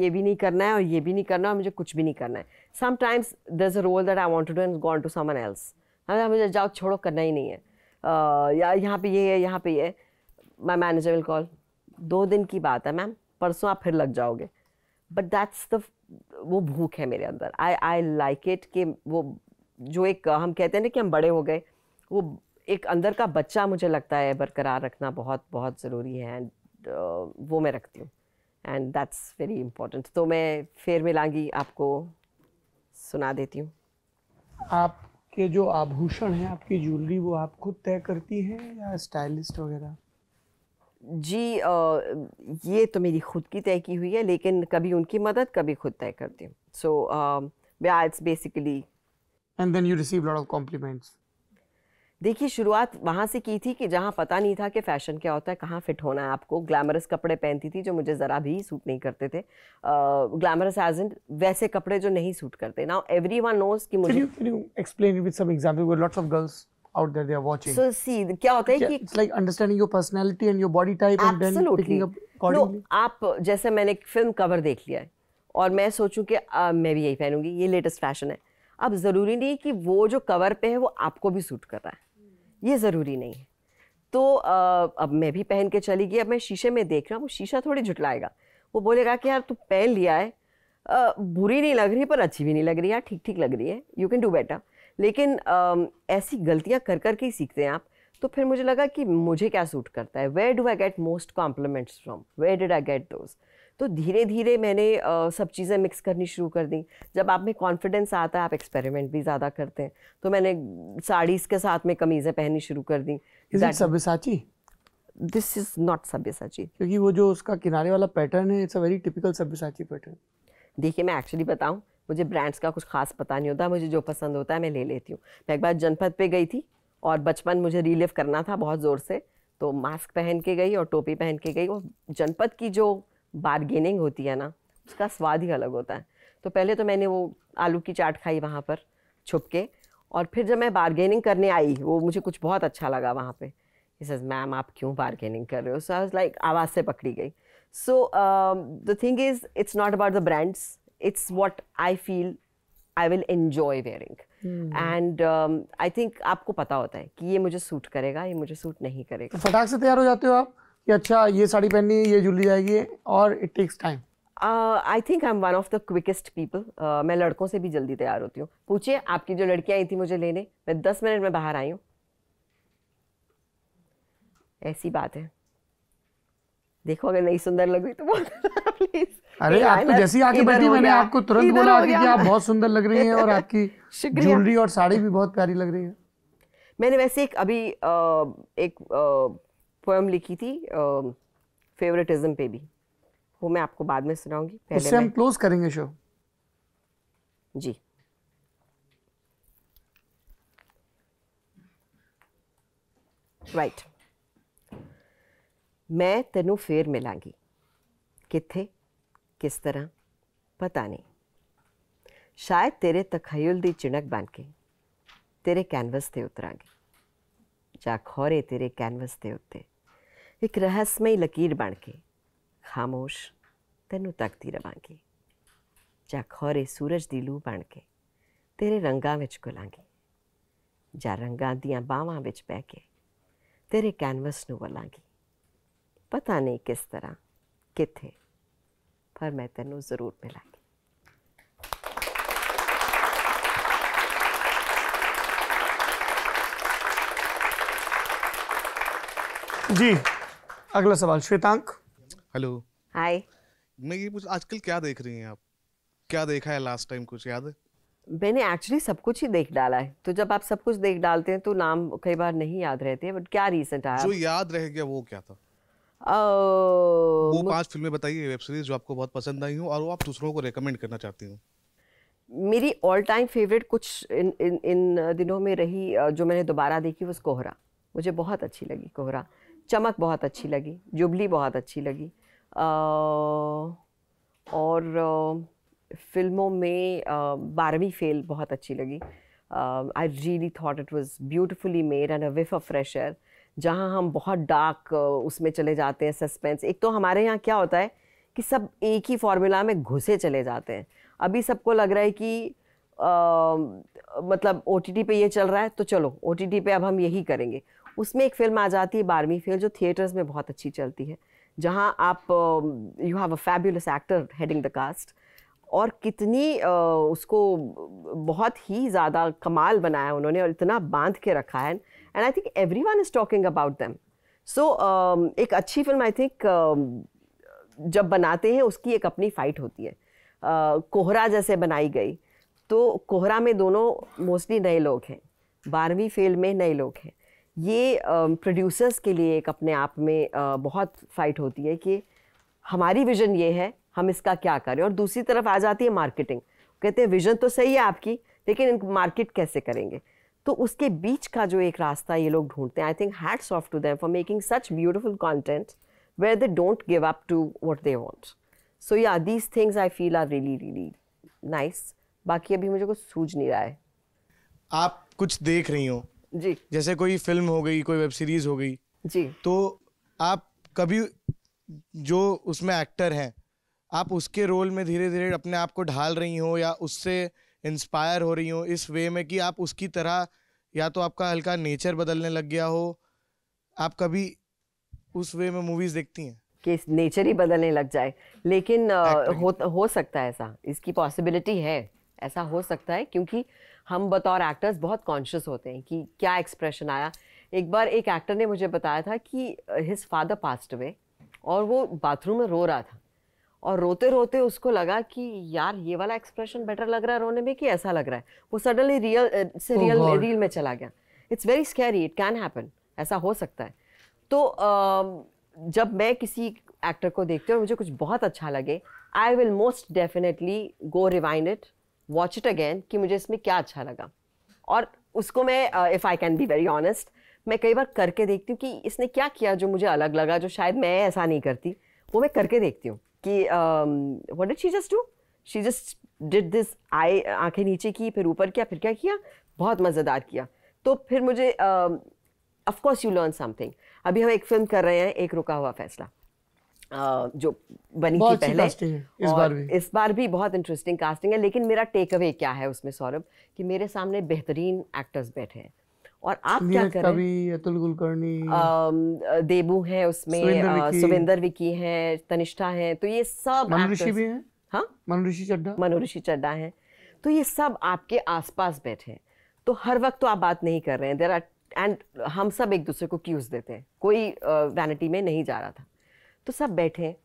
ये भी नहीं करना है और ये भी नहीं करना है मुझे कुछ भी नहीं करना है sometimes there a role that I want to do and gone to someone else मुझे जाओ छोड़ो करना ही नहीं है या यहाँ पे ये है यहाँ पे ये है माई मैनेजर विल कॉल दो दिन की बात है मैम परसों आप फिर लग जाओगे बट दैट्स द वो भूख है मेरे अंदर आई आई लाइक इट कि वो जो एक हम कहते हैं ना कि हम बड़े हो गए वो एक अंदर का बच्चा मुझे लगता है बरकरार रखना बहुत बहुत ज़रूरी है एंड वो मैं रखती हूँ एंड दैट्स वेरी इम्पोर्टेंट तो मैं फिर मिलांगी आपको सुना देती हूँ आपके जो आभूषण हैं आपकी ज्वेलरी वो आप खुद तय करती हैं या स्टाइलिस्ट वगैरह जी आ, ये तो मेरी खुद की तय की हुई है लेकिन कभी उनकी मदद कभी खुद तय करती हूँ so it's basically and then you receive lot of compliments देखिए शुरुआत वहाँ से की थी कि जहाँ पता नहीं था कि फ़ैशन क्या होता है कहाँ फिट होना है आपको ग्लैमरस कपड़े पहनती थी जो मुझे ज़रा भी सूट नहीं करते थे ग्लैमरस एज एंड वैसे कपड़े जो नहीं सूट करते नाउ एवरी वन नोज कि मुझे out there they are watching so see it's like understanding your personality and your body type absolutely. and then picking up accordingly no, आप जैसे मैंने एक फिल्म कवर देख लिया है और मैं सोचू कि मैं भी यही पहनूंगी ये लेटेस्ट फैशन है अब ज़रूरी नहीं कि वो जो कवर पे है वो आपको भी सूट कर रहा है ये ज़रूरी नहीं है तो आ, अब मैं भी पहन के चली गई अब मैं शीशे में देख रहा हूँ शीशा थोड़ी झुटलाएगा वो बोलेगा कि यार तू पहन लिया है आ, बुरी नहीं लग रही पर अच्छी भी नहीं लग रही यार ठीक ठीक लग रही है यू कैन डू बेटर लेकिन आ, ऐसी गलतियाँ कर कर के ही सीखते हैं आप तो फिर मुझे लगा कि मुझे क्या सूट करता है where do I get most compliments from where did I get those तो धीरे धीरे मैंने आ, सब चीज़ें मिक्स करनी शुरू कर दी जब आप में कॉन्फिडेंस आता है आप एक्सपेरिमेंट भी ज़्यादा करते हैं तो मैंने साड़ीज़ के साथ में कमीज़ें पहननी शुरू कर दी Sabyasachi this is not Sabyasachi क्योंकि वो जो उसका किनारे वाला पैटर्न है it's a very typical Sabyasachi pattern देखिए मैं एक्चुअली बताऊँ मुझे ब्रांड्स का कुछ खास पता नहीं होता मुझे जो पसंद होता है मैं ले लेती हूँ मैं एक बार जनपद पे गई थी और बचपन मुझे रिलीव करना था बहुत ज़ोर से तो मास्क पहन के गई और टोपी पहन के गई और जनपद की जो बारगेनिंग होती है ना उसका स्वाद ही अलग होता है तो पहले तो मैंने वो आलू की चाट खाई वहाँ पर छुप के और फिर जब मैं बारगेनिंग करने आई वो मुझे कुछ बहुत अच्छा लगा वहाँ पे सज मैम आप क्यों बारगेनिंग कर रहे हो सो आई लाइक आवाज़ से पकड़ी गई so the thing is it's not about the brands it's what I feel I will enjoy wearing and I think आपको पता होता है कि ये मुझे सूट करेगा ये मुझे सूट नहीं करेगा तो फटाक से तैयार हो जाते हो आप कि अच्छा ये साड़ी पहननी है ये जुली जाएगी और it takes time I think I am one of the quickest people मैं लड़कों से भी जल्दी तैयार होती हूँ पूछिए आपकी जो लड़कियाँ आई थी मुझे लेने मैं दस मिनट में बाहर आई हूँ ऐसी बात है देखो अगर नहीं सुंदर लग रही तो प्लीज अरे आपको तो जैसी आके बैठी मैंने आपको तुरंत बोला कि आप बहुत सुंदर लग रही हैं और आपकी ज्वेलरी और साड़ी भी बहुत प्यारी लग रही है मैंने वैसे एक अभी एक पोएम लिखी थी फेवरेटिज्म पे भी वो मैं आपको बाद में सुनाऊंगी पहले हम क्लोज करेंगे शो जी राइट मैं तेनु फिर मिलांगी किथे किस तरह पता नहीं शायद तेरे तखयुल दी चिणक बन के तेरे कैनवस से उतरांगी जा खौरे तेरे कैनवस के उत्ते एक रहस्यमय लकीर बन के खामोश तेनू तकती रवानगी जा खौरे सूरज की लू बन के तेरे रंगा विच गुलांगी जा रंगा दिया बाहों में बह के तेरे कैनवस नलांगी पता नहीं किस तरह कितने पर मैं तेन जरूर मिला जी अगला सवाल श्वेतांक हेलो हाय मैं ये पूछ आजकल क्या देख रही हैं आप क्या देखा है लास्ट टाइम कुछ याद है मैंने एक्चुअली सब कुछ ही देख डाला है तो जब आप सब कुछ देख डालते हैं तो नाम कई बार नहीं याद रहते हैं बट क्या रीसेंट आया जो याद रह गया वो क्या था Uh, वो पांच फिल्में बताइए वेब सीरीज जो आपको बहुत पसंद आई हूँ और वो आप दूसरों को रेकमेंड करना चाहती हूँ मेरी ऑल टाइम फेवरेट कुछ इन इन इन दिनों में रही जो मैंने दोबारा देखी वो कोहरा मुझे बहुत अच्छी लगी कोहरा चमक बहुत अच्छी लगी जुबली बहुत अच्छी लगी और फिल्मों में बारहवीं फेल बहुत अच्छी लगी I really thought it was beautifully made and a whiff of fresh air जहाँ हम बहुत डार्क उसमें चले जाते हैं सस्पेंस एक तो हमारे यहाँ क्या होता है कि सब एक ही फार्मूला में घुसे चले जाते हैं अभी सबको लग रहा है कि आ, मतलब ओ पे ये चल रहा है तो चलो ओ पे अब हम यही करेंगे उसमें एक फिल्म आ जाती है बारहवीं फेल जो थिएटर्स में बहुत अच्छी चलती है जहाँ आप you have a fabulous actor heading the cast और कितनी uh, उसको बहुत ही ज़्यादा कमाल बनाया उन्होंने और इतना बांध के रखा है and I think everyone is talking about them so एक अच्छी फिल्म आई थिंक uh, जब बनाते हैं उसकी एक अपनी फ़ाइट होती है uh, कोहरा जैसे बनाई गई तो कोहरा में दोनों मोस्टली नए लोग हैं बारहवीं फेल में नए लोग हैं ये प्रोड्यूसर्स के लिए एक अपने आप में बहुत फाइट होती है कि हमारी विज़न ये है हम इसका क्या करें और दूसरी तरफ आ जाती है मार्केटिंग कहते हैं विज़न तो सही है आपकी लेकिन इनको मार्केट कैसे करेंगे तो उसके बीच का जो एक रास्ता ये लोग ढूंढते हैं I think hats off to them for making such beautiful content where they don't give up to what they want so yeah these things I feel are really really nice बाकी अभी मुझे कुछ सूझ नहीं रहा है आप कुछ देख रही हो जी जैसे कोई फिल्म हो गई कोई वेब सीरीज हो गई जी तो आप कभी जो उसमें एक्टर हैं आप उसके रोल में धीरे धीरे अपने आप को ढाल रही हो या उससे इंस्पायर हो रही हो इस वे में कि आप उसकी तरह या तो आपका हल्का नेचर बदलने लग गया हो आप कभी उस वे में मूवीज देखती हैं कि नेचर ही बदलने लग जाए लेकिन हो हो सकता है ऐसा इसकी पॉसिबिलिटी है ऐसा हो सकता है क्योंकि हम बतौर एक्टर्स बहुत कॉन्शियस होते हैं कि क्या एक्सप्रेशन आया एक बार एक एक्टर ने मुझे बताया था कि हिज फादर पास्ट अवे और वो बाथरूम में रो रहा था और रोते रोते उसको लगा कि यार ये वाला एक्सप्रेशन बेटर लग रहा है रोने में कि ऐसा लग रहा है वो सडनली रियल से रियल oh रील में चला गया it's very scary it can happen ऐसा हो सकता है तो uh, जब मैं किसी एक्टर को देखती हूँ मुझे कुछ बहुत अच्छा लगे I will most definitely go rewind it watch it again कि मुझे इसमें क्या अच्छा लगा और उसको मैं if I can be very honest मैं कई बार करके देखती हूँ कि इसने क्या किया जो मुझे अलग लगा जो शायद मैं ऐसा नहीं करती वो मैं करके देखती हूँ कि what did she just do she just did this I आंखें नीचे की फिर ऊपर किया फिर क्या किया बहुत मज़ेदार किया तो फिर मुझे of course you learn something अभी हम एक फ़िल्म कर रहे हैं एक रुका हुआ फैसला जो बनी थी पहले इस बार भी इस बार भी बहुत इंटरेस्टिंग कास्टिंग है लेकिन मेरा टेक अवे क्या है उसमें सौरभ कि मेरे सामने बेहतरीन एक्टर्स बैठे हैं और आप क्या कर रहे अतुल कुलकर्णी देबू हैं उसमें सुविंदर विकी हैं तनिष्ठा हैं तो ये सब मनुषि भी हैं हाँ मनुषि चड्डा मनुषि चड्डा हैं तो ये सब आपके आसपास बैठे हैं तो हर वक्त तो आप बात नहीं कर रहे हैं देर आर एंड हम सब एक दूसरे को क्यूज देते हैं कोई वैनिटी में नहीं जा रहा था तो सब बैठे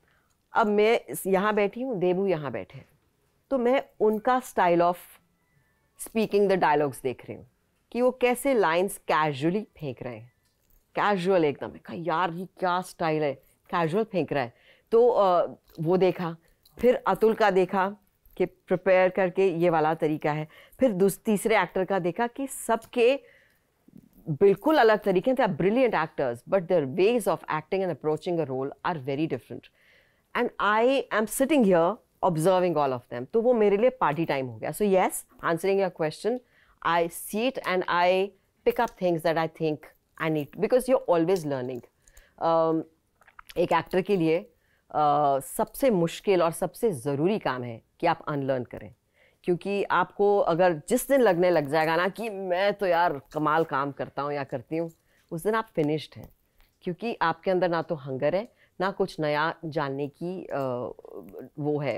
अब मैं यहाँ बैठी हूँ देबू यहाँ बैठे तो मैं उनका style of speaking the dialogues देख रही हूँ कि वो कैसे लाइंस कैजुअली फेंक रहे हैं कैजुअल एकदम है यार ये क्या स्टाइल है कैजुअल फेंक रहा है तो वो देखा फिर अतुल का देखा कि प्रिपेयर करके ये वाला तरीका है फिर तीसरे एक्टर का देखा कि सबके बिल्कुल अलग तरीके they are brilliant actors but their ways of acting and approaching a role are very different and I am sitting here observing all of them तो वो मेरे लिए पार्टी टाइम हो गया so yes answering your question I see it and I pick up things that I think I need because you always learning एक actor के लिए uh, सबसे मुश्किल और सबसे ज़रूरी काम है कि आप अनलर्न करें क्योंकि आपको अगर जिस दिन लगने लग जाएगा ना कि मैं तो यार कमाल काम करता हूँ या करती हूँ उस दिन आप फिनिश्ड हैं क्योंकि आपके अंदर ना तो हंगर है ना कुछ नया जानने की आ, वो है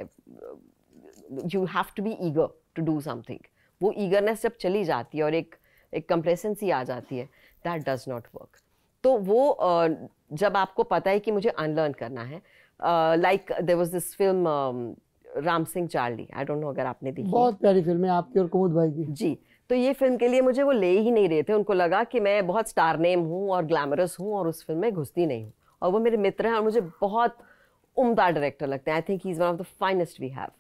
you have to be eager to do something वो ईगरनेस जब चली जाती है और एक एक कंप्लेसेंसी आ जाती है दैट डज़ नॉट वर्क तो वो जब आपको पता है कि मुझे अनलर्न करना है like there was this film Ram Singh Charlie I don't know अगर आपने देखी बहुत प्यारी फिल्म है आपकी और कुमुद भाई की जी तो ये फिल्म के लिए मुझे वो ले ही नहीं रहे थे उनको लगा कि मैं बहुत स्टार नेम हूँ और ग्लैमरस हूँ और उस फिल्म में घुसती नहीं हूँ और वो मेरे मित्र हैं और मुझे बहुत उमदा डायरेक्टर लगते हैं I think he is one of the finest we have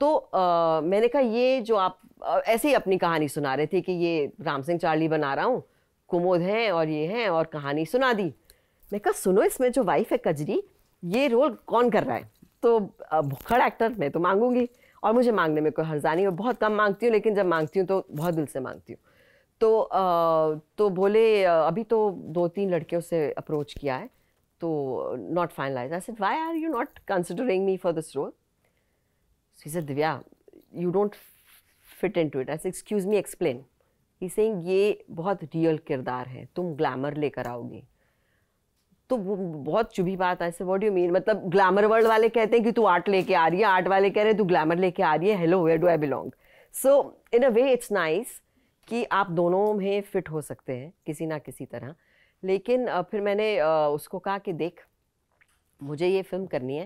तो आ, मैंने कहा ये जो आप आ, ऐसे ही अपनी कहानी सुना रहे थे कि ये राम सिंह चार्ली बना रहा हूँ कुमोद हैं और ये हैं और कहानी सुना दी मैं कहा सुनो इसमें जो वाइफ है कजरी ये रोल कौन कर रहा है तो भुखड़ एक्टर मैं तो मांगूंगी और मुझे मांगने में कोई हर्जा नहीं बहुत कम मांगती हूँ लेकिन जब मांगती हूँ तो बहुत दिल से मांगती हूँ तो आ, तो बोले अभी तो दो तीन लड़कियों से अप्रोच किया है तो not finalise I said why are you not considering me for this role he said Divya you don't fit into it I excuse me explain he saying ये बहुत रियल किरदार है तुम ग्लैमर लेकर आओगी तो वो बहुत चुभी बात है सर व्हाट यू मीन मतलब ग्लैमर वर्ल्ड वाले कहते हैं कि तू आर्ट लेके आ रही है आर्ट वाले कह रहे हैं तू ग्लैमर लेके आ रही है hello where do I belong so in a way it's nice कि आप दोनों में फिट हो सकते हैं किसी ना किसी तरह लेकिन फिर मैंने उसको कहा कि देख मुझे ये फिल्म करनी है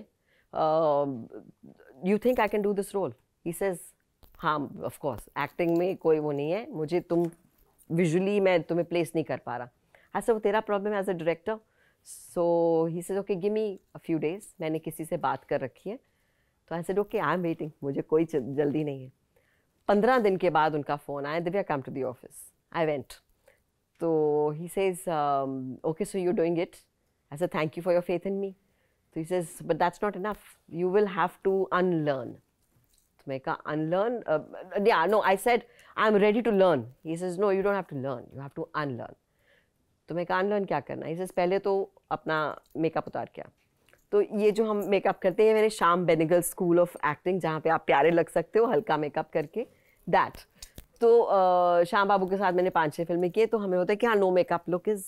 you think I can do this role he says हाँ ऑफकोर्स एक्टिंग में कोई वो नहीं है मुझे तुम विजुअली मैं तुम्हें प्लेस नहीं कर पा रहा ऐसा वो तेरा प्रॉब्लम है as a director so he says okay give me a few days मैंने किसी से बात कर रखी है तो I said okay I am waiting मुझे कोई जल्दी नहीं है पंद्रह दिन के बाद उनका फ़ोन आया Divya come to the office I went तो he says okay so you doing it as a thank you for your faith in me तो he says but that's not enough you will have to unlearn तो मैं कहा unlearn yeah no I said I am ready to learn he says no you don't have to learn you have to unlearn तो मैं कहा unlearn क्या करना he says पहले तो अपना मेकअप उतार किया तो ये जो हम मेकअप करते हैं मेरे शाम बेनिगल स्कूल ऑफ एक्टिंग जहाँ पे आप प्यारे लग सकते हो हल्का मेकअप करके दैट तो आ, शाम बाबू के साथ मैंने पाँच छः फिल्में किए तो हमें होता है कि हाँ no makeup look is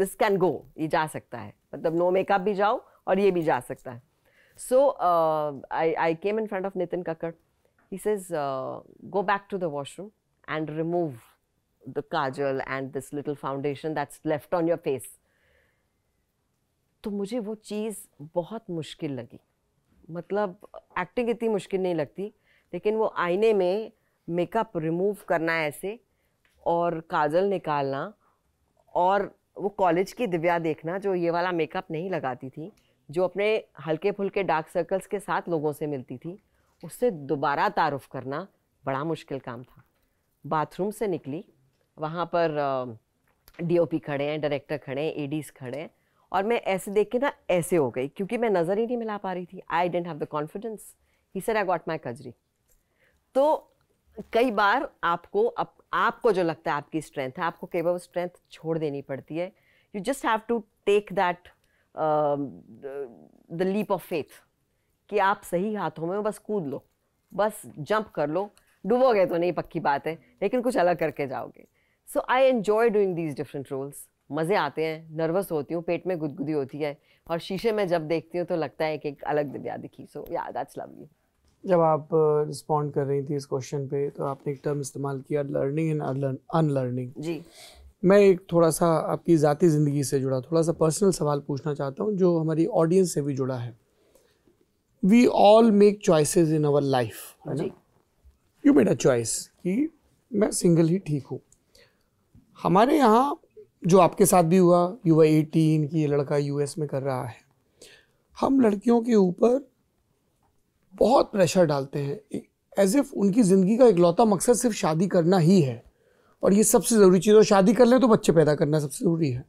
this can go ये जा सकता है मतलब नो मेकअप भी जाओ और ये भी जा सकता है so I I came in front of Nitin Kakkar he says go back to the washroom and remove the kajal and this little foundation that's left on your face तो मुझे वो चीज़ बहुत मुश्किल लगी मतलब एक्टिंग इतनी मुश्किल नहीं लगती लेकिन वो आईने में मेकअप रिमूव करना ऐसे और काजल निकालना और वो कॉलेज की दिव्या देखना जो ये वाला मेकअप नहीं लगाती थी जो अपने हल्के फुल्के डार्क सर्कल्स के साथ लोगों से मिलती थी उससे दोबारा तारुफ करना बड़ा मुश्किल काम था बाथरूम से निकली वहाँ पर डीओपी खड़े हैं डायरेक्टर खड़े हैं एडीज खड़े हैं और मैं ऐसे देख के ना ऐसे हो गई क्योंकि मैं नज़र ही नहीं मिला पा रही थी I didn't have the confidence he sir I got my Kajri तो कई बार आपको अप, आपको जो लगता है आपकी स्ट्रेंथ है आपको कई बार वो स्ट्रेंथ छोड़ देनी पड़ती है you just have to take that the leap of faith कि आप सही हाथों में बस कूद लो बस जंप कर लो डूबोगे तो नहीं पक्की बात है लेकिन कुछ अलग करके जाओगे so I enjoy doing these different roles मज़े आते हैं नर्वस होती हूँ पेट में गुदगुदी होती है और शीशे में जब देखती हूँ तो लगता है कि एक अलग दिव्या दिखी सो या दैट्स लवली जब आप रिस्पॉन्ड कर रही थी इस क्वेश्चन पे तो आपने एक टर्म इस्तेमाल किया लर्निंग एंड अनलर्निंग जी मैं एक थोड़ा सा आपकी ज़ाती ज़िंदगी से जुड़ा थोड़ा सा पर्सनल सवाल पूछना चाहता हूँ जो हमारी ऑडियंस से भी जुड़ा है we all make choices in our life है ना यू मेड अ चॉइस कि मैं सिंगल ही ठीक हूँ हमारे यहाँ जो आपके साथ भी हुआ युवा एटीन की ये लड़का यूएस में कर रहा है हम लड़कियों के ऊपर बहुत प्रेशर डालते हैं एज इफ उनकी ज़िंदगी का इकलौता मकसद सिर्फ शादी करना ही है और ये सबसे ज़रूरी चीज़ और शादी कर ले तो बच्चे पैदा करना सबसे ज़रूरी है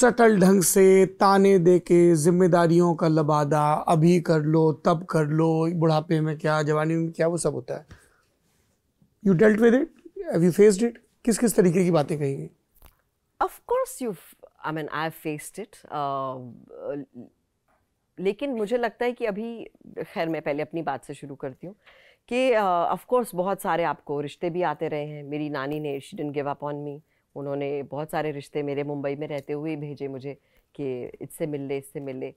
सटल ढंग से ताने दे के जिम्मेदारियों का लबादा अभी कर लो तब कर लो बुढ़ापे में क्या जवानी में क्या वो सब होता है you dealt with it have you faced it किस किस तरीके की बातें कही गई Of course, you've. I mean, I've faced it. Uh, लेकिन मुझे लगता है कि अभी खैर मैं पहले अपनी बात से शुरू करती हूँ कि ऑफ uh, कोर्स बहुत सारे आपको रिश्ते भी आते रहे हैं मेरी नानी ने she didn't give up on me उन्होंने बहुत सारे रिश्ते मेरे मुंबई में रहते हुए भेजे मुझे कि इससे मिल ले इससे मिल ले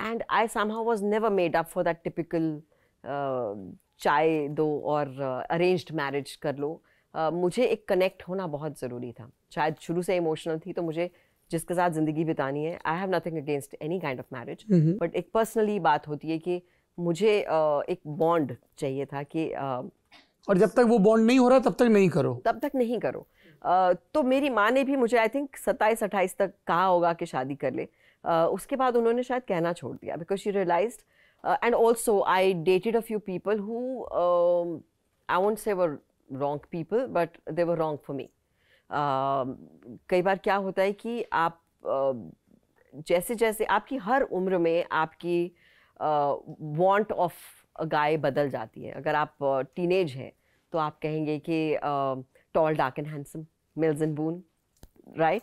and I saw how was never made up for that typical चाय दो और अरेंज्ड uh, मैरिज कर लो मुझे एक कनेक्ट होना बहुत ज़रूरी था शायद शुरू से इमोशनल थी तो मुझे जिसके साथ ज़िंदगी बितानी है I have nothing against any kind of marriage but एक पर्सनली बात होती है कि मुझे uh, एक बॉन्ड चाहिए था कि uh, और जब तक वो बॉन्ड नहीं हो रहा तब तक नहीं करो तब तक नहीं करो तो मेरी माँ ने भी मुझे आई थिंक सत्ताईस अट्ठाईस तक कहा होगा कि शादी कर ले उसके बाद उन्होंने शायद कहना छोड़ दिया because she realise and also I dated a few people who I want say were wrong people but they were wrong for me कई बार क्या होता है कि आप uh, जैसे जैसे आपकी हर उम्र में आपकी वॉन्ट ऑफ गाय बदल जाती है अगर आप टीनेज uh, हैं तो आप कहेंगे कि tall dark and handsome Mills and Boon right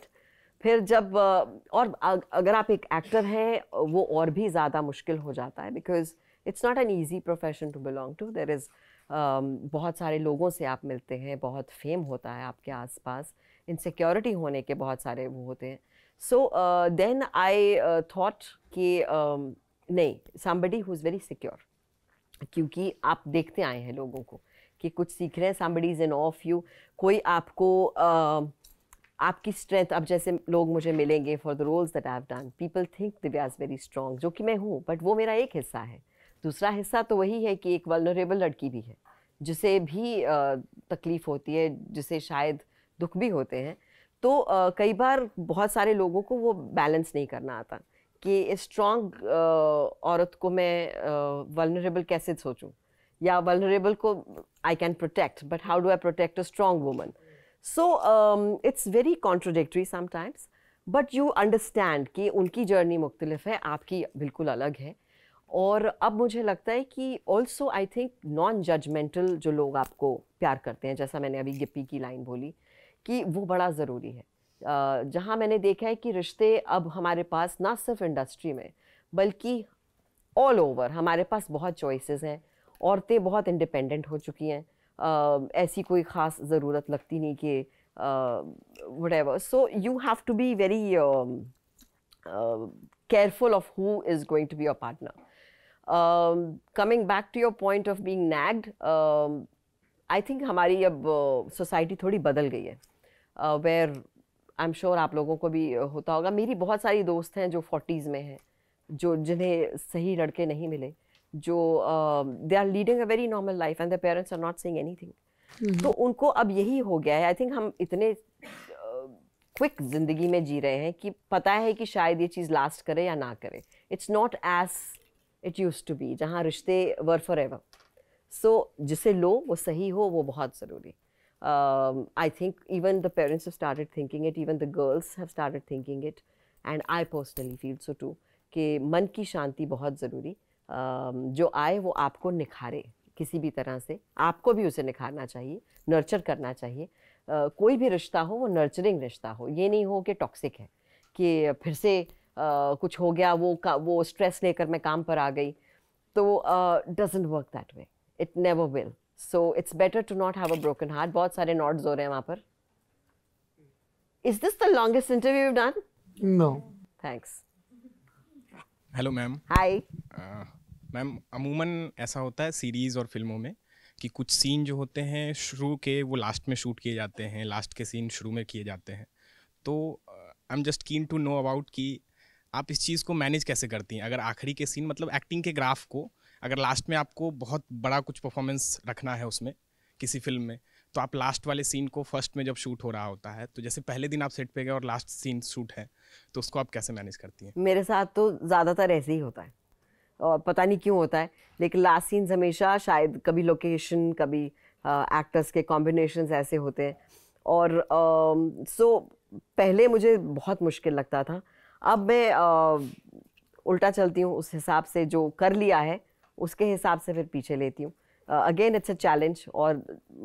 फिर जब uh, और अगर आप एक एक्टर हैं वो और भी ज़्यादा मुश्किल हो जाता है because it's not an easy profession to belong to there is बहुत सारे लोगों से आप मिलते हैं बहुत फेम होता है आपके आसपास इनसिक्योरिटी होने के बहुत सारे वो होते हैं सो देन आई थॉट कि नहीं somebody who is very secure क्योंकि आप देखते आए हैं लोगों को कि कुछ सीख रहे हैं somebody is in of you कोई आपको uh, आपकी स्ट्रेंथ अब जैसे लोग मुझे मिलेंगे for the roles that I have done people think Divya is very strong जो कि मैं हूँ बट वो मेरा एक हिस्सा है दूसरा हिस्सा तो वही है कि एक वलरेबल लड़की भी है जिसे भी तकलीफ़ होती है जिसे शायद दुख भी होते हैं तो कई बार बहुत सारे लोगों को वो बैलेंस नहीं करना आता कि स्ट्रॉन्ग औरत को मैं वलनरेबल कैसे सोचूं या वलनरेबल को I can protect but how do I protect a strong woman so it's very contradictory sometimes but you understand कि उनकी जर्नी मुख्तलिफ है आपकी बिल्कुल अलग है और अब मुझे लगता है कि also I think non judgemental जो लोग आपको प्यार करते हैं जैसा मैंने अभी गिप्पी की लाइन बोली कि वो बड़ा ज़रूरी है जहाँ मैंने देखा है कि रिश्ते अब हमारे पास ना सिर्फ इंडस्ट्री में बल्कि ऑल ओवर हमारे पास बहुत चॉइसेस हैं औरतें बहुत इंडिपेंडेंट हो चुकी हैं ऐसी कोई ख़ास ज़रूरत लगती नहीं कि whatever so you have to be very careful of who is going to be a partner um, coming back to your point of being nagged, um, I think हमारी अब सोसाइटी uh, थोड़ी बदल गई है where I am sure आप लोगों को भी uh, होता होगा मेरी बहुत सारी दोस्त हैं जो फोर्टीज़ में हैं जो जिन्हें सही लड़के नहीं मिले जो they are leading a very normal life and the parents are not saying anything तो उनको अब यही हो गया है आई थिंक हम इतने क्विक uh, जिंदगी में जी रहे हैं कि पता है कि शायद ये चीज़ लास्ट करे या ना करे it's not as it used to be जहाँ रिश्ते वर फॉर एवर सो जिसे लो वो सही हो वो बहुत ज़रूरी I think even the parents have started thinking it even the girls have started thinking it and I personally feel so too कि मन की शांति बहुत ज़रूरी uh, um, जो आए वो आपको निखारे किसी भी तरह से आपको भी उसे निखारना चाहिए नर्चर करना चाहिए uh, कोई भी रिश्ता हो वो नर्चरिंग रिश्ता हो ये नहीं हो कि टॉक्सिक है कि फिर से uh, कुछ हो गया वो का, वो स्ट्रेस लेकर मैं काम पर आ गई तो doesn't work that way it never will so it's better to not have a broken heart बहुत सारे नॉट्स हो रहे हैं वहाँ पर is this the longest interview you done no thanks hello ma'am hi ma'am अमूमन ऐसा होता है सीरीज़ और फिल्मों में कि कुछ सीन जो होते हैं शुरू के वो लास्ट में शूट किए जाते हैं लास्ट के सीन शुरू में किए जाते हैं तो I am just keen to know about कि आप इस चीज़ को मैनेज कैसे करती हैं अगर आखिरी के सीन मतलब एक्टिंग के ग्राफ को अगर लास्ट में आपको बहुत बड़ा कुछ परफॉर्मेंस रखना है उसमें किसी फिल्म में तो आप लास्ट वाले सीन को फर्स्ट में जब शूट हो रहा होता है तो जैसे पहले दिन आप सेट पे गए और लास्ट सीन शूट है तो उसको आप कैसे मैनेज करती हैं मेरे साथ तो ज़्यादातर ऐसे ही होता है और पता नहीं क्यों होता है लेकिन लास्ट सीन्स हमेशा शायद कभी लोकेशन कभी एक्टर्स के कॉम्बिनेशन ऐसे होते हैं और सो पहले मुझे बहुत मुश्किल लगता था अब मैं आ, उल्टा चलती हूँ उस हिसाब से जो कर लिया है उसके हिसाब से फिर पीछे लेती हूँ अगेन इट्स अ चैलेंज और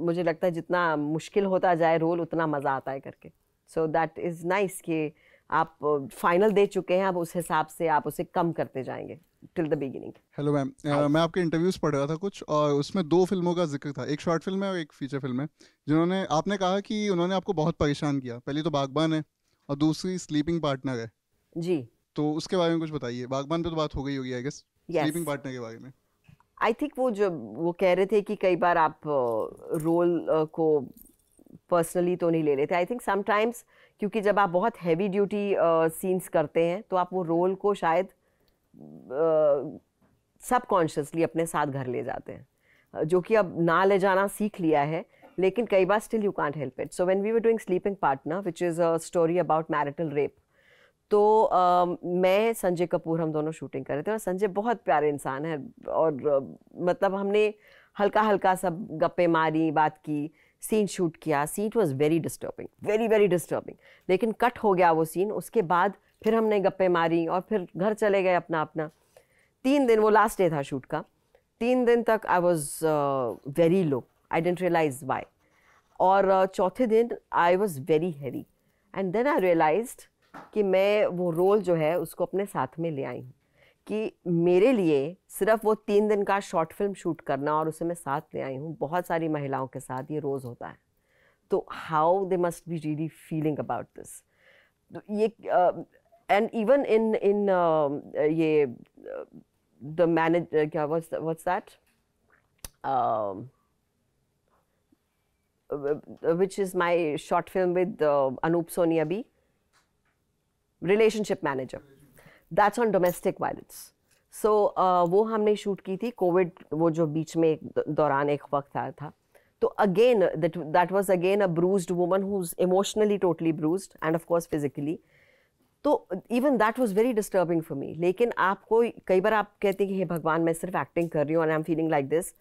मुझे लगता है जितना मुश्किल होता जाए रोल उतना मज़ा आता है करके सो दैट इज़ नाइस कि आप फाइनल दे चुके हैं अब उस हिसाब से आप उसे कम करते जाएंगे till the beginning hello ma'am मैं आपके इंटरव्यूज पढ़ रहा था कुछ और उसमें दो फिल्मों का जिक्र था एक शॉर्ट फिल्म है और एक फीचर फिल्म है जिन्होंने आपने कहा कि उन्होंने आपको बहुत परेशान किया पहली तो बागबान है और दूसरी स्लीपिंग पार्टनर है जी तो उसके बारे में कुछ बताइए बागबान पे तो बात हो गई होगी आई गेस स्लीपिंग पार्टनर के बारे में आई थिंक वो जो वो कह रहे थे कि कई बार आप रोल uh, uh, को पर्सनली तो नहीं ले लेते आई थिंक समटाइम्स क्योंकि जब आप बहुत हैवी ड्यूटी सीन्स करते हैं तो आप वो रोल को शायद सबकॉन्शियसली uh, अपने साथ घर ले जाते हैं जो कि अब ना ले जाना सीख लिया है लेकिन कई बार still you can't help it so when we were doing Sleeping Partner which is a story about marital rape तो आ, मैं संजय कपूर हम दोनों शूटिंग कर रहे थे और संजय बहुत प्यारे इंसान है और मतलब हमने हल्का हल्का सब गप्पे मारी बात की सीन शूट किया scene was very disturbing very very disturbing लेकिन कट हो गया वो सीन उसके बाद फिर हमने गप्पे मारी और फिर घर चले गए अपना अपना तीन दिन वो लास्ट डे था शूट का तीन दिन तक I was very low I didn't realise why और चौथे दिन I was very heavy and then I realised कि मैं वो रोल जो है उसको अपने साथ में ले आई हूँ कि मेरे लिए सिर्फ वो तीन दिन का शॉर्ट फिल्म शूट करना और उसे मैं साथ ले आई हूँ बहुत सारी महिलाओं के साथ ये रोज़ होता है तो how they must be really feeling about this ये एंड इवन इन इन ये द मैनेज क्या what's that which is my short film with Anoop Anoop Soni relationship manager that's on domestic violence so वो हमने shoot की थी Covid वो जो बीच में एक दौरान एक वक्त आया था तो again that that was again a bruised woman who is emotionally totally bruised and of course physically तो even that was very disturbing for me लेकिन आपको कई बार आप कहते हैं कि हे भगवान मैं सिर्फ एक्टिंग कर रही हूँ and I am feeling like this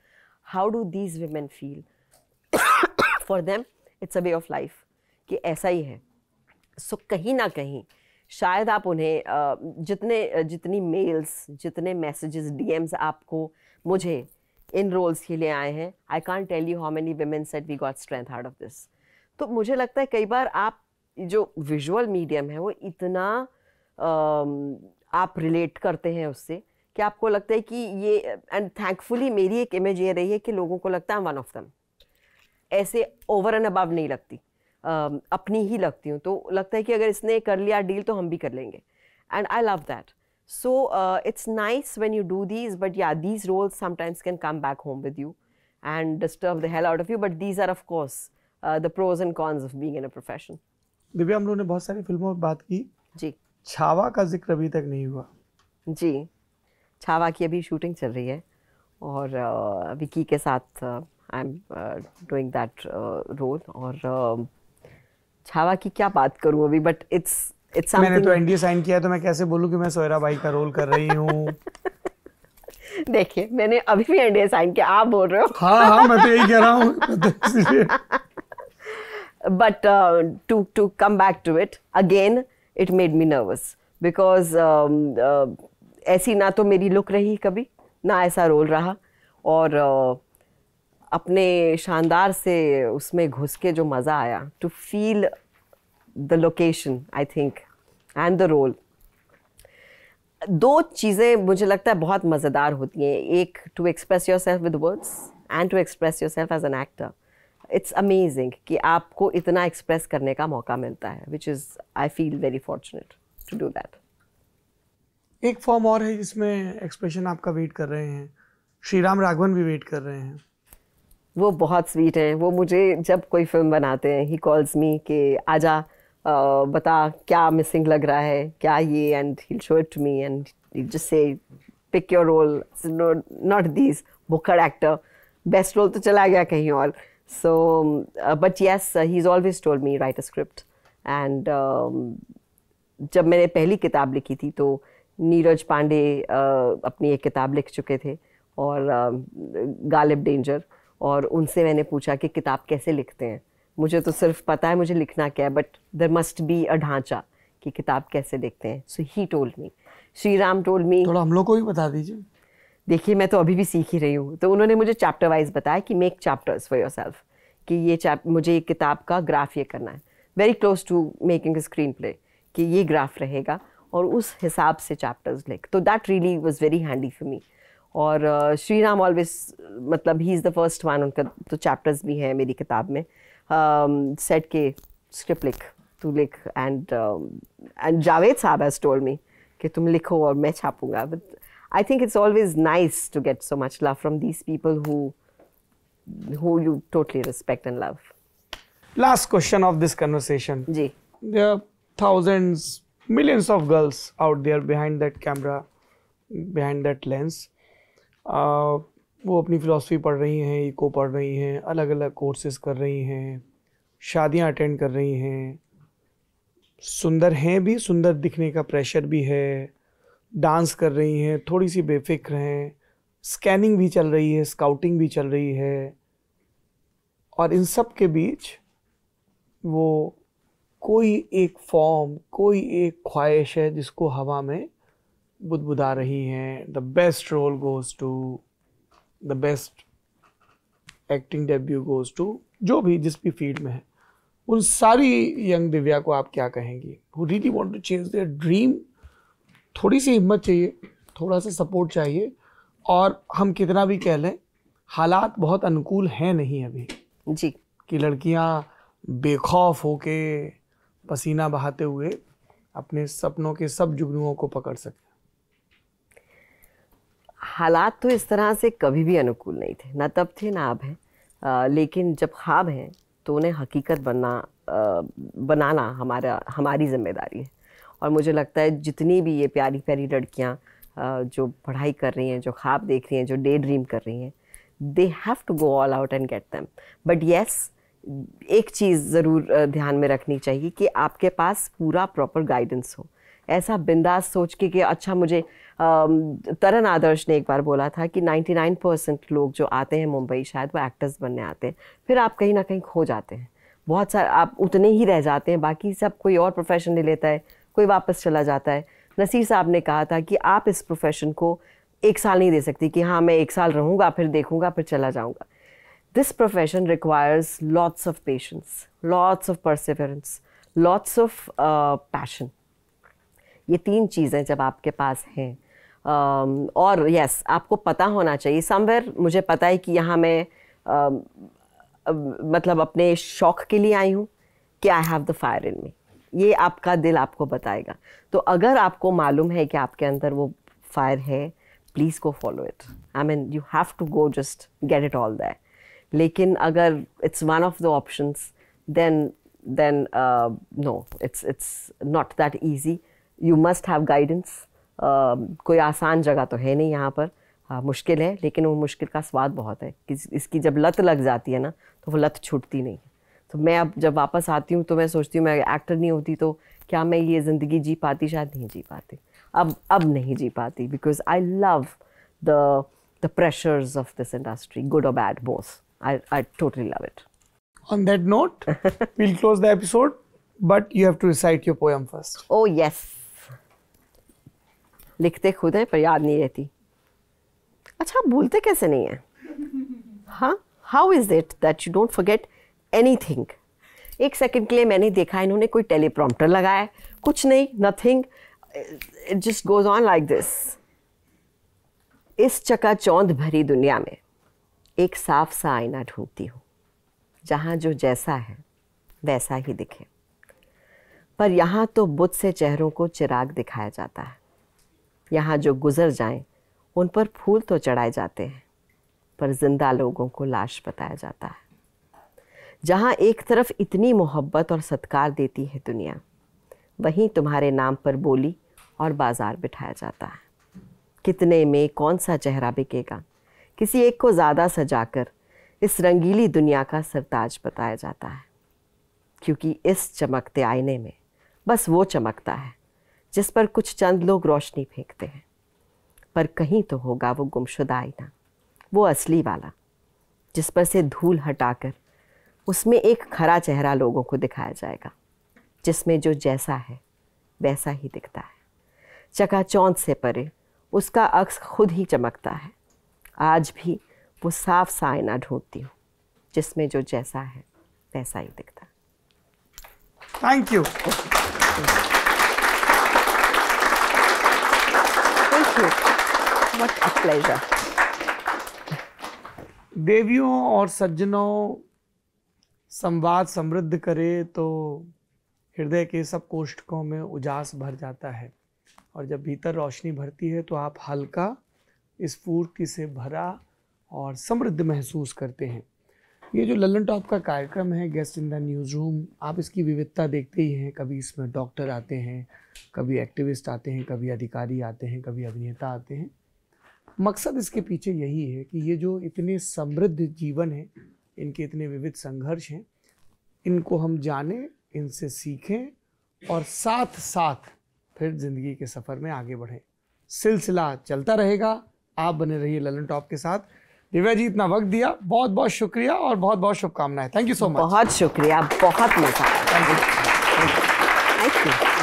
how do these women feel for them it's a way of life कि ऐसा ही है सो so, कहीं ना कहीं शायद आप उन्हें जितने जितनी मेल्स जितने मैसेजेस डीएम्स आपको मुझे इन रोल्स के लिए आए हैं I can't tell you how many women set we got strength heart of this तो मुझे लगता है कई बार आप जो विजुअल मीडियम है वो इतना आप रिलेट करते हैं उससे कि आपको लगता है कि ये एंड थैंकफुली मेरी एक इमेज ये रही है कि लोगों को लगता है वन ऑफ दम ऐसे ओवर एंड अबव नहीं लगती अपनी ही लगती हूँ तो लगता है कि अगर इसने कर लिया डील तो हम भी कर लेंगे and I love that so it's nice when you do these but yeah these roles sometimes can come back home with you and disturb the hell out of you but these are of course the pros and cons of being in a profession Divya हम लोगों ने बहुत सारी फिल्मों में बात की जी छावा का जिक्र अभी तक नहीं हुआ जी छावा की अभी शूटिंग चल रही है और विकी uh, के साथ I am doing that role और um, छावा की क्या बात करूं अभी बट इट्स इट्स मैंने तो एनडीए साइन किया तो मैं कैसे बोलूं कि मैं सोयरा भाई का रोल कर रही हूं देखिए मैंने अभी भी एनडीए साइन किया आप बोल रहे हो हाँ हाँ मैं तो यही कह रहा हूँ but to to come back to it again it made me nervous because ऐसी ना तो मेरी लुक रही कभी ना ऐसा रोल रहा और uh, अपने शानदार से उसमें घुस के जो मज़ा आया to feel the location I think and the role दो चीज़ें मुझे लगता है बहुत मज़ेदार होती हैं एक to express yourself with words and to express yourself as an actor it's amazing कि आपको इतना एक्सप्रेस करने का मौका मिलता है which is I feel very fortunate to do that एक फॉर्म और है जिसमें एक्सप्रेशन आपका वेट कर रहे हैं श्री राम राघवन भी वेट कर रहे हैं वो बहुत स्वीट हैं वो मुझे जब कोई फिल्म बनाते हैं ही कॉल्स मी कि आजा जा बता क्या मिसिंग लग रहा है क्या ये and he show it me and just say pick your role not this booker actor best role तो चला गया कहीं और so but yes he is always told me right write and um, जब मैंने पहली किताब लिखी थी तो नीरज पांडे uh, अपनी एक किताब लिख चुके थे और uh, गालिब डेंजर और उनसे मैंने पूछा कि किताब कैसे लिखते हैं मुझे तो सिर्फ पता है मुझे लिखना क्या है but there must be a ढांचा कि किताब कैसे लिखते हैं so he told me Shri Ram told me थोड़ा हम लोग को भी बता दीजिए देखिए मैं तो अभी भी सीख ही रही हूँ तो उन्होंने मुझे चैप्टर वाइज बताया कि make chapters for yourself कि ये चैप मुझे किताब का ग्राफ ये करना है very close to making screenplay कि ये ग्राफ रहेगा और उस हिसाब से चैप्टर्स लिख तो that really was very handy for me और श्री राम ऑलवेज मतलब he is the first one उनका तो चैप्टर्स भी हैं मेरी किताब में सेट के स्क्रिप्ट लिख तू लिख एंड एंड जावेद साहब हैज टोल्ड मी कि तुम लिखो और मैं छापूंगा but I think it's always nice to get so much love from these people who who you totally respect and love last question of this conversation जी there thousands millions of girls out there behind that camera behind that lens वो अपनी philosophy पढ़ रही हैं eco पढ़ रही हैं अलग अलग कोर्सेज़ कर रही हैं शादियां अटेंड कर रही हैं सुंदर हैं भी सुंदर दिखने का प्रेशर भी है डांस कर रही हैं थोड़ी सी बेफिक्र हैं स्कैनिंग भी चल रही है स्काउटिंग भी चल रही है और इन सब के बीच वो कोई एक फॉर्म कोई एक ख्वाहिश है जिसको हवा में बुदबुदा रही हैं the best role goes to the best acting debut goes to जो भी जिस भी फील्ड में है उन सारी यंग दिव्या को आप क्या कहेंगी who really want to change their dream थोड़ी सी हिम्मत चाहिए थोड़ा सा सपोर्ट चाहिए और हम कितना भी कह लें हालात बहुत अनुकूल हैं नहीं अभी जी कि लड़कियां बेखौफ होके पसीना बहाते हुए अपने सपनों के सब जुगनुओं को पकड़ सकती हालात तो इस तरह से कभी भी अनुकूल नहीं थे ना तब थे ना अब हैं लेकिन जब ख्वाब हैं तो उन्हें हकीकत बनना आ, बनाना हमारा हमारी जिम्मेदारी है और मुझे लगता है जितनी भी ये प्यारी प्यारी लड़कियाँ जो पढ़ाई कर रही हैं जो ख्वाब देख रही हैं जो डे ड्रीम कर रही हैं they have to go all out and get them but yes एक चीज़ ज़रूर ध्यान में रखनी चाहिए कि आपके पास पूरा प्रॉपर गाइडेंस हो ऐसा बिंदास सोच के कि अच्छा मुझे तरन आदर्श ने एक बार बोला था कि 99 परसेंट लोग जो आते हैं मुंबई शायद वो एक्टर्स बनने आते हैं फिर आप कहीं ना कहीं खो जाते हैं बहुत सारे आप उतने ही रह जाते हैं बाकी सब कोई और प्रोफेशन ले लेता है कोई वापस चला जाता है नसीर साहब ने कहा था कि आप इस प्रोफेशन को एक साल नहीं दे सकती कि हाँ मैं एक साल रहूँगा फिर देखूँगा फिर चला जाऊँगा this profession requires lots of patience lots of perseverance lots of passion ये तीन चीज़ें जब आपके पास हैं और यस आपको पता होना चाहिए समवेयर मुझे पता है कि यहाँ मैं मतलब अपने शौक के लिए आई हूँ कि I have the fire in me ये आपका दिल आपको बताएगा तो अगर आपको मालूम है कि आपके अंदर वो फायर है please go follow it I mean you have to go just get it all that लेकिन अगर it's one of the options then then no it's it's not that easy you must have guidance कोई आसान जगह तो है नहीं यहाँ पर आ, हाँ, मुश्किल है लेकिन वो मुश्किल का स्वाद बहुत है कि इसकी जब लत लग जाती है ना तो वो लत छूटती नहीं है तो मैं अब जब वापस आती हूँ तो मैं सोचती हूँ मैं एक्टर नहीं होती तो क्या मैं ये ज़िंदगी जी पाती शायद नहीं जी पाती अब अब नहीं जी पाती because I love the the pressures of this industry good और bad both I I totally love it on that note we'll close the episode but you have to recite your poem first oh yes लिखते खुद हैं पर याद नहीं रहती अच्छा आप बोलते कैसे नहीं हैं हाँ how is it that you don't forget anything एक सेकंड के लिए मैंने देखा इन्होंने कोई टेलीप्रॉम्प्टर लगाया कुछ नहीं nothing it just goes on like this इस चकाचौंध भरी दुनिया में एक साफ सा आईना ढूंढती हूँ जहाँ जो जैसा है वैसा ही दिखे पर यहाँ तो बुध से चेहरों को चिराग दिखाया जाता है यहाँ जो गुज़र जाएं, उन पर फूल तो चढ़ाए जाते हैं पर ज़िंदा लोगों को लाश बताया जाता है जहाँ एक तरफ इतनी मोहब्बत और सत्कार देती है दुनिया वहीं तुम्हारे नाम पर बोली और बाज़ार बिठाया जाता है कितने में कौन सा चेहरा बिकेगा किसी एक को ज़्यादा सजाकर इस रंगीली दुनिया का सरताज बताया जाता है क्योंकि इस चमकते आईने में बस वो चमकता है जिस पर कुछ चंद लोग रोशनी फेंकते हैं पर कहीं तो होगा वो गुमशुदा आईना वो असली वाला जिस पर से धूल हटाकर उसमें एक खरा चेहरा लोगों को दिखाया जाएगा जिसमें जो जैसा है वैसा ही दिखता है चकाचौंध से परे उसका अक्स खुद ही चमकता है आज भी वो साफ सा आईना ढूंढती हूँ जिसमें जो जैसा है वैसा ही दिखता thank you you. What a pleasure. देवियों और सज्जनों संवाद समृद्ध करे तो हृदय के सब कोष्ठकों में उजास भर जाता है और जब भीतर रोशनी भरती है तो आप हल्का स्फूर्ति से भरा और समृद्ध महसूस करते हैं ये जो लल्लन टॉप का कार्यक्रम है guest in the news newsroom आप इसकी विविधता देखते ही हैं कभी इसमें डॉक्टर आते हैं कभी एक्टिविस्ट आते हैं कभी अधिकारी आते हैं कभी अभिनेता आते हैं मकसद इसके पीछे यही है कि ये जो इतने समृद्ध जीवन है इनके इतने विविध संघर्ष हैं इनको हम जानें इनसे सीखें और साथ साथ फिर ज़िंदगी के सफ़र में आगे बढ़ें सिलसिला चलता रहेगा आप बने रहिए ललन टॉप के साथ दिव्या जी इतना वक्त दिया बहुत बहुत शुक्रिया और बहुत बहुत शुभकामनाएं थैंक यू सो मच बहुत शुक्रिया बहुत मजा थैंक यू